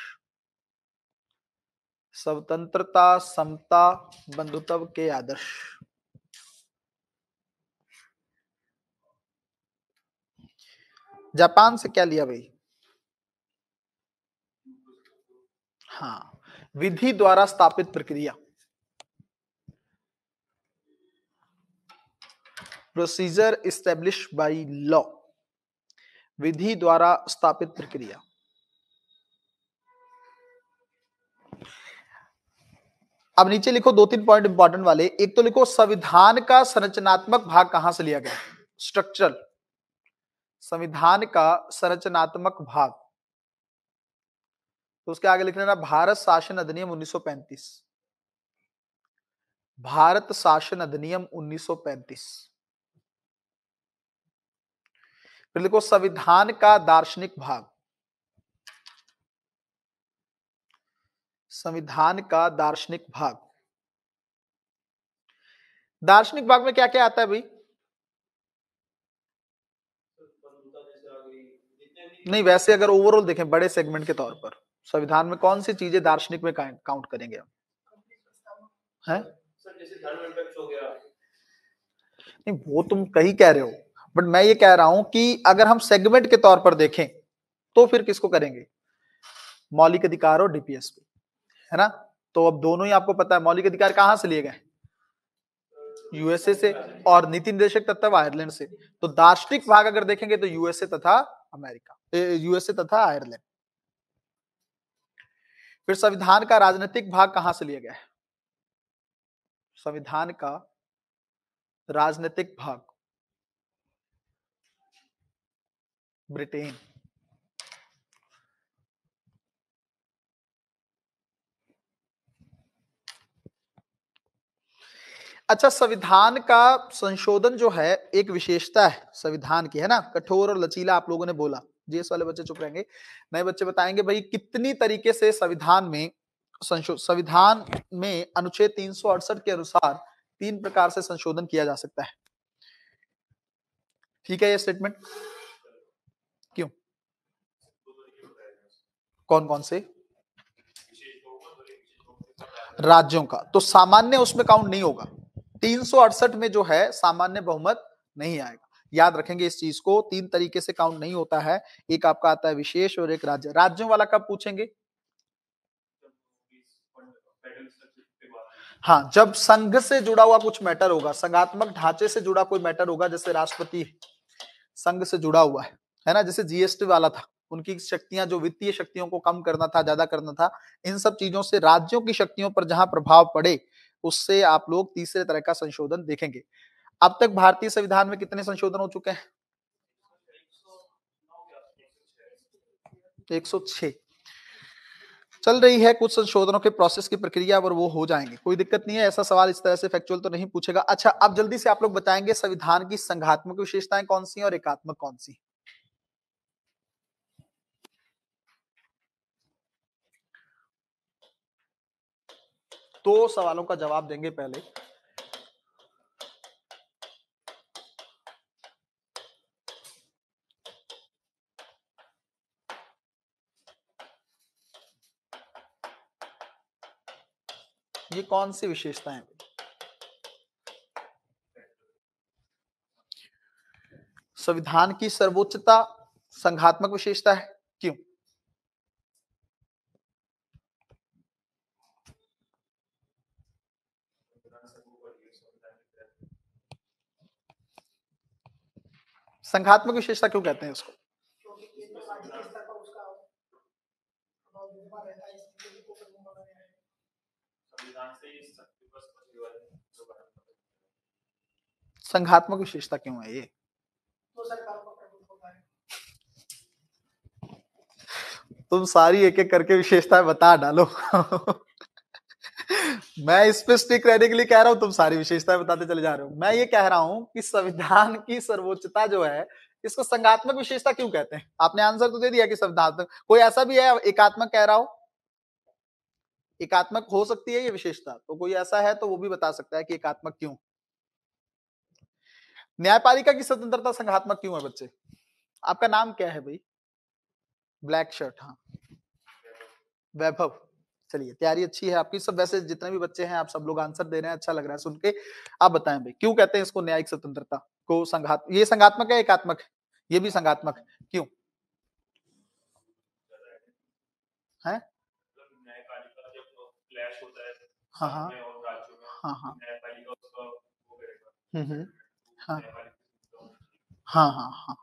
स्वतंत्रता समता बंधुत्व के आदर्श जापान से क्या लिया भाई हाँ विधि द्वारा स्थापित प्रक्रिया प्रोसीजर एस्टेब्लिश बाई लॉ विधि द्वारा स्थापित प्रक्रिया अब नीचे लिखो दो तीन पॉइंट इंपॉर्टेंट वाले एक तो लिखो संविधान का संरचनात्मक भाग कहां से लिया गया स्ट्रक्चरल संविधान का संरचनात्मक भाग तो उसके आगे लिख लेना भारत शासन अधिनियम 1935 भारत शासन अधिनियम 1935 फिर देखो संविधान का दार्शनिक भाग संविधान का दार्शनिक भाग दार्शनिक भाग में क्या क्या आता है भाई नहीं वैसे अगर ओवरऑल देखें बड़े सेगमेंट के तौर पर संविधान में कौन सी चीजें दार्शनिक में काउंट करेंगे हम गया। नहीं वो तुम कही कह रहे हो बट मैं ये कह रहा हूं कि अगर हम सेगमेंट के तौर पर देखें तो फिर किसको करेंगे मौलिक अधिकार और डीपीएस पे है ना तो अब दोनों ही आपको पता है मौलिक अधिकार कहां से लिए गए यूएसए से और नीति निदेशक तत्व आयरलैंड से तो दार्शनिक भाग अगर देखेंगे तो यूएसए तथा अमेरिका यूएसए तथा आयरलैंड फिर संविधान का राजनीतिक भाग कहां से लिया गया है संविधान का राजनीतिक भाग ब्रिटेन अच्छा संविधान का संशोधन जो है एक विशेषता है संविधान की है ना कठोर और लचीला आप लोगों ने बोला जीएस वाले बच्चे चुप रहेंगे नए बच्चे बताएंगे भाई कितनी तरीके से संविधान में संशोधन संविधान में अनुच्छेद तीन के अनुसार तीन प्रकार से संशोधन किया जा सकता है ठीक है ये स्टेटमेंट कौन कौन से राज्यों का तो सामान्य उसमें काउंट नहीं होगा तीन में जो है सामान्य बहुमत नहीं आएगा याद रखेंगे इस चीज को तीन तरीके से काउंट नहीं होता है एक आपका आता है विशेष और एक राज्य राज्यों वाला कब पूछेंगे हाँ जब संघ से जुड़ा हुआ कुछ मैटर होगा संघात्मक ढांचे से जुड़ा कोई मैटर होगा जैसे राष्ट्रपति संघ से जुड़ा हुआ है है ना जैसे जीएसटी वाला था उनकी शक्तियां जो वित्तीय शक्तियों को कम करना था ज्यादा करना था इन सब चीजों से राज्यों की शक्तियों पर जहां प्रभाव पड़े उससे आप लोग तीसरे तरह का संशोधन देखेंगे अब तक भारतीय संविधान में कितने संशोधन हो चुके हैं 106 चल रही है कुछ संशोधनों के प्रोसेस की प्रक्रिया और वो हो जाएंगे कोई दिक्कत नहीं है ऐसा सवाल इस तरह से फैक्चुअल तो नहीं पूछेगा अच्छा अब जल्दी से आप लोग बताएंगे संविधान की संघात्मक विशेषताएं कौन सी और एकात्मक कौन सी दो तो सवालों का जवाब देंगे पहले ये कौन सी विशेषता है संविधान की सर्वोच्चता संघात्मक विशेषता है क्यों संघात्मक विशेषता क्यों कहते हैं इसको संघात्मक विशेषता क्यों है ये तुम सारी एक एक करके विशेषताएं बता डालो मैं इस पे स्टिक रहने के लिए कह रहा हूँ तुम सारी विशेषताएं बताते चले जा रहे हो मैं ये कह रहा हूँ कि संविधान की सर्वोच्चता जो है इसको संघात्मक विशेषता क्यों कहते हैं आपने आंसर तो दे दिया कि संविधात्मक कोई ऐसा भी है एकात्मक कह रहा हो एकात्मक हो सकती है ये विशेषता तो कोई ऐसा है तो वो भी बता सकता है कि एकात्मक क्यों न्यायपालिका की स्वतंत्रता संघात्मक क्यों है बच्चे आपका नाम क्या है भाई ब्लैक शर्ट हाँ वैभव चलिए तैयारी अच्छी है आपकी सब वैसे जितने भी बच्चे हैं आप सब लोग आंसर दे रहे हैं अच्छा लग रहा है सुन के आप बताएं भाई क्यों कहते हैं इसको न्यायिक स्वतंत्रता को संघात ये संघात्मक है एकात्मक ये भी संघात्मक क्यों है हाँ हाँ हाँ हाँ हम्म, हम्म। हाँ हाँ हाँ, हाँ।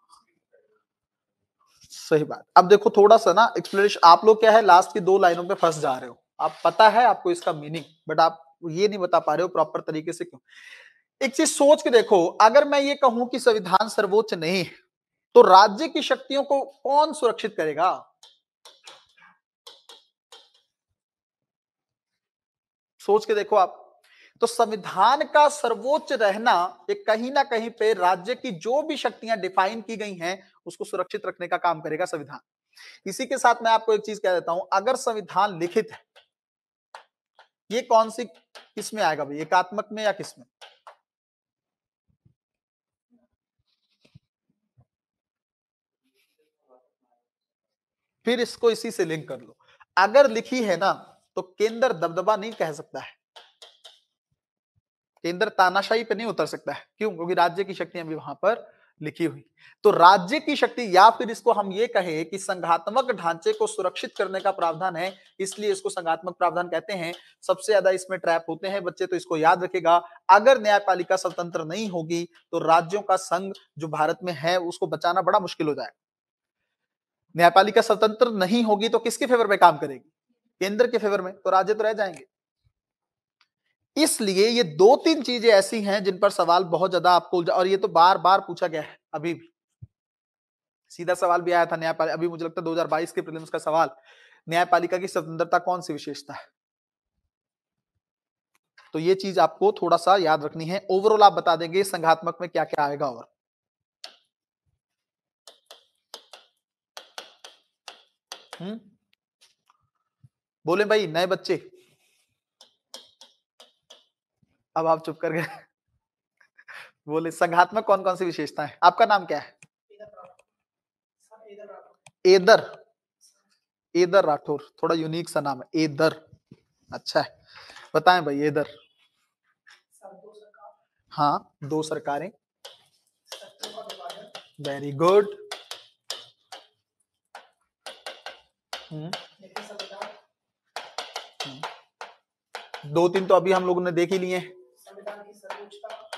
सही बात अब देखो थोड़ा सा ना एक्सप्लेनेशन आप लोग क्या है लास्ट की दो लाइनों में फंस जा रहे हो आप पता है आपको इसका मीनिंग बट आप ये नहीं बता पा रहे हो प्रॉपर तरीके से क्यों एक चीज सोच के देखो अगर मैं ये कहूं कि संविधान सर्वोच्च नहीं तो राज्य की शक्तियों को कौन सुरक्षित करेगा सोच के देखो आप तो संविधान का सर्वोच्च रहना ये कहीं ना कहीं पे राज्य की जो भी शक्तियां डिफाइन की गई हैं उसको सुरक्षित रखने का काम करेगा संविधान इसी के साथ मैं आपको एक चीज कह देता हूं अगर संविधान लिखित है ये कौन सी किसमें आएगा भाई एकात्मक में या किसमें फिर इसको इसी से लिंक कर लो अगर लिखी है ना तो केंद्र दबदबा नहीं कह सकता है केंद्र तानाशाही पे नहीं उतर सकता है क्यों क्योंकि राज्य की शक्तियां भी वहां पर लिखी हुई तो राज्य की शक्ति या फिर इसको हम ये कहें कि संघात्मक ढांचे को सुरक्षित करने का प्रावधान है इसलिए इसको संघात्मक प्रावधान कहते हैं सबसे ज्यादा इसमें ट्रैप होते हैं बच्चे तो इसको याद रखेगा अगर न्यायपालिका स्वतंत्र नहीं होगी तो राज्यों का संघ जो भारत में है उसको बचाना बड़ा मुश्किल हो जाएगा न्यायपालिका स्वतंत्र नहीं होगी तो किसके फेवर में काम करेगी केंद्र के फेवर में तो राज्य तो रह जाएंगे इसलिए ये दो तीन चीजें ऐसी हैं जिन पर सवाल बहुत ज्यादा आपको और ये तो बार बार पूछा गया है अभी भी सीधा सवाल भी आया था न्यायपालिका अभी मुझे लगता है 2022 के प्रीलिम्स का सवाल न्यायपालिका की स्वतंत्रता कौन सी विशेषता है तो ये चीज आपको थोड़ा सा याद रखनी है ओवरऑल आप बता देंगे संघात्मक में क्या क्या आएगा और हुँ? हम्म? बोले भाई नए बच्चे अब आप चुप कर गए बोले संघात्मक कौन कौन सी विशेषता है आपका नाम क्या है एदर एदर राठौर थोड़ा यूनिक सा नाम है एदर अच्छा है बताएं भाई एदर हाँ दो सरकारें वेरी गुड दो तीन तो अभी हम लोगों ने देख ही लिए हैं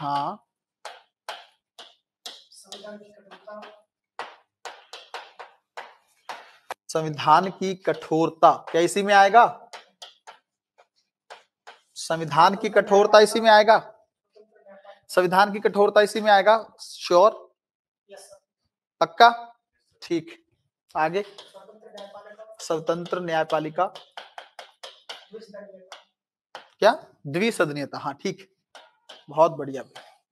हाँ संविधान की कठोरता क्या इसी में आएगा संविधान की कठोरता इसी में आएगा संविधान की कठोरता इसी में आएगा श्योर पक्का ठीक आगे स्वतंत्र न्यायपालिका क्या द्विसदनीयता हाँ ठीक बहुत बढ़िया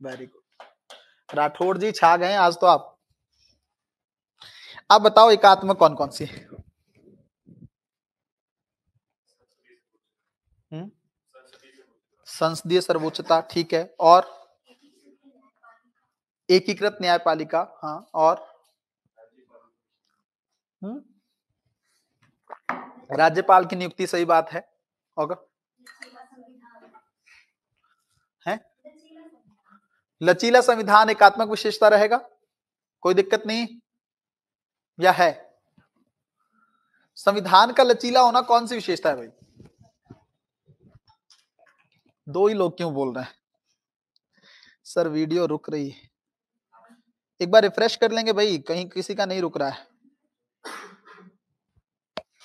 वेरी गुड राठौड़ जी छा गए आज तो आप अब बताओ एकात्म कौन कौन सी हम्म? संसदीय सर्वोच्चता ठीक है और एकीकृत न्यायपालिका हाँ और हम्म? राज्यपाल की नियुक्ति सही बात है होगा लचीला संविधान एकात्मक विशेषता रहेगा कोई दिक्कत नहीं या है संविधान का लचीला होना कौन सी विशेषता है भाई दो ही लोग क्यों बोल रहे हैं सर वीडियो रुक रही है एक बार रिफ्रेश कर लेंगे भाई कहीं किसी का नहीं रुक रहा है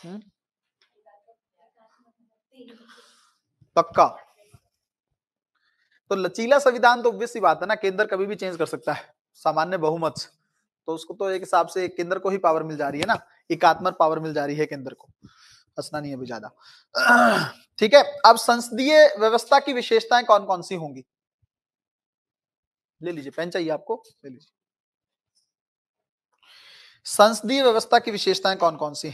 हुँ? हम्म? पक्का तो लचीला संविधान तो विश्व बात है ना केंद्र कभी भी चेंज कर सकता है सामान्य बहुमत तो उसको तो एक हिसाब से केंद्र को ही पावर मिल जा रही है ना एकात्मक पावर मिल जा रही है केंद्र को हंसना नहीं अभी ज्यादा ठीक है अब संसदीय व्यवस्था की विशेषताएं कौन कौन सी होंगी ले लीजिए पेन चाहिए आपको ले लीजिए संसदीय व्यवस्था की विशेषताएं कौन कौन सी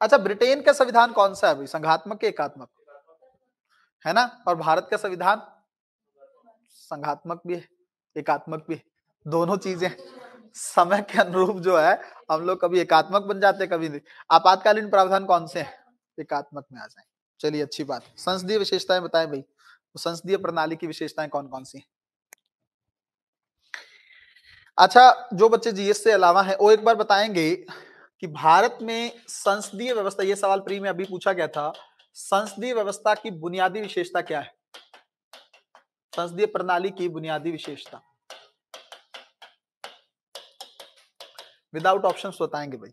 अच्छा ब्रिटेन का संविधान कौन सा है अभी संघात्मक के एकात्मक है ना और भारत का संविधान संघात्मक भी है एकात्मक भी है दोनों चीजें समय के अनुरूप जो है हम लोग कभी एकात्मक बन जाते कभी नहीं आपातकालीन प्रावधान कौन से हैं एकात्मक में आ जाए चलिए अच्छी बात संसदीय विशेषताएं बताएं भाई तो संसदीय प्रणाली की विशेषताएं कौन कौन सी अच्छा जो बच्चे जीएस से अलावा हैं वो एक बार बताएंगे कि भारत में संसदीय व्यवस्था ये सवाल प्री में अभी पूछा गया था संसदीय व्यवस्था की बुनियादी विशेषता क्या है संसदीय प्रणाली की बुनियादी विशेषता विदाउट ऑप्शन बताएंगे भाई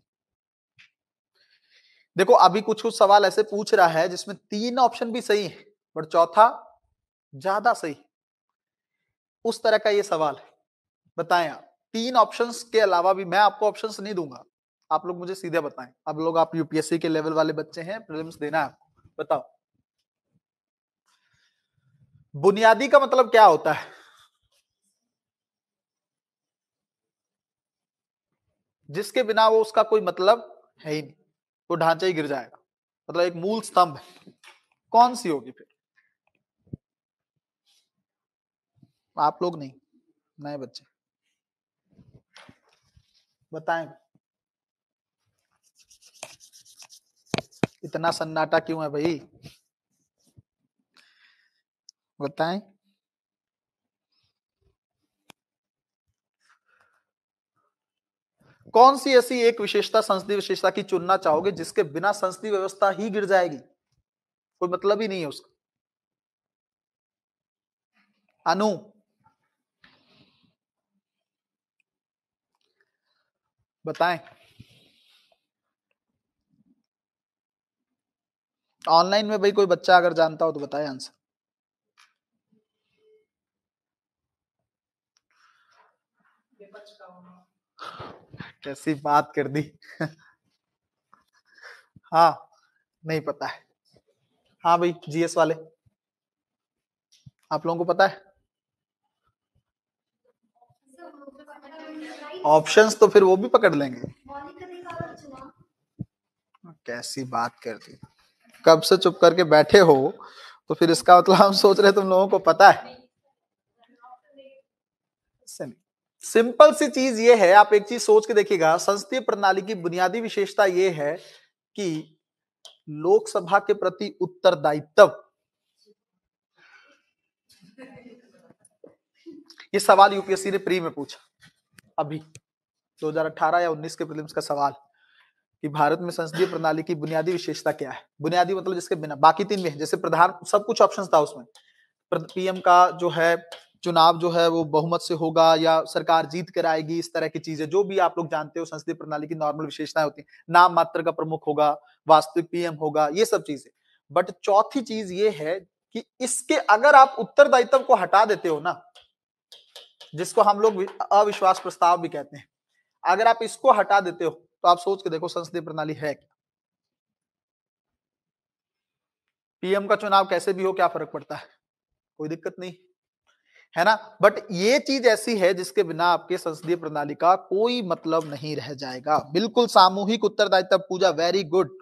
देखो अभी कुछ कुछ सवाल ऐसे पूछ रहा है जिसमें तीन ऑप्शन भी सही है बट चौथा ज्यादा सही उस तरह का ये सवाल है बताएं आप तीन ऑप्शंस के अलावा भी मैं आपको ऑप्शंस नहीं दूंगा आप लोग मुझे सीधे बताएं अब लोग आप यूपीएससी के लेवल वाले बच्चे हैं प्रीलिम्स देना है आपको बताओ बुनियादी का मतलब क्या होता है जिसके बिना वो उसका कोई मतलब है ही नहीं वो ढांचा ही गिर जाएगा मतलब एक मूल स्तंभ है कौन सी होगी फिर आप लोग नहीं नए बच्चे बताएं इतना सन्नाटा क्यों है भाई बताएं कौन सी ऐसी एक विशेषता संसदीय विशेषता की चुनना चाहोगे जिसके बिना संसदीय व्यवस्था ही गिर जाएगी कोई मतलब ही नहीं है उसका अनु बताएं ऑनलाइन में भाई कोई बच्चा अगर जानता हो तो बताए आंसर कैसी बात कर दी हाँ नहीं पता है हाँ भाई जीएस वाले आप लोगों को पता है ऑप्शंस तो फिर वो भी पकड़ लेंगे कैसी बात कर दी कब से चुप करके बैठे हो तो फिर इसका मतलब हम सोच रहे तुम लोगों को पता है सिंपल सी चीज ये है आप एक चीज सोच के देखिएगा संसदीय प्रणाली की बुनियादी विशेषता ये है कि लोकसभा के प्रति उत्तरदायित्व ये सवाल यूपीएससी ने प्री में पूछा अभी 2018 या 19 के प्रीलिम्स का सवाल कि भारत में संसदीय प्रणाली की बुनियादी विशेषता क्या है बुनियादी मतलब जिसके बिना बाकी तीन में जैसे प्रधान सब कुछ ऑप्शन था उसमें पीएम का जो है चुनाव जो है वो बहुमत से होगा या सरकार जीत कर आएगी इस तरह की चीजें जो भी आप लोग जानते हो संसदीय प्रणाली की नॉर्मल विशेषताएं होती है नाम मात्र का प्रमुख होगा वास्तविक पीएम होगा ये सब चीजें बट चौथी चीज ये है कि इसके अगर आप उत्तरदायित्व को हटा देते हो ना जिसको हम लोग अविश्वास प्रस्ताव भी कहते हैं अगर आप इसको हटा देते हो तो आप सोच के देखो संसदीय प्रणाली है क्या पीएम का चुनाव कैसे भी हो क्या फर्क पड़ता है कोई दिक्कत नहीं है ना बट ये चीज ऐसी है जिसके बिना आपके संसदीय प्रणाली का कोई मतलब नहीं रह जाएगा बिल्कुल सामूहिक उत्तरदायित्व पूजा वेरी गुड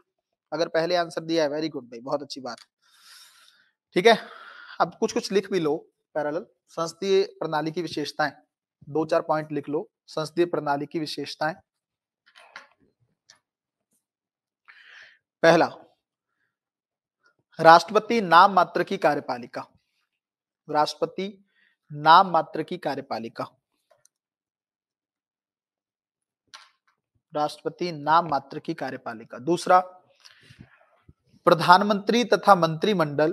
अगर पहले आंसर दिया है वेरी गुड भाई बहुत अच्छी बात ठीक है अब कुछ कुछ लिख भी लो पैरल संसदीय प्रणाली की विशेषताएं दो चार पॉइंट लिख लो संसदीय प्रणाली की विशेषताएं पहला राष्ट्रपति नाम मात्र की कार्यपालिका राष्ट्रपति नाम मात्र की कार्यपालिका राष्ट्रपति नाम मात्र की कार्यपालिका दूसरा प्रधानमंत्री तथा मंत्रिमंडल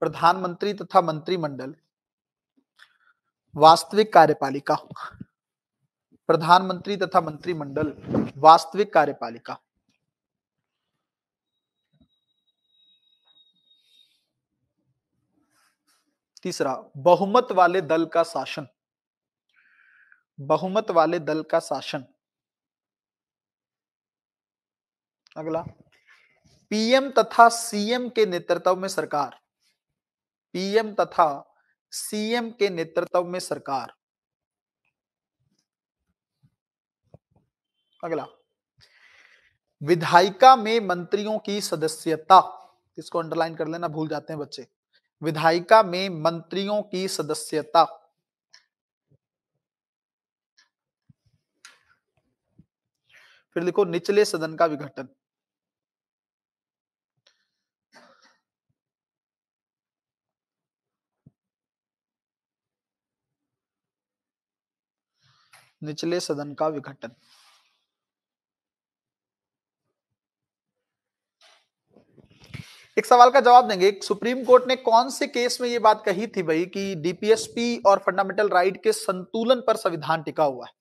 प्रधानमंत्री तथा मंत्रिमंडल वास्तविक कार्यपालिका प्रधानमंत्री तथा मंत्रिमंडल वास्तविक कार्यपालिका तीसरा बहुमत वाले दल का शासन बहुमत वाले दल का शासन अगला पीएम तथा सीएम के नेतृत्व में सरकार पीएम तथा सीएम के नेतृत्व में सरकार अगला विधायिका में मंत्रियों की सदस्यता इसको अंडरलाइन कर लेना भूल जाते हैं बच्चे विधायिका में मंत्रियों की सदस्यता फिर देखो निचले सदन का विघटन निचले सदन का विघटन एक सवाल का जवाब देंगे सुप्रीम कोर्ट ने कौन से केस में ये बात कही थी भाई कि डीपीएसपी और फंडामेंटल राइट के संतुलन पर संविधान टिका हुआ है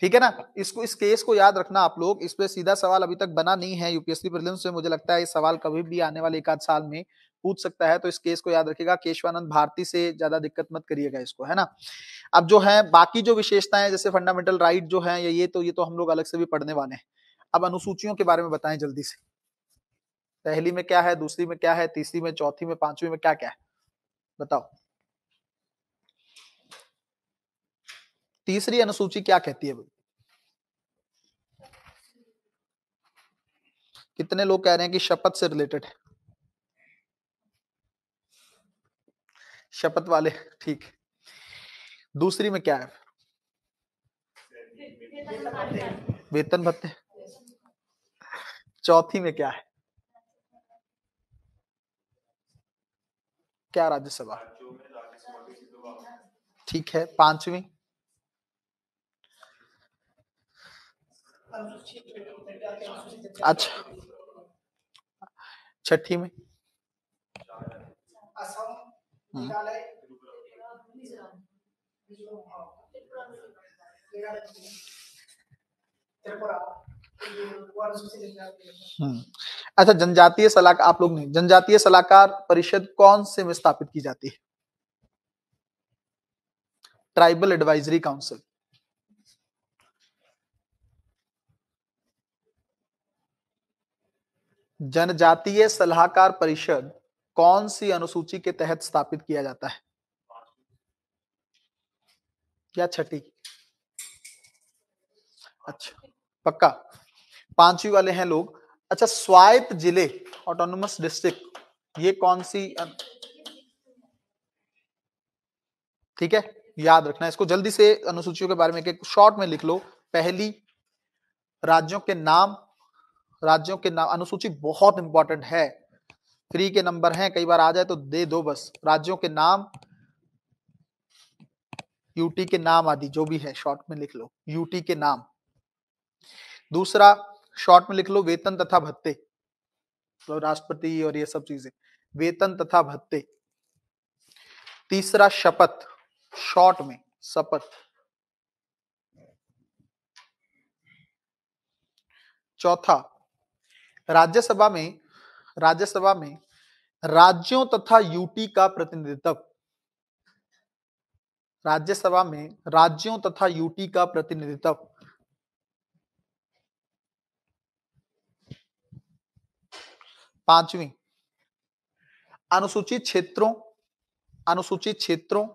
ठीक है ना इसको इस केस को याद रखना आप लोग इस पे सीधा सवाल अभी तक बना नहीं है यूपीएससी प्रिलिम्स में मुझे लगता है ये सवाल कभी भी आने वाले एक आध साल में पूछ सकता है तो इस केस को याद रखिएगा केशवानंद भारती से ज्यादा दिक्कत मत करिएगा इसको है ना अब जो है बाकी जो विशेषताएं जैसे फंडामेंटल राइट जो है ये तो ये तो हम लोग अलग से भी पढ़ने वाले हैं अब अनुसूचियों के बारे में बताएं जल्दी से पहली में क्या है दूसरी में क्या है तीसरी में चौथी में पांचवी में क्या क्या है बताओ तीसरी अनुसूची क्या कहती है कितने लोग कह रहे हैं कि शपथ से रिलेटेड है शपथ वाले ठीक दूसरी में क्या है वेतन भत्ते चौथी में क्या है क्या राज्यसभा ठीक है पांचवी अच्छा छठी में हम्म। त्रिपुरा हम्म। अच्छा जनजातीय सलाहकार आप लोग नहीं जनजातीय सलाहकार परिषद कौन से में स्थापित की जाती है ट्राइबल एडवाइजरी काउंसिल जनजातीय सलाहकार परिषद कौन सी अनुसूची के तहत स्थापित किया जाता है या छठी अच्छा पक्का पांचवी वाले हैं लोग अच्छा स्वायत्त जिले ऑटोनोमस डिस्ट्रिक्ट ये कौन सी ठीक है याद रखना इसको जल्दी से अनुसूचियों के बारे में शॉर्ट में लिख लो पहली राज्यों के नाम राज्यों के नाम अनुसूची बहुत इंपॉर्टेंट है फ्री के नंबर हैं कई बार आ जाए तो दे दो बस राज्यों के नाम यूटी के नाम आदि जो भी है शॉर्ट में लिख लो यूटी के नाम दूसरा शॉर्ट में लिख लो वेतन तथा भत्ते तो राष्ट्रपति और ये सब चीजें वेतन तथा भत्ते तीसरा शपथ शॉर्ट में शपथ चौथा राज्यसभा में राज्यसभा में राज्यों तथा यूटी का प्रतिनिधित्व राज्यसभा में राज्यों तथा यूटी का प्रतिनिधित्व पांचवी अनुसूचित क्षेत्रों अनुसूचित क्षेत्रों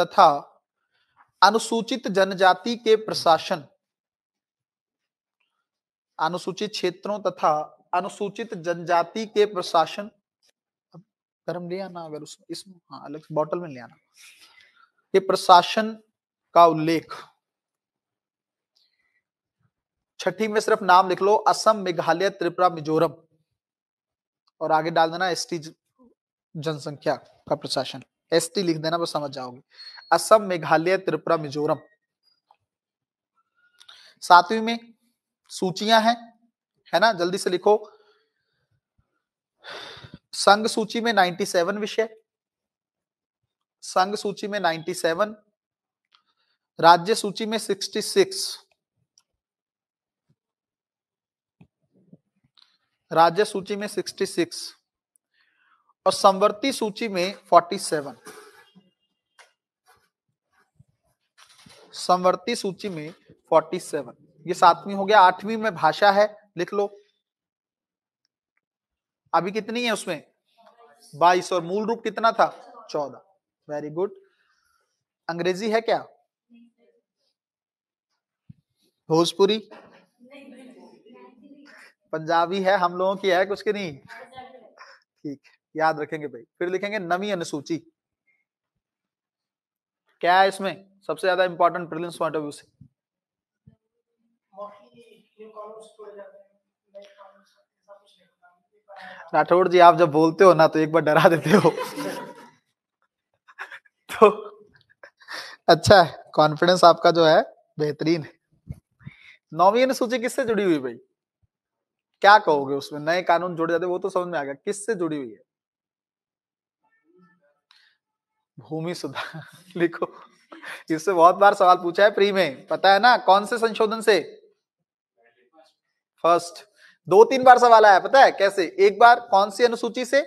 तथा अनुसूचित जनजाति के प्रशासन अनुसूचित क्षेत्रों तथा अनुसूचित जनजाति के प्रशासन गर्म ले आना अगर उसमें इसमें हाँ अलग बॉटल में ले आना के प्रशासन का उल्लेख छठी में सिर्फ नाम लिख लो असम मेघालय त्रिपुरा मिजोरम और आगे डाल देना एस जनसंख्या का प्रशासन एस लिख देना बस समझ जाओगे असम मेघालय त्रिपुरा मिजोरम सातवीं में सूचियां हैं है ना जल्दी से लिखो संघ सूची में 97 विषय संघ सूची में 97 राज्य सूची में 66 राज्य सूची में 66 और संवर्ती सूची में 47 संवर्ती सूची में 47 ये सातवीं हो गया आठवीं में भाषा है लिख लो अभी कितनी है उसमें बाईस और मूल रूप कितना था चौदह वेरी गुड अंग्रेजी है क्या भोजपुरी पंजाबी है हम लोगों की है कुछ की नहीं ठीक याद रखेंगे भाई फिर लिखेंगे नवी अनुसूची क्या है इसमें सबसे ज्यादा important prelims point of view से राठौड़ जी आप जब बोलते हो ना तो एक बार डरा देते हो तो अच्छा है कॉन्फिडेंस आपका जो है बेहतरीन है नौवीं अनुसूची किससे जुड़ी हुई भाई क्या कहोगे उसमें नए कानून जोड़े जाते वो तो समझ में आ गया किससे जुड़ी हुई है भूमि सुधार लिखो इससे बहुत बार सवाल पूछा है प्री में पता है ना कौन से संशोधन से फर्स्ट दो तीन बार सवाल आया पता है कैसे एक बार कौन सी अनुसूची से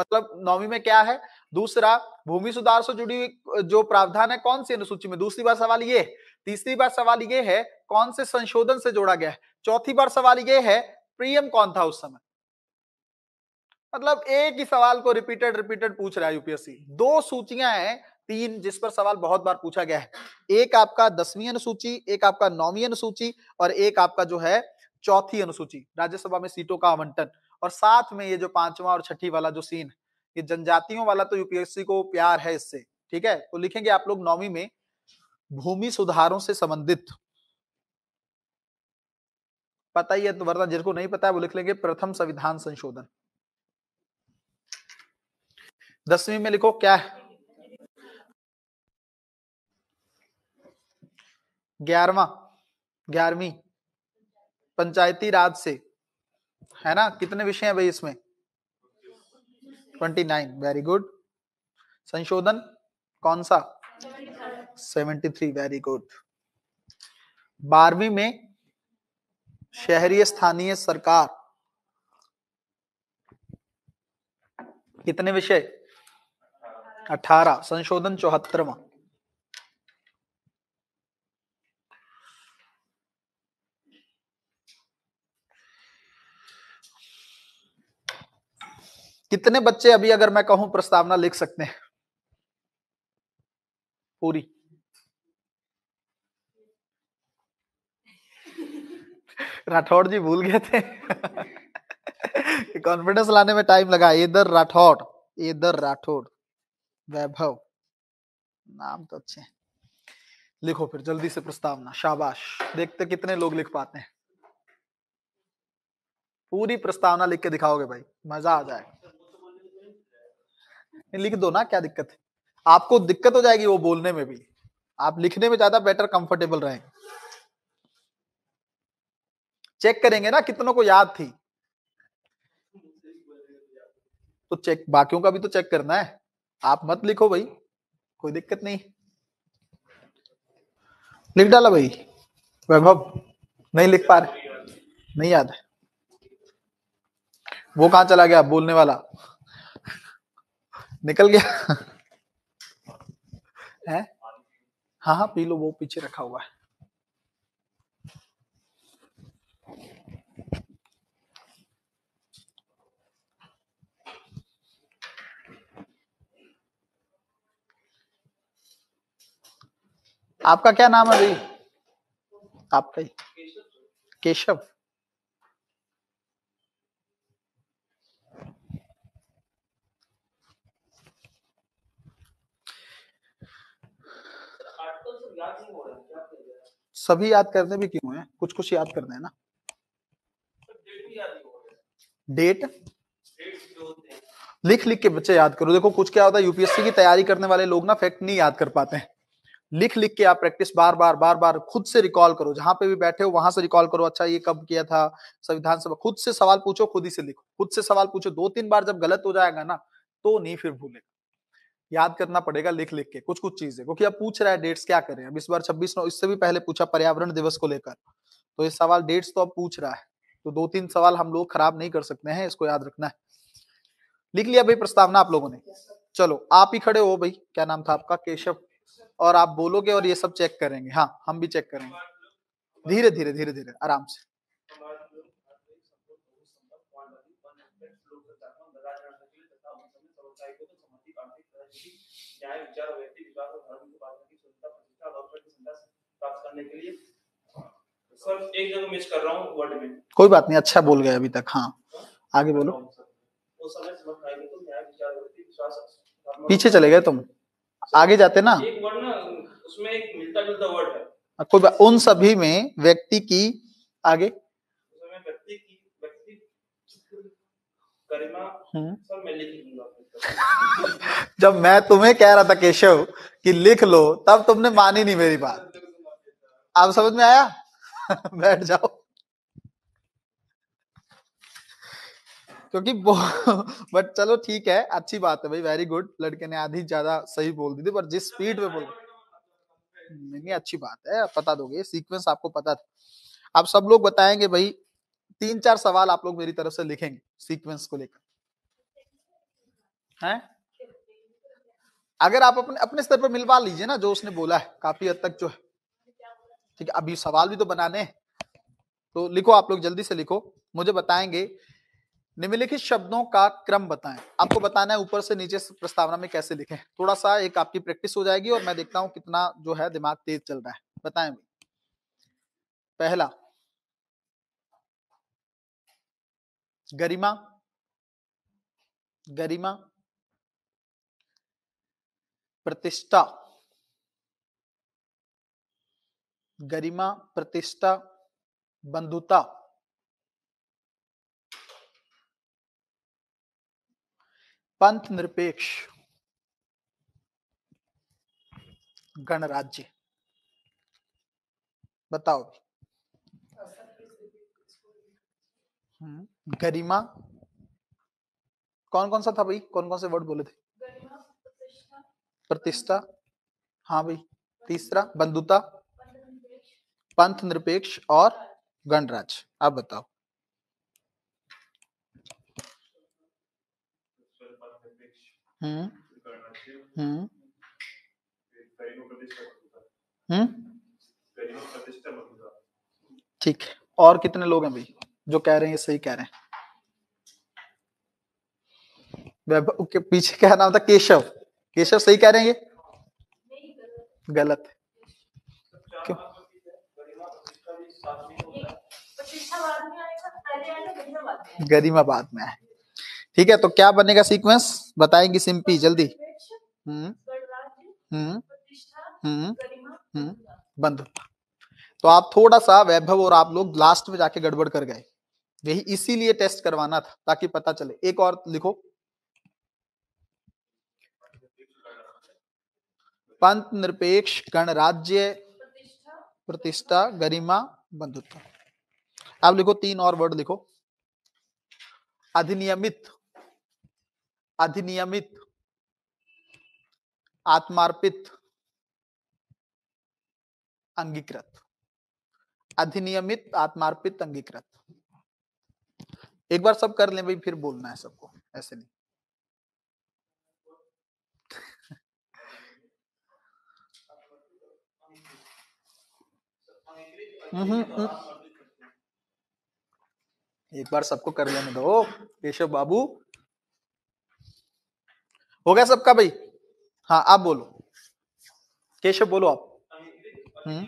मतलब नौवीं में क्या है दूसरा भूमि सुधार से जुड़ी हुई जो प्रावधान है कौन सी अनुसूची में दूसरी बार सवाल ये तीसरी बार सवाल ये है कौन से संशोधन से जोड़ा गया है चौथी बार सवाल ये है प्रीएम कौन था उस समय मतलब एक ही सवाल को रिपीटेड रिपीटेड पूछ रहा है यूपीएससी दो सूचियां हैं तीन जिस पर सवाल बहुत बार पूछा गया है एक आपका दसवीं अनुसूची एक आपका नौवीं अनुसूची और एक आपका जो है चौथी अनुसूची राज्यसभा में सीटों का आवंटन और साथ में ये जो पांचवा और छठी वाला जो सीन ये जनजातियों वाला तो यूपीएससी को प्यार है इससे ठीक है तो लिखेंगे आप लोग नौवीं में भूमि सुधारों से संबंधित पता ही है तो वरना जिसको नहीं पता है वो लिख लेंगे प्रथम संविधान संशोधन दसवीं में लिखो क्या है ग्यारहवा ग्यारहवीं पंचायती राज से है ना कितने विषय हैं भाई इसमें ट्वेंटी नाइन वेरी गुड संशोधन कौन सा सेवेंटी थ्री वेरी गुड बारहवीं में शहरी स्थानीय सरकार कितने विषय अठारह संशोधन चौहत्तरवा कितने बच्चे अभी अगर मैं कहूं प्रस्तावना लिख सकते हैं पूरी राठौड़ जी भूल गए थे कॉन्फिडेंस लाने में टाइम लगा इधर राठौड़ इधर राठौड़ वैभव नाम तो अच्छे लिखो फिर जल्दी से प्रस्तावना शाबाश देखते कितने लोग लिख पाते हैं पूरी प्रस्तावना लिख के दिखाओगे भाई मजा आ जाएगा लिख दो ना क्या दिक्कत है आपको दिक्कत हो जाएगी वो बोलने में भी आप लिखने में ज्यादा बेटर कंफर्टेबल रहेंगे चेक करेंगे ना कितनों को याद थी तो चेक बाकियों का भी तो चेक करना है आप मत लिखो भाई कोई दिक्कत नहीं लिख डाला भाई वैभव नहीं लिख पा रहे नहीं याद है वो कहा चला गया बोलने वाला निकल गया है हाँ हाँ पी लो वो पीछे रखा हुआ है आपका क्या नाम है भाई आपका ही केशव सभी याद करने भी क्यों है कुछ कुछ याद करने है ना डेट लिख लिख के बच्चे याद करो देखो कुछ क्या होता है यूपीएससी की तैयारी करने वाले लोग ना फैक्ट नहीं याद कर पाते हैं लिख लिख के आप प्रैक्टिस बार बार बार बार खुद से रिकॉल करो जहां पे भी बैठे हो वहां से रिकॉल करो अच्छा ये कब किया था संविधान सभा खुद से सवाल पूछो खुद ही से लिखो खुद से सवाल पूछो दो तीन बार जब गलत हो जाएगा ना तो नहीं फिर भूलेगा याद करना पड़ेगा लिख लिख के कुछ कुछ चीजें क्योंकि अब पूछ रहा है डेट्स क्या करें अब इस बार छब्बीस नौ इससे भी पहले पूछा पर्यावरण दिवस को लेकर तो ये सवाल डेट्स तो अब पूछ रहा है तो दो तीन सवाल हम लोग खराब नहीं कर सकते हैं इसको याद रखना है लिख लिया भाई प्रस्तावना आप लोगों ने चलो आप ही खड़े हो भाई क्या नाम था आपका केशव और आप बोलोगे और ये सब चेक करेंगे हाँ हम भी चेक करेंगे धीरे धीरे धीरे धीरे आराम से कोई बात नहीं अच्छा बोल गए अभी तक हाँ आगे बोलो तो पीछे चले गए तुम तो आगे जाते ना एक वर्ड ना उसमें एक मिलता जुलता वर्ड है कोई उन सभी में व्यक्ति की आगे व्यक्ति की व्यक्ति हम्म। सब मैं लिख लूंगा जब मैं तुम्हें कह रहा था केशव कि लिख लो तब तुमने मानी नहीं मेरी बात आप समझ में आया बैठ जाओ क्योंकि बट चलो ठीक है अच्छी बात है भाई वेरी गुड लड़के ने आधी ज्यादा सही बोल दी थी पर जिस स्पीड में बोल नहीं अच्छी बात है पता दोगे सीक्वेंस आपको पता था आप सब लोग बताएंगे भाई तीन चार सवाल आप लोग मेरी तरफ से लिखेंगे सीक्वेंस को लेकर हैं अगर आप अपने अपने स्तर पर मिलवा लीजिए ना जो उसने बोला है काफी हद तक जो है ठीक है अभी सवाल भी तो बनाने हैं तो लिखो आप लोग जल्दी से लिखो मुझे बताएंगे निम्नलिखित शब्दों का क्रम बताएं आपको बताना है ऊपर से नीचे से प्रस्तावना में कैसे लिखें थोड़ा सा एक आपकी प्रैक्टिस हो जाएगी और मैं देखता हूं कितना जो है दिमाग तेज चल रहा है बताएं पहला गरिमा गरिमा प्रतिष्ठा गरिमा प्रतिष्ठा बंधुता पंथ निरपेक्ष गणराज्य बताओ हम्म, गरिमा कौन कौन सा था भाई कौन कौन से वर्ड बोले थे प्रतिष्ठा हाँ भाई तीसरा बंधुता पंथ निरपेक्ष और गणराज आप बताओ ठीक है और कितने लोग हैं भाई जो कह रहे हैं सही कह रहे हैं वैभव के पीछे क्या नाम था केशव केशव सही कह रहे हैं ये गलत है क्यों गरिमाबाद में है ठीक है तो क्या बनेगा सीक्वेंस बताएंगी सिंपी जल्दी हम्म हम्म हम्म हम्म तो आप थोड़ा सा वैभव और आप लोग लास्ट में जाके गड़बड़ कर गए यही इसीलिए टेस्ट करवाना था ताकि पता चले एक और लिखो पंत निरपेक्ष गणराज्य प्रतिष्ठा गरिमा बंधुत्व अब लिखो तीन और वर्ड लिखो अधिनियमित अधिनियमित आत्मार्पित अंगीकृत अधिनियमित आत्मार्पित अंगीकृत एक बार सब कर ले भाई फिर बोलना है सबको ऐसे नहीं हम्म, हम्म, हम्म। एक बार सबको कर लेने दो केशव बाबू हो गया सबका भाई हाँ आप बोलो केशव बोलो आप हम्म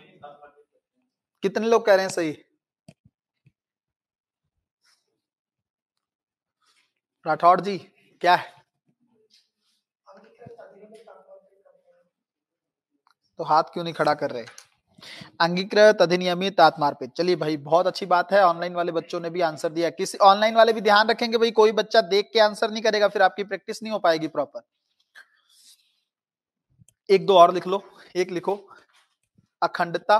कितने लोग कह रहे हैं सही राठौड़ जी क्या है तो हाथ क्यों नहीं खड़ा कर रहे अंगीकृत अधिनियमित आत्मार्पित चलिए भाई बहुत अच्छी बात है ऑनलाइन वाले बच्चों ने भी आंसर दिया किसी ऑनलाइन वाले भी ध्यान रखेंगे भाई कोई बच्चा देख के आंसर नहीं करेगा फिर आपकी प्रैक्टिस नहीं हो पाएगी प्रॉपर एक दो और लिख लो एक लिखो अखंडता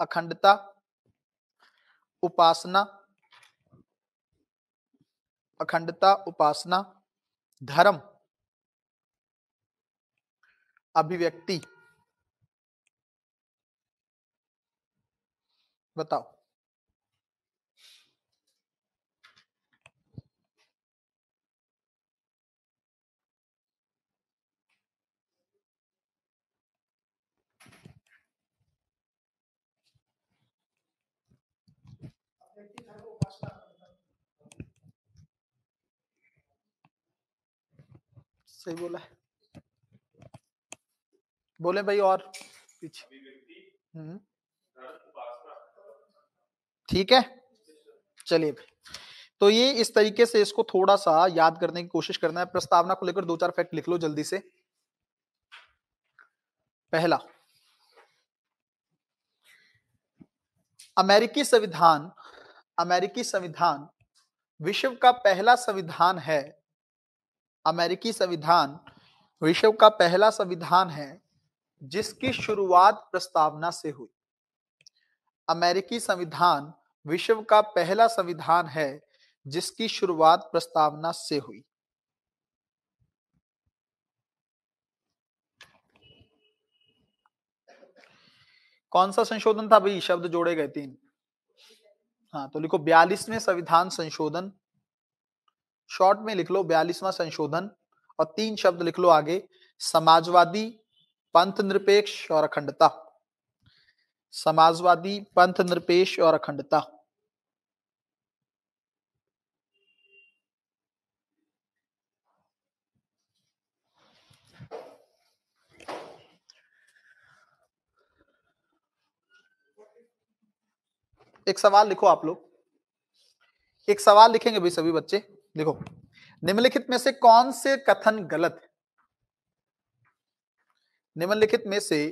अखंडता उपासना अखंडता उपासना धर्म अभिव्यक्ति बताओ सही बोला है बोले भाई और पीछे हम्म ठीक है चलिए तो ये इस तरीके से इसको थोड़ा सा याद करने की कोशिश करना है प्रस्तावना को लेकर दो चार फैक्ट लिख लो जल्दी से पहला अमेरिकी संविधान अमेरिकी संविधान विश्व का पहला संविधान है अमेरिकी संविधान विश्व का पहला संविधान है जिसकी शुरुआत प्रस्तावना से हुई अमेरिकी संविधान विश्व का पहला संविधान है जिसकी शुरुआत प्रस्तावना से हुई कौन सा संशोधन था भाई शब्द जोड़े गए तीन हाँ तो लिखो बयालीसवें संविधान संशोधन शॉर्ट में लिख लो बयालीसवा संशोधन और तीन शब्द लिख लो आगे समाजवादी पंथ निरपेक्ष और अखंडता समाजवादी पंथ निरपेक्ष और अखंडता एक सवाल लिखो आप लोग एक सवाल लिखेंगे भाई सभी बच्चे लिखो निम्नलिखित में से कौन से कथन गलत है निम्नलिखित में से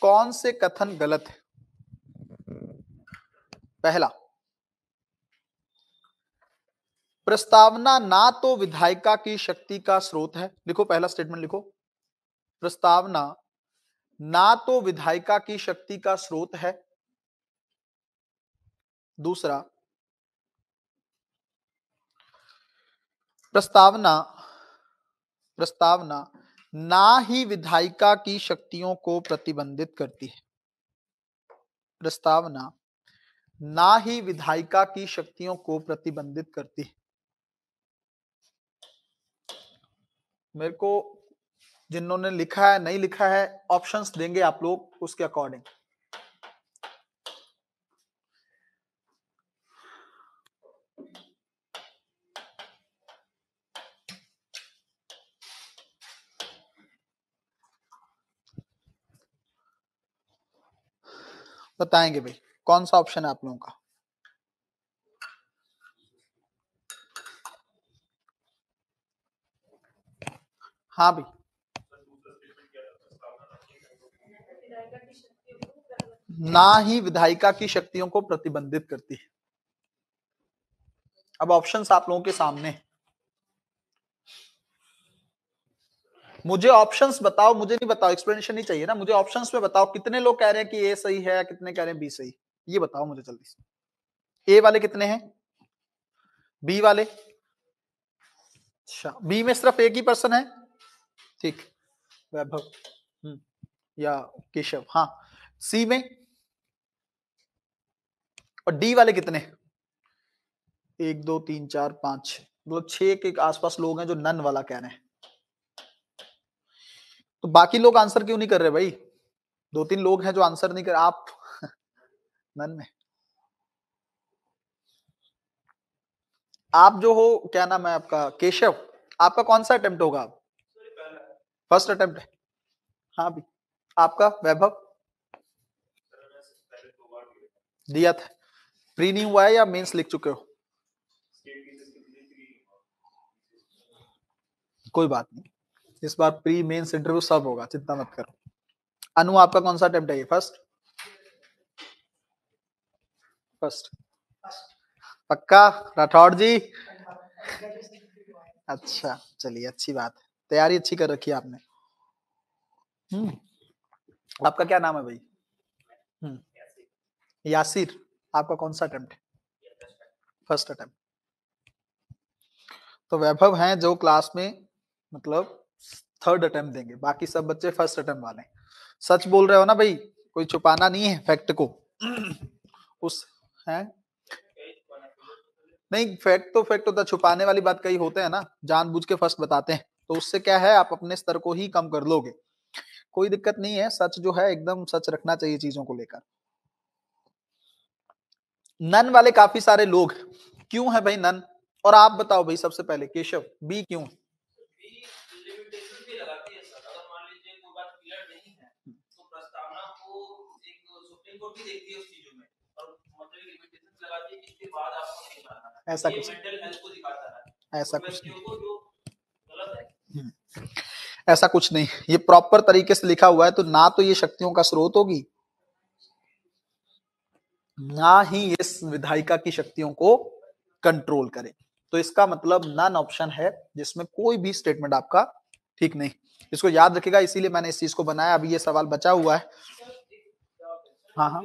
कौन से कथन गलत है पहला प्रस्तावना ना तो विधायिका की शक्ति का स्रोत है लिखो पहला स्टेटमेंट लिखो प्रस्तावना ना तो विधायिका की शक्ति का स्रोत है दूसरा प्रस्तावना प्रस्तावना ना ही विधायिका की शक्तियों को प्रतिबंधित करती है प्रस्तावना ना ही विधायिका की शक्तियों को प्रतिबंधित करती है मेरे को जिन्होंने लिखा है नहीं लिखा है ऑप्शंस देंगे आप लोग उसके अकॉर्डिंग बताएंगे भाई कौन सा ऑप्शन है आप लोगों का हाँ भाई ना ही विधायिका की शक्तियों को प्रतिबंधित करती है अब ऑप्शंस आप लोगों के सामने है मुझे ऑप्शंस बताओ मुझे नहीं बताओ एक्सप्लेनेशन नहीं चाहिए ना मुझे ऑप्शंस में बताओ कितने लोग कह रहे हैं कि ए सही है कितने कह रहे हैं बी सही ये बताओ मुझे जल्दी से ए वाले कितने हैं बी वाले अच्छा बी में सिर्फ एक ही पर्सन है ठीक वैभव हम्म, या केशव हाँ सी में और डी वाले कितने एक दो तीन चार पांच मतलब छह के आसपास लोग हैं जो नन वाला कह रहे हैं तो बाकी लोग आंसर क्यों नहीं कर रहे भाई दो तीन लोग हैं जो आंसर नहीं कर आप नन में आप जो हो क्या नाम है आपका केशव आपका कौन सा अटेम्प्ट होगा आप फर्स्ट अटेम्प्ट है हाँ भी आपका वैभव दिया था प्री नहीं हुआ है या मेंस लिख चुके हो कोई बात नहीं इस बार प्री मेंस इंटरव्यू सब होगा चिंता मत करो अनु आपका कौन सा अटेम्प्ट है ये फर्स्ट फर्स्ट पक्का राठौड़ जी अच्छा चलिए अच्छी बात है तैयारी अच्छी कर रखी है आपने हम्म आपका क्या नाम है भाई हम्म यासिर आपका कौन सा अटेम्प्ट है फर्स्ट अटेम्प्ट तो वैभव हैं जो क्लास में मतलब थर्ड अटेम्प्ट देंगे बाकी सब बच्चे फर्स्ट अटेम्प्ट वाले सच बोल रहे हो ना भाई कोई छुपाना नहीं है फैक्ट को उस है नहीं फैक्ट तो फैक्ट होता तो, तो छुपाने वाली बात कई होते हैं ना जानबूझ के फर्स्ट बताते हैं तो उससे क्या है आप अपने स्तर को ही कम कर लोगे कोई दिक्कत नहीं है सच जो है एकदम सच रखना चाहिए चीजों को लेकर नन वाले काफी सारे लोग क्यों है भाई नन और आप बताओ भाई सबसे पहले केशव बी क्यों है? भी देखती है उस चीजों में और मतलब लिमिटेशंस इसके बाद आपको नहीं करना ऐसा कुछ मेंटल हेल्थ को दिखाता है ऐसा कुछ नहीं हम्म। ऐसा कुछ नहीं ये प्रॉपर तरीके से लिखा हुआ है तो ना तो ये शक्तियों का स्रोत होगी ना ही इस विधायिका की शक्तियों को कंट्रोल करे तो इसका मतलब नन ऑप्शन है जिसमें कोई भी स्टेटमेंट आपका ठीक नहीं इसको याद रखेगा इसीलिए मैंने इस चीज को बनाया अभी ये सवाल बचा हुआ है हाँ हाँ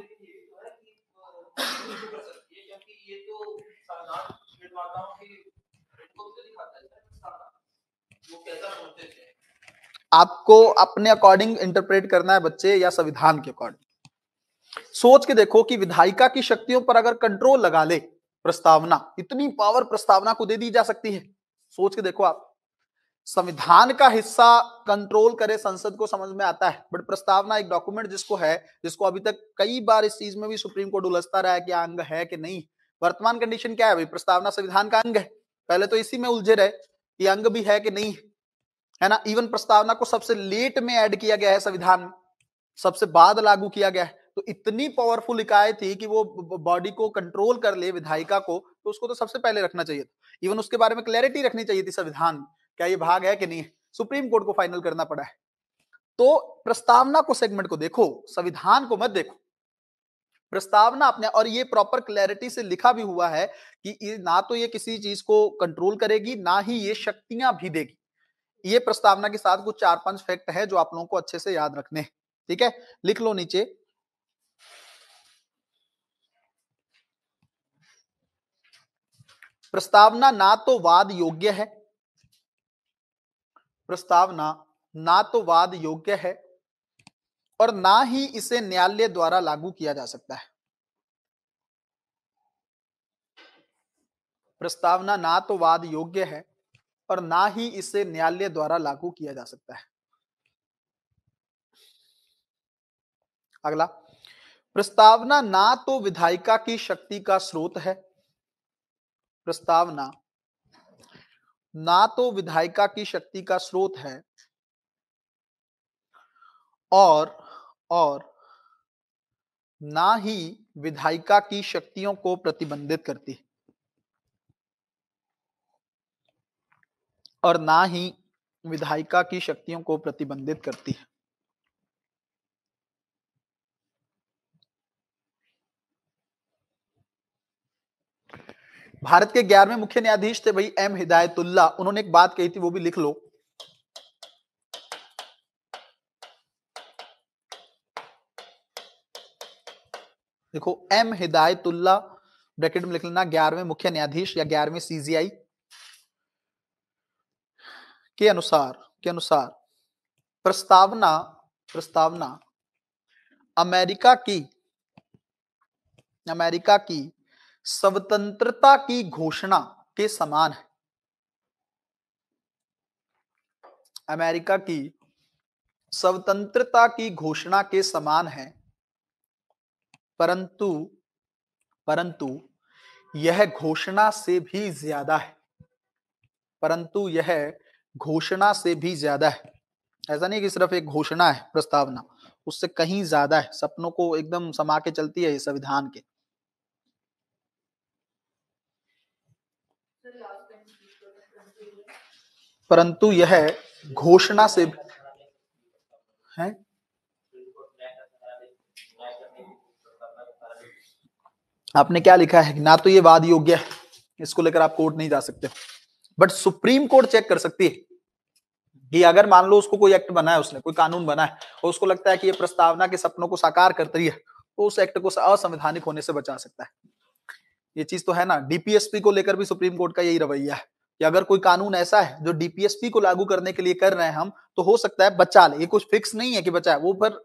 आपको अपने अकॉर्डिंग इंटरप्रेट करना है बच्चे या संविधान के अकॉर्डिंग सोच के देखो कि विधायिका की शक्तियों पर अगर कंट्रोल लगा ले प्रस्तावना इतनी पावर प्रस्तावना को दे दी जा सकती है सोच के देखो आप संविधान का हिस्सा कंट्रोल करे संसद को समझ में आता है बट प्रस्तावना एक डॉक्यूमेंट जिसको है जिसको अभी तक कई बार इस चीज में भी सुप्रीम कोर्ट उलझता रहा है कि अंग है कि नहीं वर्तमान कंडीशन क्या है भाई प्रस्तावना संविधान का अंग है पहले तो इसी में उलझे रहे कि अंग भी है कि नहीं है ना इवन प्रस्तावना को सबसे लेट में ऐड किया गया है संविधान में सबसे बाद लागू किया गया है तो इतनी पावरफुल इकाई थी कि वो बॉडी को कंट्रोल कर ले विधायिका को तो उसको तो सबसे पहले रखना चाहिए था इवन उसके बारे में क्लैरिटी रखनी चाहिए थी संविधान में क्या ये भाग है कि नहीं सुप्रीम कोर्ट को फाइनल करना पड़ा है तो प्रस्तावना को सेगमेंट को देखो संविधान को मत देखो प्रस्तावना अपने और ये प्रॉपर क्लैरिटी से लिखा भी हुआ है कि ना तो ये किसी चीज को कंट्रोल करेगी ना ही ये शक्तियां भी देगी ये प्रस्तावना के साथ कुछ चार पांच फैक्ट है जो आप लोगों को अच्छे से याद रखने ठीक है लिख लो नीचे प्रस्तावना ना तो वाद योग्य है प्रस्तावना ना तो वाद योग्य है और ना ही इसे न्यायालय द्वारा लागू किया जा सकता है प्रस्तावना ना तो वाद योग्य है और ना ही इसे न्यायालय द्वारा लागू किया जा सकता है अगला प्रस्तावना ना तो विधायिका की शक्ति का स्रोत है प्रस्तावना ना तो विधायिका की शक्ति का स्रोत है और और ना ही विधायिका की शक्तियों को प्रतिबंधित करती और ना ही विधायिका की शक्तियों को प्रतिबंधित करती है भारत के ग्यारहवें मुख्य न्यायाधीश थे भाई एम हिदायतुल्ला उन्होंने एक बात कही थी वो भी लिख लो देखो एम हिदायतुल्ला ब्रैकेट में लिख लेना ग्यारहवें मुख्य न्यायाधीश या ग्यारहवें सीजीआई के अनुसार के अनुसार प्रस्तावना प्रस्तावना अमेरिका की अमेरिका की स्वतंत्रता की घोषणा के समान है अमेरिका की स्वतंत्रता की घोषणा के समान है परंतु परंतु यह घोषणा से भी ज्यादा है परंतु यह घोषणा से भी ज्यादा है ऐसा नहीं कि सिर्फ एक घोषणा है प्रस्तावना उससे कहीं ज्यादा है सपनों को एकदम समा के चलती है संविधान के परंतु यह घोषणा से है आपने क्या लिखा है ना तो ये वाद योग्य है इसको लेकर आप कोर्ट नहीं जा सकते बट सुप्रीम कोर्ट चेक कर सकती है कि अगर मान लो उसको कोई एक्ट बना है उसने कोई कानून बना है और उसको लगता है कि ये प्रस्तावना के सपनों को साकार करती है तो उस एक्ट को असंवैधानिक होने से बचा सकता है ये चीज तो है ना डीपीएसपी को लेकर भी सुप्रीम कोर्ट का यही रवैया है या अगर कोई कानून ऐसा है जो डीपीएसपी को लागू करने के लिए कर रहे हैं हम तो हो सकता है बचा ले ये कुछ फिक्स नहीं है कि बचा है वो पर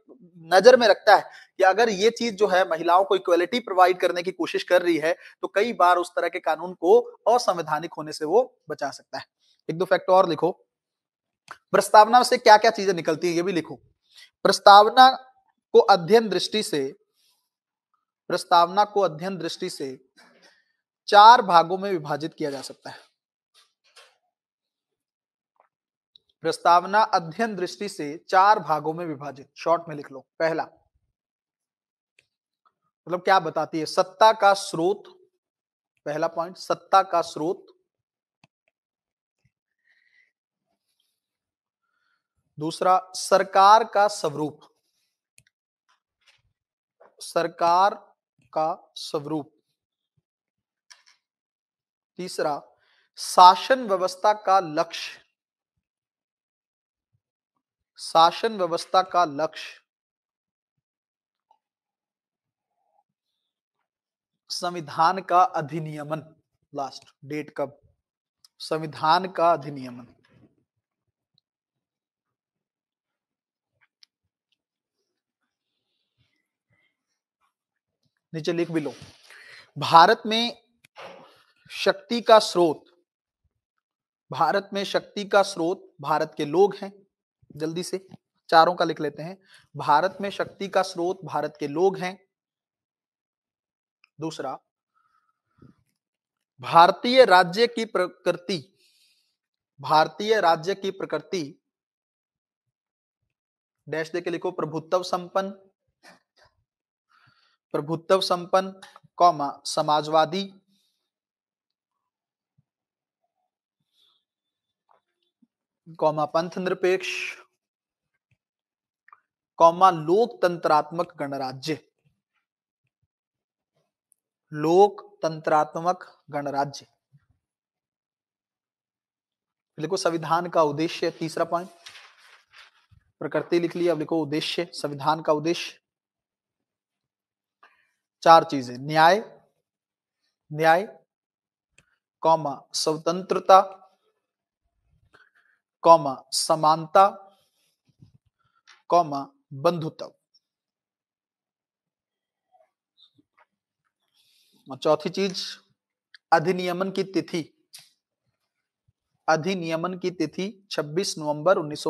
नजर में रखता है कि अगर ये चीज जो है महिलाओं को इक्वलिटी प्रोवाइड करने की कोशिश कर रही है तो कई बार उस तरह के कानून को असंवैधानिक होने से वो बचा सकता है एक दो फैक्ट और लिखो प्रस्तावना से क्या क्या चीजें निकलती है ये भी लिखो प्रस्तावना को अध्ययन दृष्टि से प्रस्तावना को अध्ययन दृष्टि से चार भागों में विभाजित किया जा सकता है प्रस्तावना अध्ययन दृष्टि से चार भागों में विभाजित शॉर्ट में लिख लो पहला मतलब क्या बताती है सत्ता का स्रोत पहला पॉइंट सत्ता का स्रोत दूसरा सरकार का स्वरूप सरकार का स्वरूप तीसरा शासन व्यवस्था का लक्ष्य शासन व्यवस्था का लक्ष्य संविधान का अधिनियमन लास्ट डेट कब संविधान का अधिनियमन नीचे लिख भी लो भारत में शक्ति का स्रोत भारत में शक्ति का स्रोत भारत के लोग हैं जल्दी से चारों का लिख लेते हैं भारत में शक्ति का स्रोत भारत के लोग हैं दूसरा भारतीय राज्य की प्रकृति भारतीय राज्य की प्रकृति डैश दे के लिखो प्रभुत्व संपन्न प्रभुत्व संपन्न कौमा समाजवादी कौमा पंथ निरपेक्ष कौमा लोकतंत्रात्मक गणराज्य लोकतंत्रात्मक गणराज्य लिखो संविधान का उद्देश्य तीसरा पॉइंट प्रकृति लिख लिया अब लिखो उद्देश्य संविधान का उद्देश्य चार चीजें न्याय न्याय कौमा स्वतंत्रता कौमा समानता कौमा बंधुत्व चौथी चीज अधिनियमन की तिथि अधिनियमन की तिथि 26 नवंबर उन्नीस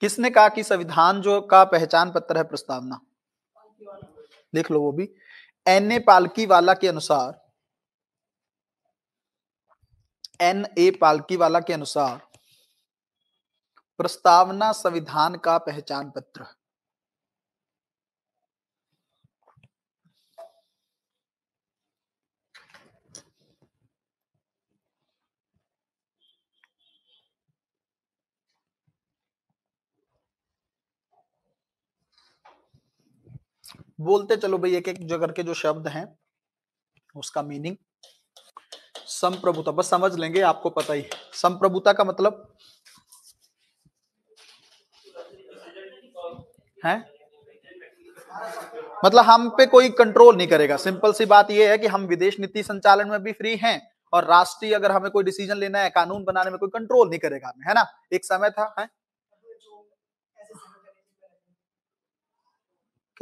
किसने कहा कि संविधान जो का पहचान पत्र है प्रस्तावना लिख लो वो भी एन ए पालकी वाला के अनुसार एन ए पालकी वाला के अनुसार प्रस्तावना संविधान का पहचान पत्र है बोलते चलो भाई एक एक जो करके जो शब्द हैं उसका मीनिंग संप्रभुता बस समझ लेंगे आपको पता ही संप्रभुता का मतलब है मतलब हम पे कोई कंट्रोल नहीं करेगा सिंपल सी बात यह है कि हम विदेश नीति संचालन में भी फ्री हैं और राष्ट्रीय अगर हमें कोई डिसीजन लेना है कानून बनाने में कोई कंट्रोल नहीं करेगा हमें है ना एक समय था है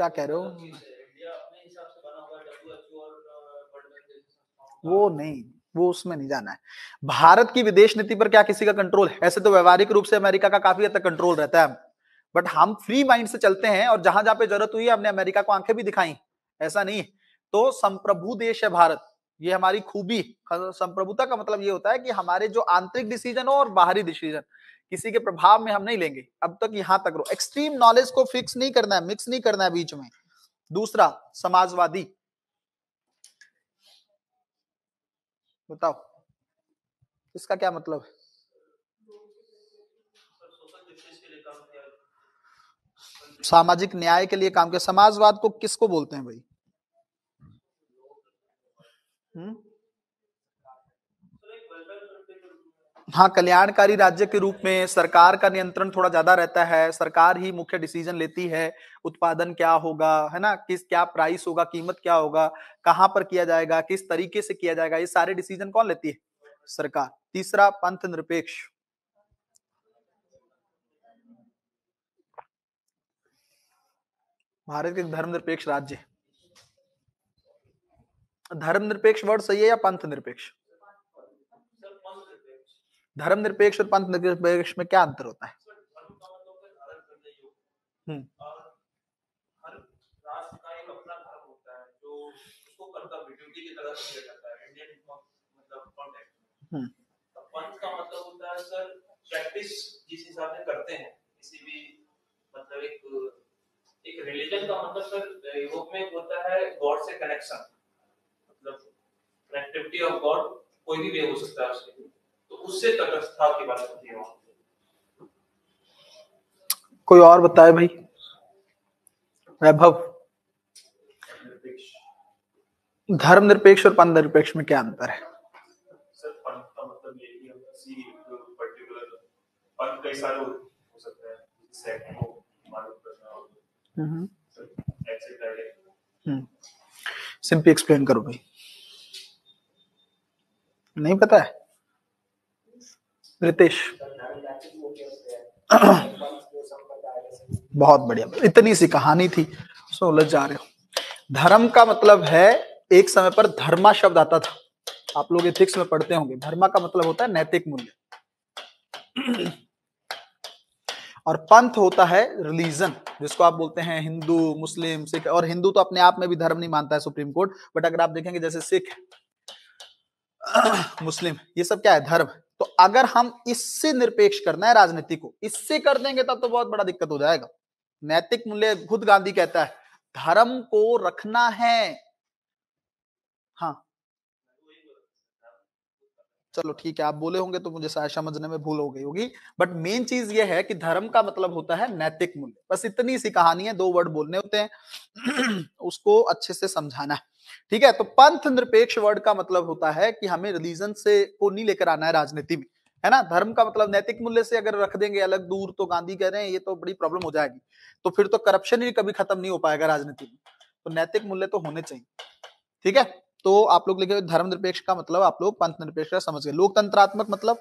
क्या कह रहे हो uh, वो नहीं वो उसमें नहीं जाना है भारत की विदेश नीति पर क्या किसी का कंट्रोल है ऐसे तो व्यवहारिक रूप से अमेरिका का काफी हद तक कंट्रोल रहता है बट हम फ्री माइंड से चलते हैं और जहां जहां पे जरूरत हुई हमने अमेरिका को आंखें भी दिखाई ऐसा नहीं तो संप्रभु देश है भारत ये हमारी खूबी संप्रभुता का मतलब ये होता है कि हमारे जो आंतरिक डिसीजन हो और बाहरी डिसीजन किसी के प्रभाव में हम नहीं लेंगे अब तक यहां तक रहो एक्सट्रीम नॉलेज को फिक्स नहीं करना है मिक्स नहीं करना है बीच में दूसरा समाजवादी बताओ इसका क्या मतलब है सामाजिक न्याय के लिए काम किया समाजवाद को किसको बोलते हैं भाई हम्म हाँ कल्याणकारी राज्य के रूप में सरकार का नियंत्रण थोड़ा ज्यादा रहता है सरकार ही मुख्य डिसीजन लेती है उत्पादन क्या होगा है ना किस क्या प्राइस होगा कीमत क्या होगा कहाँ पर किया जाएगा किस तरीके से किया जाएगा ये सारे डिसीजन कौन लेती है सरकार तीसरा पंथ निरपेक्ष भारत एक धर्मनिरपेक्ष राज्य धर्मनिरपेक्ष वर्ड सही है या पंथ निरपेक्ष निरपेक्ष और पंथ निरपेक्ष में क्या अंतर होता है प्रैक्टिस जिस हिसाब से करते हैं किसी भी मतलब एक एक रिलीजन का मतलब सर में होता है गॉड से कनेक्शन मतलब ऑफ गॉड कोई भी वे हो सकता है तो उससे तटस्था की बात होती है कोई और बताए भाई वैभव धर्म निरपेक्ष और पंथ निरपेक्ष में क्या अंतर है सर पंथ का मतलब ये कि हम किसी पर्टिकुलर पंथ कई सारे हो सकते हैं सेक्ट को मालूम करना हम्म।, हम्म सिंपली एक्सप्लेन करो भाई नहीं पता है रितेश बहुत बढ़िया इतनी सी कहानी थी सो उलझ जा रहे हो धर्म का मतलब है एक समय पर धर्मा शब्द आता था आप लोग एथिक्स में पढ़ते होंगे धर्मा का मतलब होता है नैतिक मूल्य और पंथ होता है रिलीजन जिसको आप बोलते हैं हिंदू मुस्लिम सिख और हिंदू तो अपने आप में भी धर्म नहीं मानता है सुप्रीम कोर्ट बट अगर आप देखेंगे जैसे सिख मुस्लिम ये सब क्या है धर्म तो अगर हम इससे निरपेक्ष करना है राजनीति को इससे कर देंगे तब तो बहुत बड़ा दिक्कत हो जाएगा नैतिक मूल्य खुद गांधी कहता है धर्म को रखना है हाँ चलो ठीक है आप बोले होंगे तो मुझे शायद समझने में भूल हो गई होगी बट मेन चीज ये है कि धर्म का मतलब होता है नैतिक मूल्य बस इतनी सी कहानी है दो वर्ड बोलने होते हैं उसको अच्छे से समझाना ठीक है तो पंथ निरपेक्ष वर्ड का मतलब होता है कि हमें रिलीजन से को नहीं लेकर आना है राजनीति में है ना धर्म का मतलब नैतिक मूल्य से अगर रख देंगे अलग दूर तो गांधी कह रहे हैं ये तो बड़ी प्रॉब्लम हो जाएगी तो फिर तो करप्शन ही कभी खत्म नहीं हो पाएगा राजनीति में तो नैतिक मूल्य तो होने चाहिए ठीक है तो आप लोग लिखे धर्म निरपेक्ष का मतलब आप लोग पंथ निरपेक्ष का समझ गए लोकतंत्रात्मक मतलब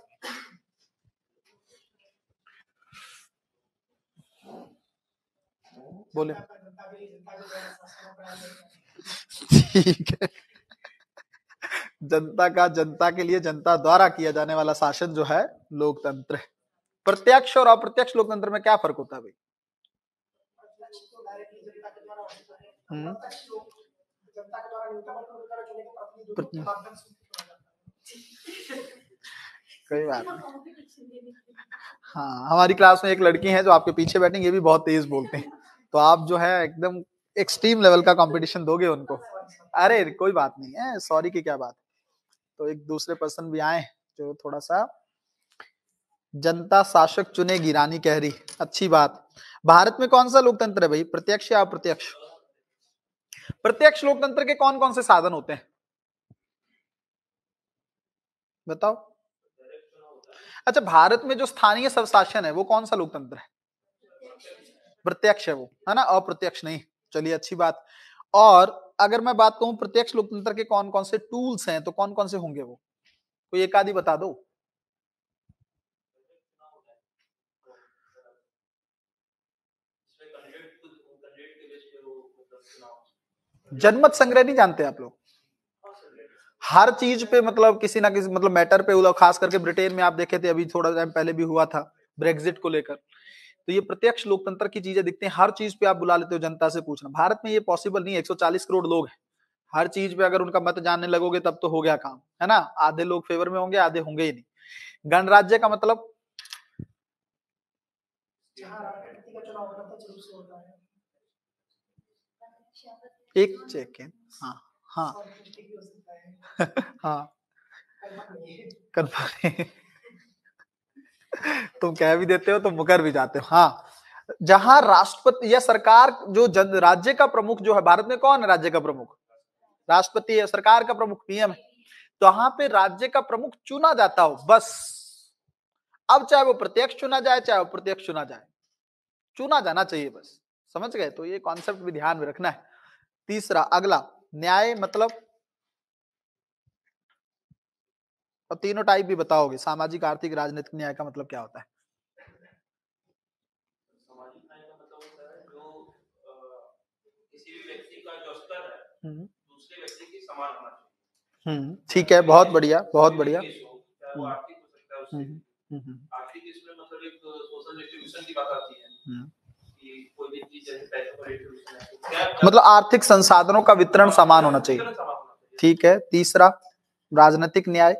बोले ठीक है जनता का जनता के लिए जनता द्वारा किया जाने वाला शासन जो है लोकतंत्र है प्रत्यक्ष और अप्रत्यक्ष लोकतंत्र में क्या फर्क होता है भाई हम्म। जनता कोई बात नहीं हाँ हमारी क्लास में एक लड़की है जो आपके पीछे बैठे ये भी बहुत तेज बोलते हैं तो आप जो है एकदम एक्सट्रीम लेवल का कंपटीशन दोगे उनको अरे कोई बात नहीं है सॉरी की क्या बात तो एक दूसरे पर्सन भी आए जो थोड़ा सा जनता शासक चुने गिरानी कह रही अच्छी बात भारत में कौन सा लोकतंत्र है भाई प्रत्यक्ष या अप्रत्यक्ष प्रत्यक्ष लोकतंत्र के कौन कौन से साधन होते हैं बताओ अच्छा भारत में जो स्थानीय स्वशासन है वो कौन सा लोकतंत्र है प्रत्यक्ष है वो है ना अप्रत्यक्ष नहीं चलिए अच्छी बात और अगर मैं बात कहूं प्रत्यक्ष लोकतंत्र के कौन कौन से टूल्स हैं तो कौन कौन से होंगे वो कोई एक आदि बता दो जनमत संग्रह नहीं जानते आप लोग हर चीज पे मतलब किसी ना किसी मतलब मैटर पे खास करके ब्रिटेन में आप देखे थे अभी थोड़ा टाइम पहले भी हुआ था ब्रेग्जिट को लेकर तो ये प्रत्यक्ष लोकतंत्र की चीजें दिखते हैं हर चीज पे आप बुला लेते हो जनता से पूछना भारत में ये पॉसिबल नहीं है एक करोड़ लोग हैं हर चीज पे अगर उनका मत जानने लगोगे तब तो हो गया काम है ना आधे लोग फेवर में होंगे आधे होंगे ही नहीं गणराज्य का मतलब एक चेक इन हाँ हाँ हाँ कन्फर्म तुम कह भी देते हो तो मुकर भी जाते हो हाँ जहां राष्ट्रपति या सरकार जो जन राज्य का प्रमुख जो है भारत में कौन है राज्य का प्रमुख राष्ट्रपति या सरकार का प्रमुख पीएम है तो वहां पे राज्य का प्रमुख चुना जाता हो बस अब चाहे वो प्रत्यक्ष चुना जाए चाहे वो प्रत्यक्ष चुना जाए चुना जाना चाहिए बस समझ गए तो ये कॉन्सेप्ट भी ध्यान में रखना है तीसरा अगला न्याय मतलब और तीनों टाइप भी बताओगे सामाजिक आर्थिक राजनीतिक न्याय का मतलब क्या होता है मतलब हम्म, हम्म ठीक है बहुत बढ़िया बहुत बढ़िया हम्म मतलब आर्थिक संसाधनों का वितरण समान होना चाहिए ठीक है तीसरा राजनीतिक न्याय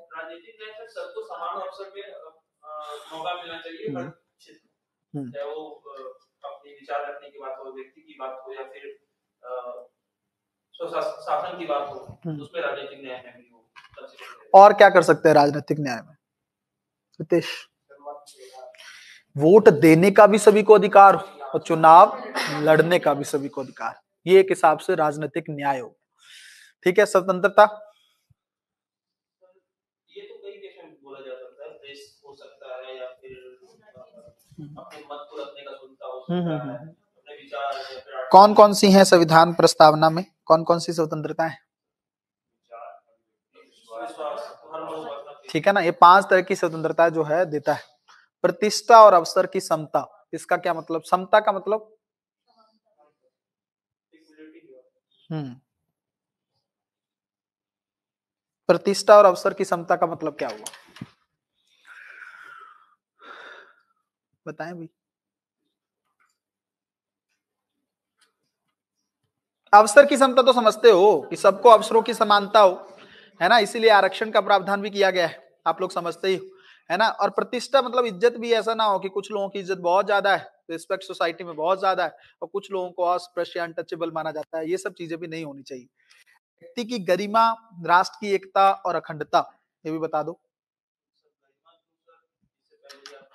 और क्या कर सकते हैं राजनीतिक न्याय में रितेश वोट देने का भी सभी को अधिकार हो और चुनाव लड़ने का भी सभी को अधिकार ये एक हिसाब से राजनीतिक न्याय हो ठीक है स्वतंत्रता कौन कौन सी है हम्म, हम्म, हम्म। संविधान प्रस्तावना में कौन कौन सी स्वतंत्रता है ठीक है ना ये पांच तरह की स्वतंत्रता जो है देता है प्रतिष्ठा और अवसर की समता इसका क्या मतलब समता का मतलब हम्म प्रतिष्ठा और अवसर की समता का मतलब क्या हुआ बताएं भाई अवसर की समता तो समझते हो कि सबको अवसरों की समानता हो है ना इसीलिए आरक्षण का प्रावधान भी किया गया है आप लोग समझते ही हो है ना और प्रतिष्ठा मतलब इज्जत भी ऐसा ना हो कि कुछ लोगों की इज्जत बहुत ज्यादा है रिस्पेक्ट सोसाइटी में बहुत ज्यादा है और कुछ लोगों को अस्पृश्य अनटचेबल माना जाता है ये सब चीजें भी नहीं होनी चाहिए व्यक्ति की गरिमा राष्ट्र की एकता और अखंडता ये भी बता दो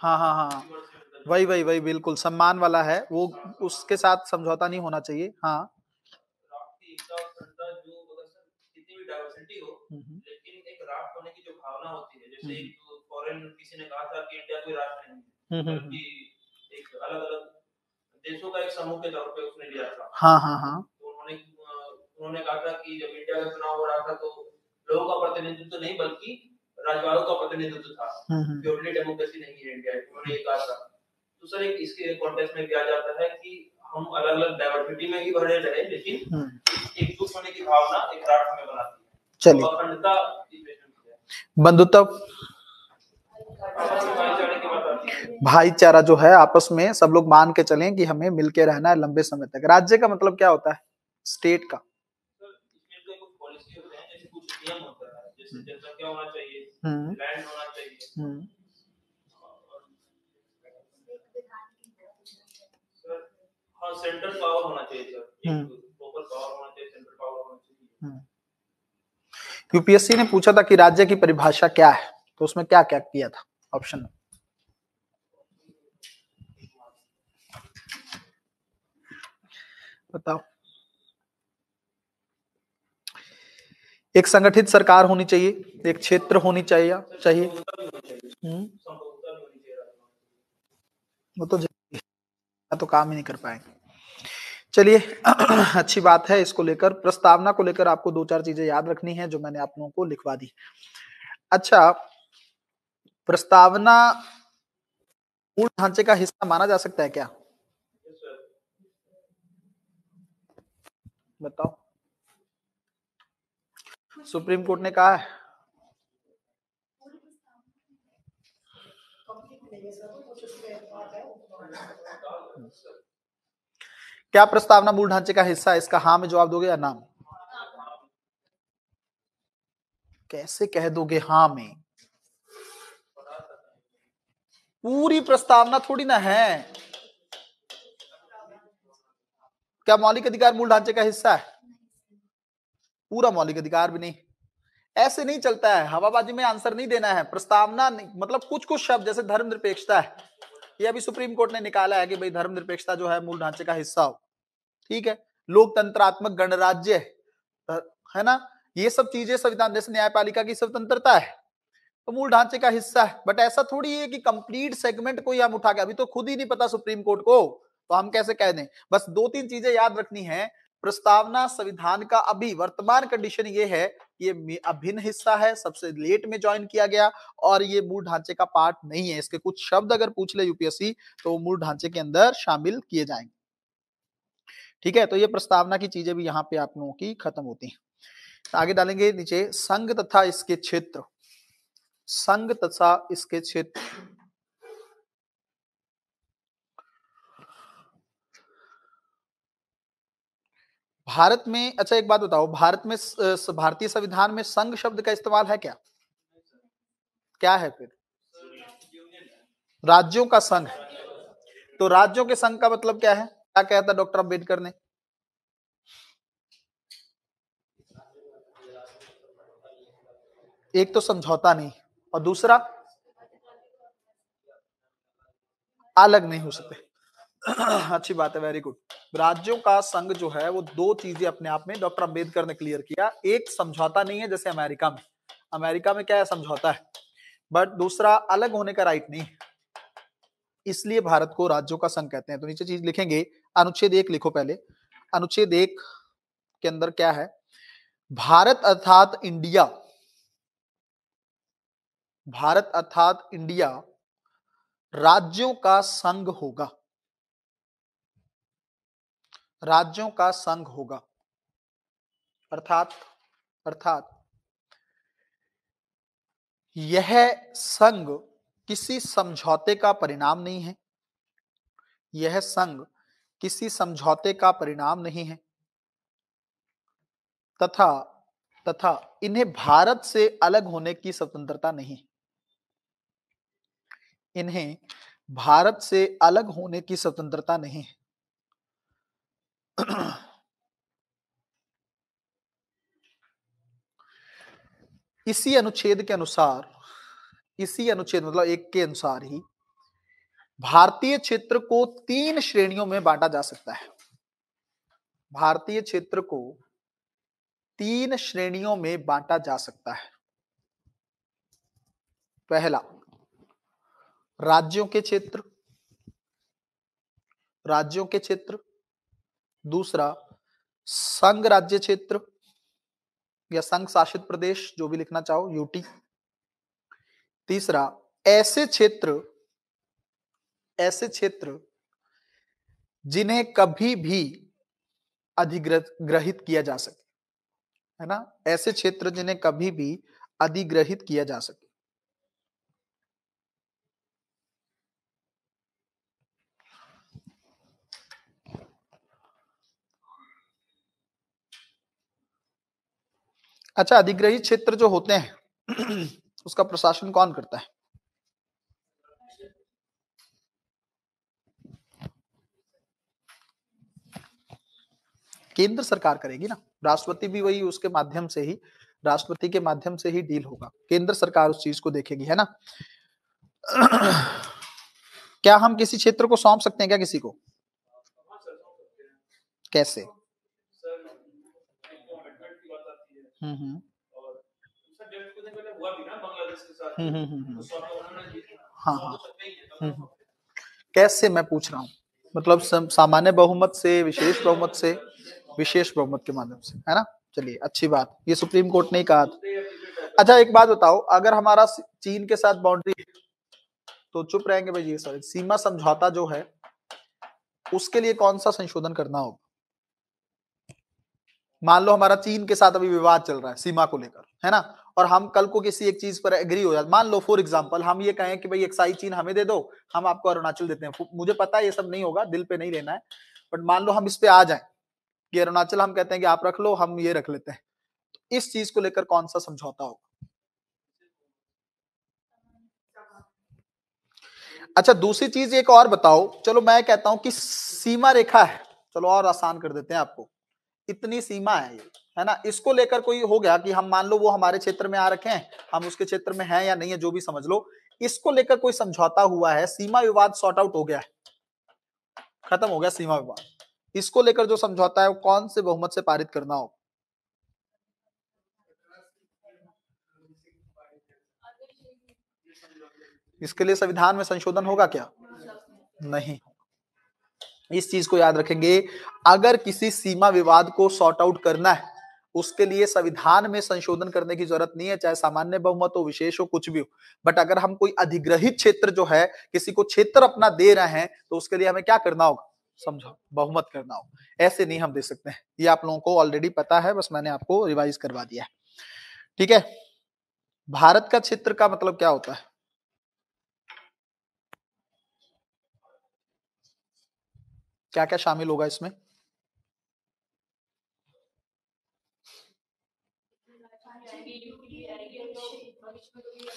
हाँ हाँ हाँ वही वही वही बिल्कुल सम्मान वाला है वो उसके साथ समझौता नहीं होना चाहिए हाँ मतलब हम्म, हम्म। लेकिन एक राफ्ट होने की जो भावना होती है जैसे हम्म, एक फॉरेन किसी ने कहा था कि इंडिया कोई राष्ट्र नहीं है हम्म, हम्म, एक अलग-अलग देशों का एक समूह के तौर पे उसने लिया था हाँ हाँ हाँ तो उन्होंने उन्होंने कहा था कि जब इंडिया का चुनाव हो रहा था तो लोगों का प्रतिनिधित्व तो नहीं बल्कि राजवाड़ों का प्रतिनिधित्व था प्योरली हम्म, डेमोक्रेसी नहीं है इंडिया उन्होंने ये कहा था तो सर एक इसके कॉन्टेक्स्ट में भी जाता है कि हम अलग अलग डाइवर्सिटी में ही भरे रहे लेकिन एक दुख होने की भावना एक राष्ट्र में बनाती है चलिए तो बंधुत्व भाईचारा जो है आपस में सब लोग मान के चलें कि हमें मिलके रहना है लंबे समय तक राज्य का मतलब क्या होता है स्टेट का हम्म। हम्म। हम्म। यूपीएससी ने पूछा था कि राज्य की परिभाषा क्या है तो उसमें क्या क्या किया था ऑप्शन बताओ एक संगठित सरकार होनी चाहिए एक क्षेत्र होनी चाहिए चाहिए हम्म। वो तो तो काम ही नहीं कर पाएंगे चलिए अच्छी बात है इसको लेकर प्रस्तावना को लेकर आपको दो चार चीजें याद रखनी है जो मैंने आप लोगों को लिखवा दी अच्छा प्रस्तावना मूल ढांचे का हिस्सा माना जा सकता है क्या बताओ सुप्रीम कोर्ट ने कहा है क्या प्रस्तावना मूल ढांचे का हिस्सा है इसका हाँ में जवाब दोगे या ना कैसे कह दोगे हाँ में पूरी प्रस्तावना थोड़ी ना है क्या मौलिक अधिकार मूल ढांचे का हिस्सा है पूरा मौलिक अधिकार भी नहीं ऐसे नहीं चलता है हवाबाजी में आंसर नहीं देना है प्रस्तावना मतलब कुछ कुछ शब्द जैसे धर्म निरपेक्षता है ये अभी सुप्रीम कोर्ट ने निकाला है कि भाई धर्म निरपेक्षता जो है मूल ढांचे का हिस्सा हो ठीक है लोकतंत्रात्मक गणराज्य है ना ये सब चीजें संविधान जैसे न्यायपालिका की स्वतंत्रता है तो मूल ढांचे का हिस्सा है बट ऐसा थोड़ी है कि कंप्लीट सेगमेंट को ही हम उठा के अभी तो खुद ही नहीं पता सुप्रीम कोर्ट को तो हम कैसे कह दें बस दो तीन चीजें याद रखनी है प्रस्तावना संविधान का अभी वर्तमान कंडीशन ये है कि ये अभिन्न हिस्सा है सबसे लेट में ज्वाइन किया गया और ये मूल ढांचे का पार्ट नहीं है इसके कुछ शब्द अगर पूछ ले यूपीएससी तो मूल ढांचे के अंदर शामिल किए जाएंगे ठीक है तो ये प्रस्तावना की चीजें भी यहाँ पे आप लोगों की खत्म होती हैं आगे डालेंगे नीचे संघ तथा इसके क्षेत्र संघ तथा इसके क्षेत्र भारत में अच्छा एक बात बताओ भारत में भारतीय संविधान में संघ शब्द का इस्तेमाल है क्या क्या है फिर राज्यों का संघ तो राज्यों के संघ का मतलब क्या है क्या कहता डॉक्टर अम्बेडकर ने एक तो समझौता नहीं और दूसरा अलग नहीं हो सकते अच्छी बात है वेरी गुड राज्यों का संघ जो है वो दो चीजें अपने आप में डॉक्टर अंबेडकर ने क्लियर किया एक समझौता नहीं है जैसे अमेरिका में अमेरिका में क्या है समझौता है बट दूसरा अलग होने का राइट नहीं इसलिए भारत को राज्यों का संघ कहते हैं तो नीचे चीज लिखेंगे अनुच्छेद एक लिखो पहले अनुच्छेद एक के अंदर क्या है भारत अर्थात इंडिया भारत अर्थात इंडिया राज्यों का संघ होगा राज्यों का संघ होगा अर्थात अर्थात यह संघ किसी समझौते का परिणाम नहीं है यह संघ किसी समझौते का परिणाम नहीं है तथा तथा इन्हें भारत से अलग होने की स्वतंत्रता नहीं है इन्हें भारत से अलग होने की स्वतंत्रता नहीं है इसी अनुच्छेद के अनुसार इसी अनुच्छेद मतलब एक के अनुसार ही भारतीय क्षेत्र को तीन श्रेणियों में बांटा जा सकता है भारतीय क्षेत्र को तीन श्रेणियों में बांटा जा सकता है पहला राज्यों के क्षेत्र राज्यों के क्षेत्र दूसरा संघ राज्य क्षेत्र या संघ शासित प्रदेश जो भी लिखना चाहो यूटी तीसरा ऐसे क्षेत्र ऐसे क्षेत्र जिन्हें कभी भी अधिग्रहित किया जा सके है ना ऐसे क्षेत्र जिन्हें कभी भी अधिग्रहित किया जा सके अच्छा अधिग्रही क्षेत्र जो होते हैं उसका प्रशासन कौन करता है केंद्र सरकार करेगी ना राष्ट्रपति भी वही उसके माध्यम से ही राष्ट्रपति के माध्यम से ही डील होगा केंद्र सरकार उस चीज को देखेगी है ना क्या हम किसी क्षेत्र को सौंप सकते हैं क्या किसी को कैसे हम्म, हम्म। हम्म, तो हाँ, हाँ। कैसे मैं पूछ रहा हूँ मतलब सामान्य बहुमत से विशेष बहुमत से विशेष बहुमत के माध्यम से है ना चलिए अच्छी बात ये सुप्रीम कोर्ट ने ही कहा था अच्छा एक बात बताओ अगर हमारा चीन के साथ बाउंड्री तो चुप रहेंगे भाई ये सॉरी सीमा समझौता जो है उसके लिए कौन सा संशोधन करना होगा मान लो हमारा चीन के साथ अभी विवाद चल रहा है सीमा को लेकर है ना और हम कल को किसी एक चीज पर एग्री हो जाए मान लो फॉर एग्जाम्पल हम ये कहें कि भाई एक्साई चीन हमें दे दो हम आपको अरुणाचल देते हैं मुझे पता है ये सब नहीं होगा दिल पे नहीं लेना है बट मान लो हम इस पे आ जाए कि अरुणाचल हम कहते हैं कि आप रख लो हम ये रख लेते हैं तो इस चीज को लेकर कौन सा समझौता होगा अच्छा दूसरी चीज एक और बताओ चलो मैं कहता हूं कि सीमा रेखा है चलो और आसान कर देते हैं आपको इतनी सीमा है ये है ना इसको लेकर कोई हो गया कि हम मान लो वो हमारे क्षेत्र में आ रखे हैं हम उसके क्षेत्र में हैं या नहीं है जो भी समझ लो इसको लेकर कोई समझौता हुआ है सीमा विवाद सॉर्ट आउट हो गया है खत्म हो गया सीमा विवाद इसको लेकर जो समझौता है वो कौन से बहुमत से पारित करना हो इसके लिए संविधान में संशोधन होगा क्या नहीं इस चीज को याद रखेंगे अगर किसी सीमा विवाद को सॉर्ट आउट करना है उसके लिए संविधान में संशोधन करने की जरूरत नहीं है चाहे सामान्य बहुमत हो विशेष हो कुछ भी हो बट अगर हम कोई अधिग्रहित क्षेत्र जो है किसी को क्षेत्र अपना दे रहे हैं तो उसके लिए हमें क्या करना होगा समझो बहुमत करना हो ऐसे नहीं हम दे सकते हैं ये आप लोगों को ऑलरेडी पता है बस मैंने आपको रिवाइज करवा दिया है ठीक है भारत का क्षेत्र का मतलब क्या होता है क्या क्या शामिल होगा इसमें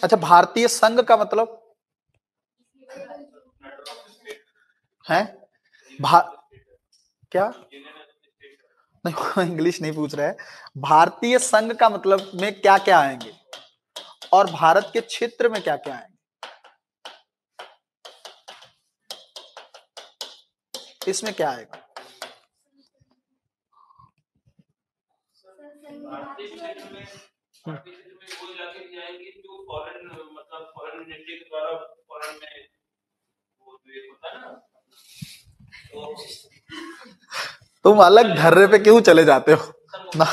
अच्छा भारतीय संघ का मतलब है भा... क्या नहीं इंग्लिश नहीं पूछ रहे भारतीय संघ का मतलब में क्या क्या आएंगे और भारत के क्षेत्र में क्या क्या आएंगे इसमें क्या आएगा तुम अलग धर्रे पे क्यों चले जाते हो ना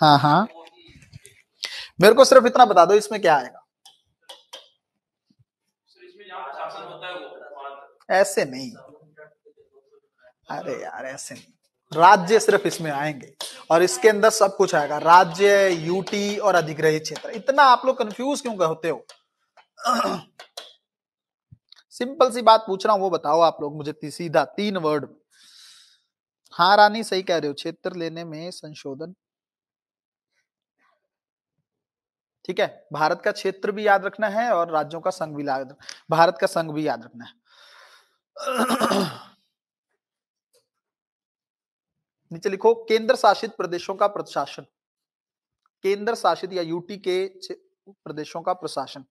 हाँ हाँ मेरे को सिर्फ इतना बता दो इसमें क्या आएगा ऐसे नहीं अरे यार ऐसे नहीं राज्य सिर्फ इसमें आएंगे और इसके अंदर सब कुछ आएगा राज्य यूटी और अधिग्रहित क्षेत्र इतना आप लोग कंफ्यूज क्यों होते हो सिंपल सी बात पूछ रहा हूं वो बताओ आप लोग मुझे सीधा तीन वर्ड में हाँ रानी सही कह रहे हो क्षेत्र लेने में संशोधन ठीक है भारत का क्षेत्र भी याद रखना है और राज्यों का संघ भी याद भारत का संघ भी याद रखना है नीचे लिखो केंद्र शासित प्रदेशों का प्रशासन केंद्र शासित या यूटी के प्रदेशों का प्रशासन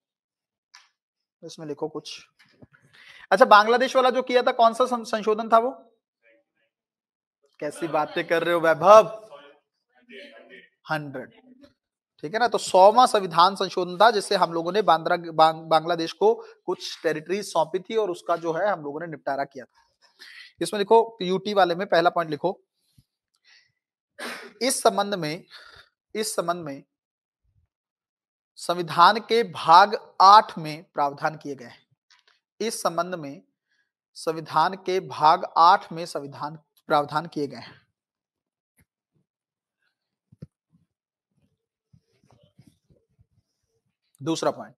इसमें लिखो कुछ अच्छा बांग्लादेश वाला जो किया था कौन सा संशोधन था वो कैसी बातें कर रहे हो वैभव हंड्रेड ठीक है ना तो सौवा संविधान संशोधन था जिससे हम लोगों ने बांद्रा बांग, बांग्लादेश को कुछ टेरिटरी सौंपी थी और उसका जो है हम लोगों ने निपटारा किया था इसमें लिखो यूटी वाले में पहला पॉइंट लिखो इस संबंध में इस संबंध में संविधान के भाग आठ में प्रावधान किए गए हैं इस संबंध में संविधान के भाग आठ में संविधान प्रावधान किए गए हैं दूसरा पॉइंट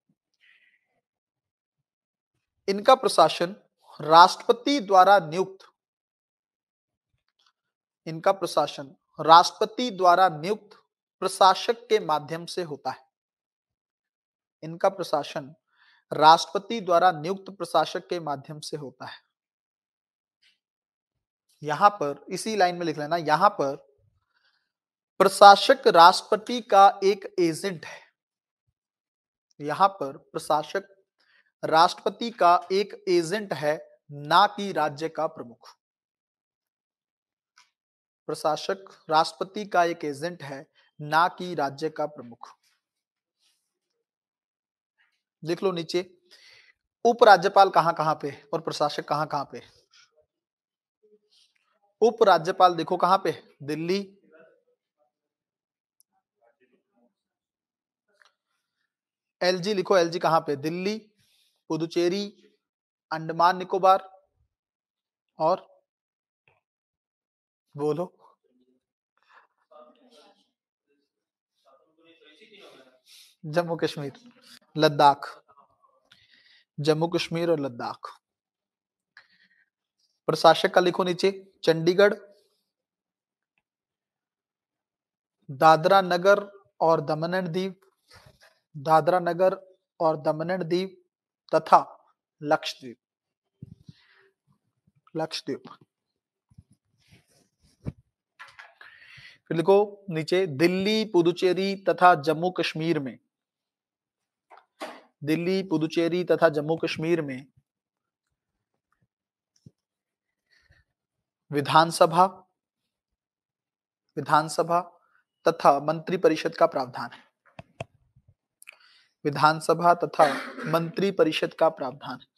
इनका प्रशासन राष्ट्रपति द्वारा नियुक्त इनका प्रशासन राष्ट्रपति द्वारा नियुक्त प्रशासक के माध्यम से होता है इनका प्रशासन राष्ट्रपति द्वारा नियुक्त प्रशासक के माध्यम से होता है यहां पर इसी लाइन में लिख लेना यहां पर प्रशासक राष्ट्रपति का एक एजेंट है यहां पर प्रशासक राष्ट्रपति का एक एजेंट है ना कि राज्य का प्रमुख प्रशासक राष्ट्रपति का एक एजेंट है ना कि राज्य का प्रमुख लिख लो नीचे उपराज्यपाल कहां कहां पे और प्रशासक कहां कहां पे उपराज्यपाल देखो कहां पे दिल्ली एलजी लिखो एलजी कहां पे दिल्ली पुदुचेरी अंडमान निकोबार और बोलो जम्मू कश्मीर लद्दाख जम्मू कश्मीर और लद्दाख प्रशासक का लिखो नीचे चंडीगढ़ दादरा नगर और दमन एंड द्वीप दादरा नगर और दमन एंड द्वीप तथा लक्षद्वीप लक्षद्वीप फिर लिखो नीचे दिल्ली पुदुचेरी तथा जम्मू कश्मीर में दिल्ली पुदुचेरी तथा जम्मू कश्मीर में विधानसभा विधानसभा तथा मंत्रिपरिषद का प्रावधान है विधानसभा तथा मंत्रिपरिषद का प्रावधान है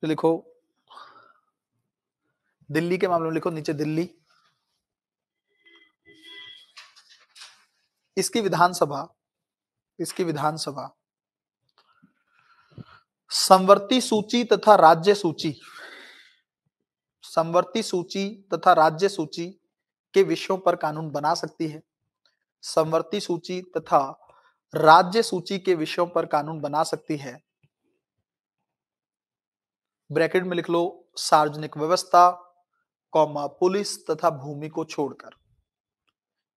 तो लिखो दिल्ली के मामले में लिखो नीचे दिल्ली इसकी विधानसभा इसकी विधानसभा संवर्ती सूची तथा राज्य सूची संवर्ती सूची तथा राज्य सूची के विषयों पर कानून बना सकती है संवर्ती सूची तथा राज्य सूची के विषयों पर कानून बना सकती है ब्रैकेट में लिख लो सार्वजनिक व्यवस्था कौमा पुलिस तथा भूमि को छोड़कर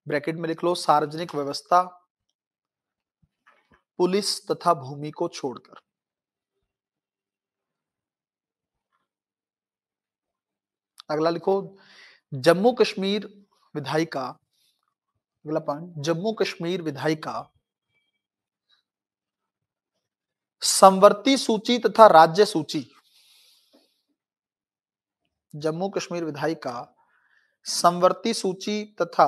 ब्रैकेट में लिख लो सार्वजनिक व्यवस्था पुलिस तथा भूमि को छोड़कर अगला लिखो जम्मू कश्मीर विधायिका अगला पॉइंट जम्मू कश्मीर विधायिका संवर्ती सूची तथा राज्य सूची जम्मू कश्मीर विधायिका संवर्ती सूची तथा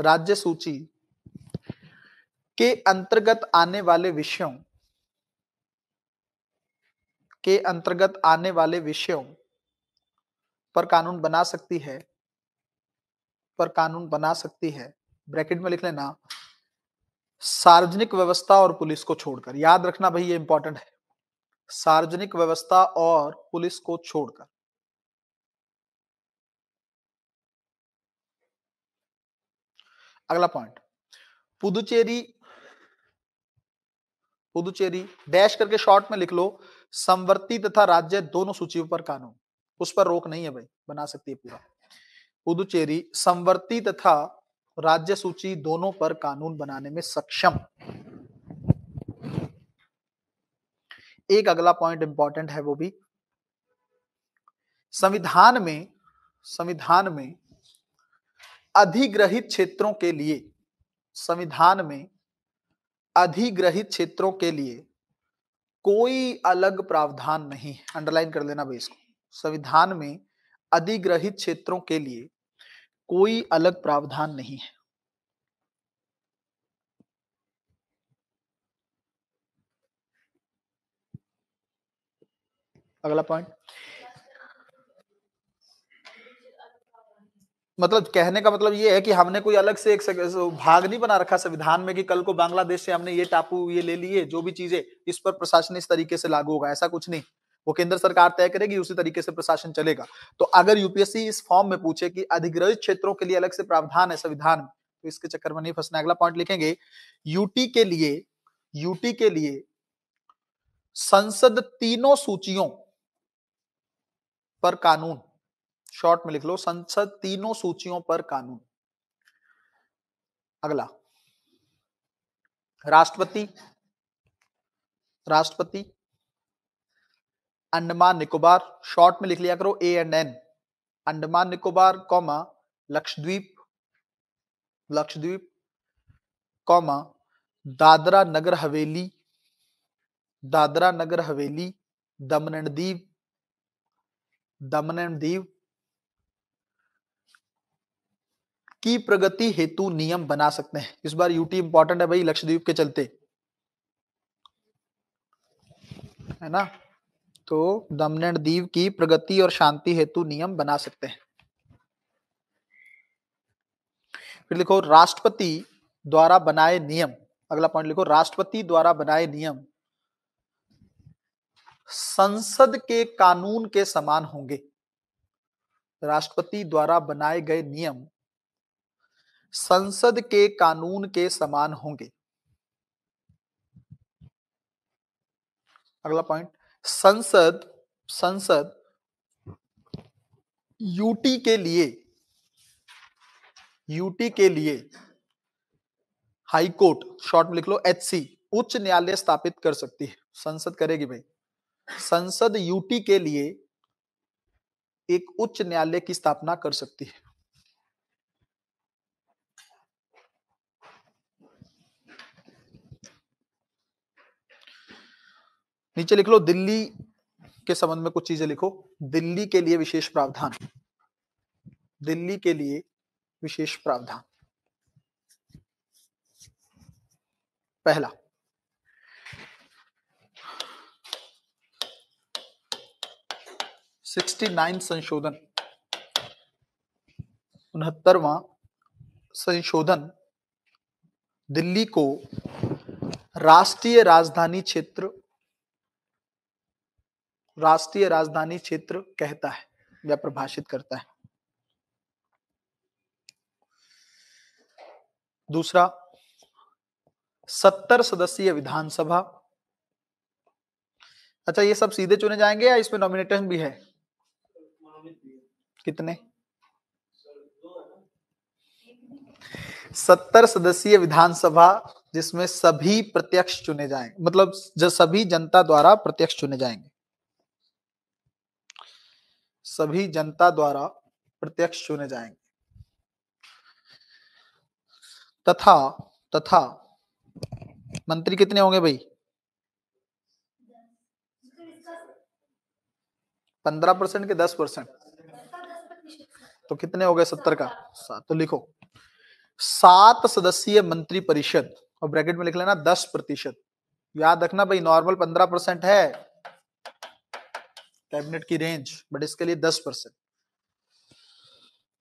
राज्य सूची के अंतर्गत आने वाले विषयों के अंतर्गत आने वाले विषयों पर कानून बना सकती है पर कानून बना सकती है ब्रैकेट में लिख लेना सार्वजनिक व्यवस्था और पुलिस को छोड़कर याद रखना भाई ये इंपॉर्टेंट है सार्वजनिक व्यवस्था और पुलिस को छोड़कर अगला पॉइंट पुदुचेरी पुदुचेरी डैश करके शॉर्ट में लिख लो संवर्ती तथा राज्य दोनों सूचियों पर कानून उस पर रोक नहीं है भाई बना सकती है पूरा पुदुचेरी संवर्ती तथा राज्य सूची दोनों पर कानून बनाने में सक्षम एक अगला पॉइंट इंपॉर्टेंट है वो भी संविधान में संविधान में अधिग्रहित क्षेत्रों के लिए संविधान में अधिग्रहित क्षेत्रों के लिए कोई अलग प्रावधान नहीं है अंडरलाइन कर लेना भाई इसको संविधान में अधिग्रहित क्षेत्रों के लिए कोई अलग प्रावधान नहीं है अगला पॉइंट मतलब कहने का मतलब ये है कि हमने कोई अलग से एक भाग नहीं बना रखा संविधान में कि कल को बांग्लादेश से हमने ये टापू ये ले लिए जो भी चीजें इस पर प्रशासन इस तरीके से लागू होगा ऐसा कुछ नहीं वो केंद्र सरकार तय करेगी उसी तरीके से प्रशासन चलेगा तो अगर यूपीएससी इस फॉर्म में पूछे कि अधिग्रहित क्षेत्रों के लिए अलग से प्रावधान है संविधान में तो इसके चक्कर में नहीं फंसना अगला पॉइंट लिखेंगे यूटी के लिए यूटी के लिए संसद तीनों सूचियों पर कानून शॉर्ट में लिख लो संसद तीनों सूचियों पर कानून अगला राष्ट्रपति राष्ट्रपति अंडमान निकोबार शॉर्ट में लिख लिया करो A and N Andaman Nicobar comma Lakshadweep Lakshadweep comma Dadra Nagar Haveli Dadra Nagar हवेली दमन दीप दमन एंड दीव की प्रगति हेतु नियम बना सकते हैं इस बार यूटी इंपॉर्टेंट है भाई लक्षद्वीप के चलते है ना तो दमन एंड दीव की प्रगति और शांति हेतु नियम बना सकते हैं फिर लिखो राष्ट्रपति द्वारा बनाए नियम अगला पॉइंट लिखो राष्ट्रपति द्वारा बनाए नियम संसद के कानून के समान होंगे राष्ट्रपति द्वारा बनाए गए नियम संसद के कानून के समान होंगे अगला पॉइंट संसद संसद यूटी के लिए यूटी के लिए हाई कोर्ट शॉर्ट में लिख लो एचसी उच्च न्यायालय स्थापित कर सकती है संसद करेगी भाई संसद यूटी के लिए एक उच्च न्यायालय की स्थापना कर सकती है नीचे लिख लो दिल्ली के संबंध में कुछ चीजें लिखो दिल्ली के लिए विशेष प्रावधान दिल्ली के लिए विशेष प्रावधान पहला 69 संशोधन उनहत्तरवा संशोधन दिल्ली को राष्ट्रीय राजधानी क्षेत्र राष्ट्रीय राजधानी क्षेत्र कहता है या प्रभाषित करता है दूसरा सत्तर सदस्यीय विधानसभा अच्छा ये सब सीधे चुने जाएंगे या इसमें नॉमिनेशन भी है कितने सत्तर सदस्यीय विधानसभा जिसमें सभी प्रत्यक्ष चुने जाएंगे मतलब जो सभी जनता द्वारा प्रत्यक्ष चुने जाएंगे सभी जनता द्वारा प्रत्यक्ष चुने जाएंगे तथा तथा मंत्री कितने होंगे भाई पंद्रह परसेंट के दस परसेंट तो कितने हो गए सत्तर का सात तो लिखो सात सदस्यीय मंत्री परिषद और ब्रैकेट में लिख लेना दस प्रतिशत याद रखना भाई नॉर्मल पंद्रह परसेंट है कैबिनेट की रेंज बट इसके लिए दस परसेंट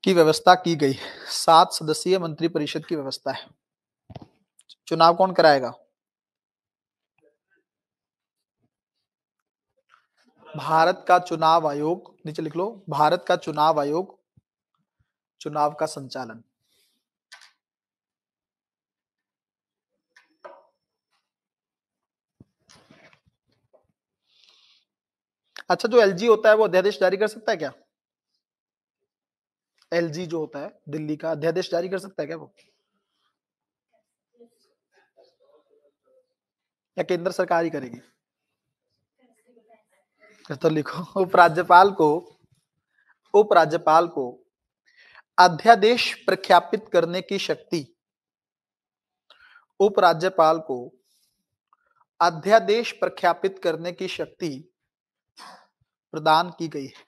की व्यवस्था की गई सात सदस्यीय मंत्री परिषद की व्यवस्था है चुनाव कौन कराएगा भारत का चुनाव आयोग नीचे लिख लो भारत का चुनाव आयोग चुनाव का संचालन अच्छा जो एलजी होता है वो अध्यादेश जारी कर सकता है क्या एलजी जो होता है दिल्ली का अध्यादेश जारी कर सकता है क्या वो या केंद्र सरकार ही करेगी तो लिखो उपराज्यपाल को उपराज्यपाल को अध्यादेश प्रख्यापित करने की शक्ति उपराज्यपाल को अध्यादेश प्रख्यापित करने की शक्ति प्रदान की गई है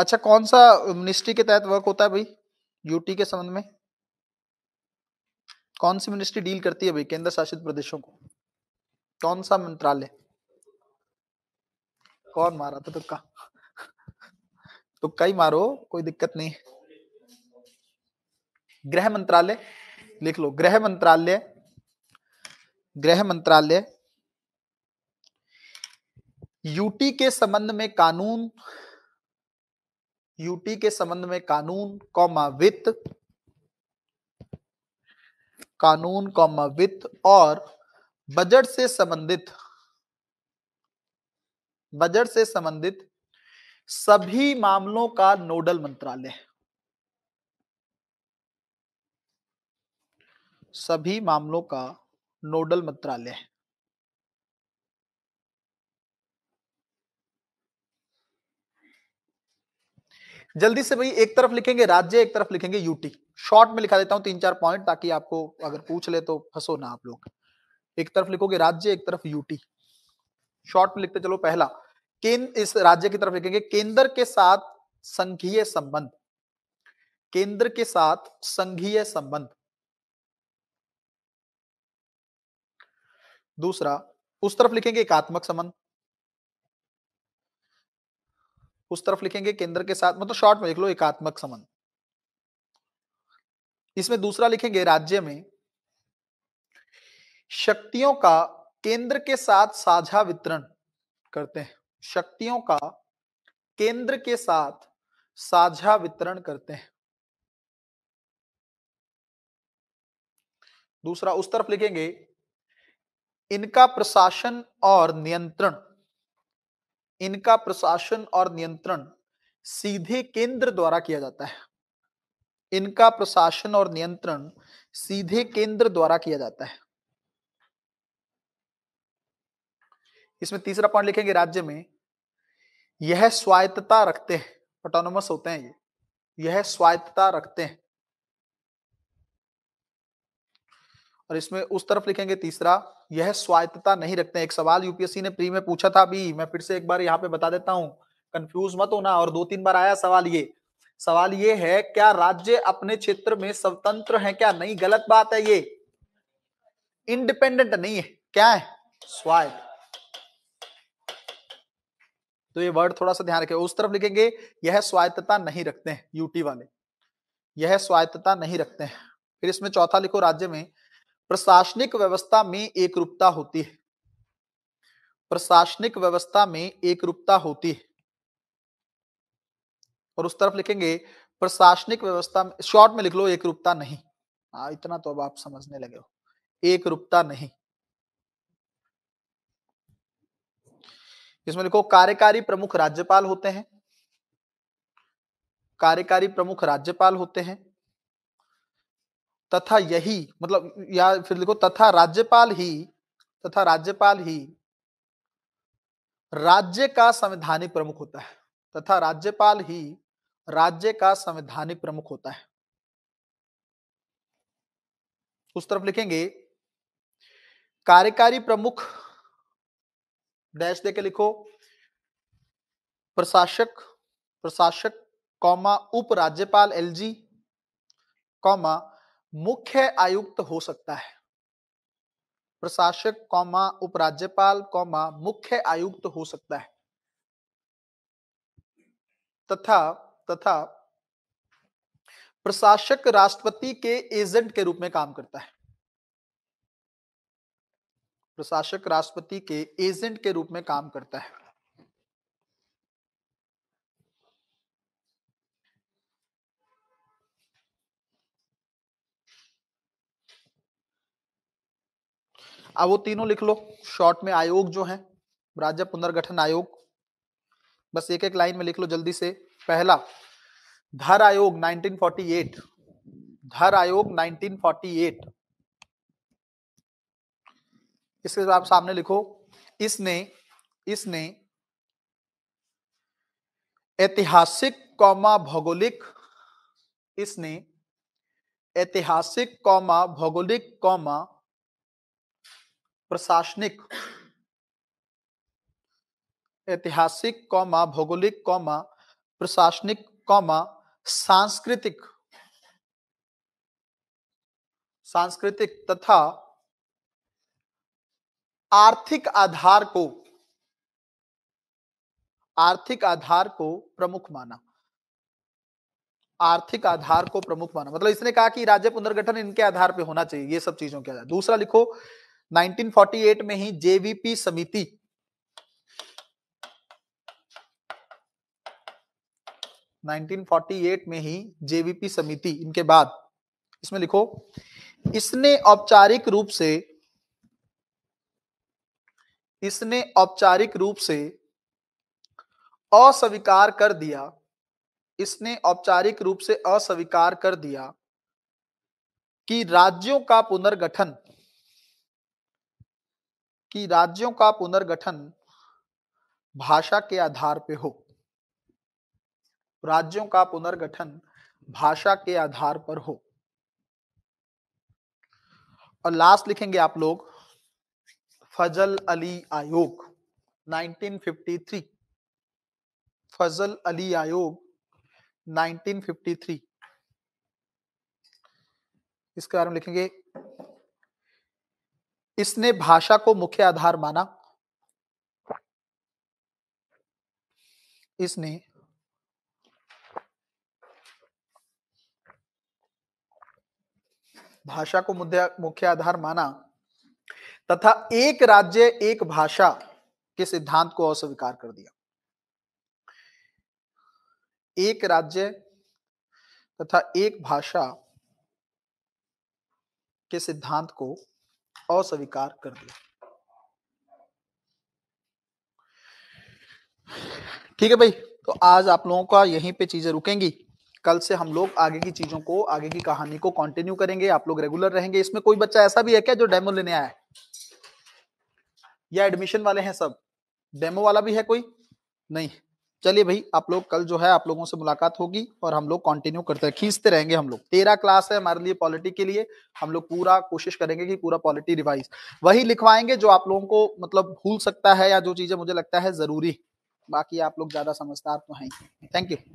अच्छा कौन सा मिनिस्ट्री के तहत वर्क होता है भाई यूटी के संबंध में कौन सी मिनिस्ट्री डील करती है भाई केंद्र शासित प्रदेशों को कौन सा मंत्रालय कौन मारा था तुक्का तुक्का ही मारो कोई दिक्कत नहीं गृह मंत्रालय लिख लो गृह मंत्रालय गृह मंत्रालय यूटी के संबंध में कानून यूटी के संबंध में कानून कौमा वित्त कानून कौमा वित्त और बजट से संबंधित बजट से संबंधित सभी मामलों का नोडल मंत्रालय सभी मामलों का नोडल मंत्रालय है जल्दी से भाई एक तरफ लिखेंगे राज्य एक तरफ लिखेंगे यूटी शॉर्ट में लिखा देता हूं तीन चार पॉइंट ताकि आपको अगर पूछ ले तो फंसो ना आप लोग एक तरफ लिखोगे राज्य एक तरफ यूटी शॉर्ट में लिखते चलो पहला केंद्र इस राज्य की तरफ लिखेंगे केंद्र के साथ संघीय संबंध केंद्र के साथ संघीय संबंध दूसरा उस तरफ लिखेंगे एकात्मक संबंध उस तरफ लिखेंगे केंद्र के साथ मतलब शॉर्ट में लिख लो एकात्मक संबंध इसमें दूसरा लिखेंगे राज्य में शक्तियों का केंद्र के साथ साझा वितरण करते हैं शक्तियों का केंद्र के साथ साझा वितरण करते हैं दूसरा उस तरफ लिखेंगे इनका प्रशासन और नियंत्रण इनका प्रशासन और नियंत्रण सीधे केंद्र द्वारा किया जाता है इनका प्रशासन और नियंत्रण सीधे केंद्र द्वारा किया जाता है इसमें तीसरा पॉइंट लिखेंगे राज्य में यह स्वायत्तता रखते हैं ऑटोनोमस होते हैं ये यह स्वायत्तता रखते हैं और इसमें उस तरफ लिखेंगे तीसरा यह स्वायत्तता नहीं रखते एक सवाल यूपीएससी ने प्री में पूछा था अभी मैं फिर से एक बार यहाँ पे बता देता हूँ कंफ्यूज मत होना और दो तीन बार आया सवाल ये सवाल ये है क्या राज्य अपने क्षेत्र में स्वतंत्र है क्या नहीं गलत बात है ये इंडिपेंडेंट नहीं है क्या है स्वायत्त तो ये वर्ड थोड़ा सा ध्यान रखें उस तरफ लिखेंगे यह स्वायत्तता नहीं रखते हैं यूटी वाले यह स्वायत्तता नहीं रखते हैं फिर इसमें चौथा लिखो राज्य में प्रशासनिक व्यवस्था में एक रूपता होती है प्रशासनिक व्यवस्था में एक रूपता होती है और उस तरफ लिखेंगे प्रशासनिक व्यवस्था में शॉर्ट में लिख लो एक रूपता नहीं आ, हाँ, इतना तो अब आप समझने लगे हो एक रूपता नहीं इसमें लिखो कार्यकारी प्रमुख राज्यपाल होते हैं कार्यकारी प्रमुख राज्यपाल होते हैं तथा यही मतलब या फिर लिखो तथा राज्यपाल ही तथा राज्यपाल ही राज्य का संवैधानिक प्रमुख होता है तथा राज्यपाल ही राज्य का संवैधानिक प्रमुख होता है उस तरफ लिखेंगे कार्यकारी प्रमुख डैश देके लिखो प्रशासक प्रशासक कौमा उप राज्यपाल एलजी कौमा मुख्य आयुक्त हो सकता है प्रशासक कौमा उपराज्यपाल कौमा मुख्य आयुक्त हो सकता है तथा तथा प्रशासक राष्ट्रपति के एजेंट के रूप में काम करता है प्रशासक राष्ट्रपति के एजेंट के रूप में काम करता है अब वो तीनों लिख लो शॉर्ट में आयोग जो है राज्य पुनर्गठन आयोग बस एक एक लाइन में लिख लो जल्दी से पहला धर आयोग 1948 धर आयोग 1948 इसके आप सामने लिखो इसने इसने ऐतिहासिक कौमा भौगोलिक इसने ऐतिहासिक कौमा भौगोलिक कौमा प्रशासनिक ऐतिहासिक कौमा भौगोलिक कौमा प्रशासनिक कौमा सांस्कृतिक सांस्कृतिक तथा आर्थिक आधार को आर्थिक आधार को प्रमुख माना आर्थिक आधार को प्रमुख माना मतलब इसने कहा कि राज्य पुनर्गठन इनके आधार पे होना चाहिए ये सब चीजों के आधार दूसरा लिखो 1948 में ही जेवीपी समिति नाइनटीन फोर्टी एट में ही जेवीपी समिति इनके बाद इसमें लिखो इसने औपचारिक रूप से इसने औपचारिक रूप से अस्वीकार कर दिया इसने औपचारिक रूप से अस्वीकार कर दिया कि राज्यों का पुनर्गठन कि राज्यों का पुनर्गठन भाषा के आधार पे हो राज्यों का पुनर्गठन भाषा के आधार पर हो और लास्ट लिखेंगे आप लोग फजल अली आयोग 1953 फजल अली आयोग 1953 इसके बारे में लिखेंगे इसने भाषा को मुख्य आधार माना इसने भाषा को मुख्य आधार माना तथा एक राज्य एक भाषा के सिद्धांत को अस्वीकार कर दिया एक राज्य तथा एक भाषा के सिद्धांत को अस्वीकार कर दिया ठीक है भाई तो आज आप लोगों का यहीं पे चीजें रुकेंगी कल से हम लोग आगे की चीजों को आगे की कहानी को कंटिन्यू करेंगे आप लोग रेगुलर रहेंगे इसमें कोई बच्चा ऐसा भी है क्या जो डेमो लेने आया है या एडमिशन वाले हैं सब डेमो वाला भी है कोई नहीं चलिए भाई आप लोग कल जो है आप लोगों से मुलाकात होगी और हम लोग कंटिन्यू करते हैं खींचते रहेंगे हम लोग तेरह क्लास है हमारे लिए पॉलिटी के लिए हम लोग पूरा कोशिश करेंगे कि पूरा पॉलिटी रिवाइज वही लिखवाएंगे जो आप लोगों को मतलब भूल सकता है या जो चीजें मुझे लगता है जरूरी बाकी आप लोग ज्यादा समझदार तो हैं थैंक यू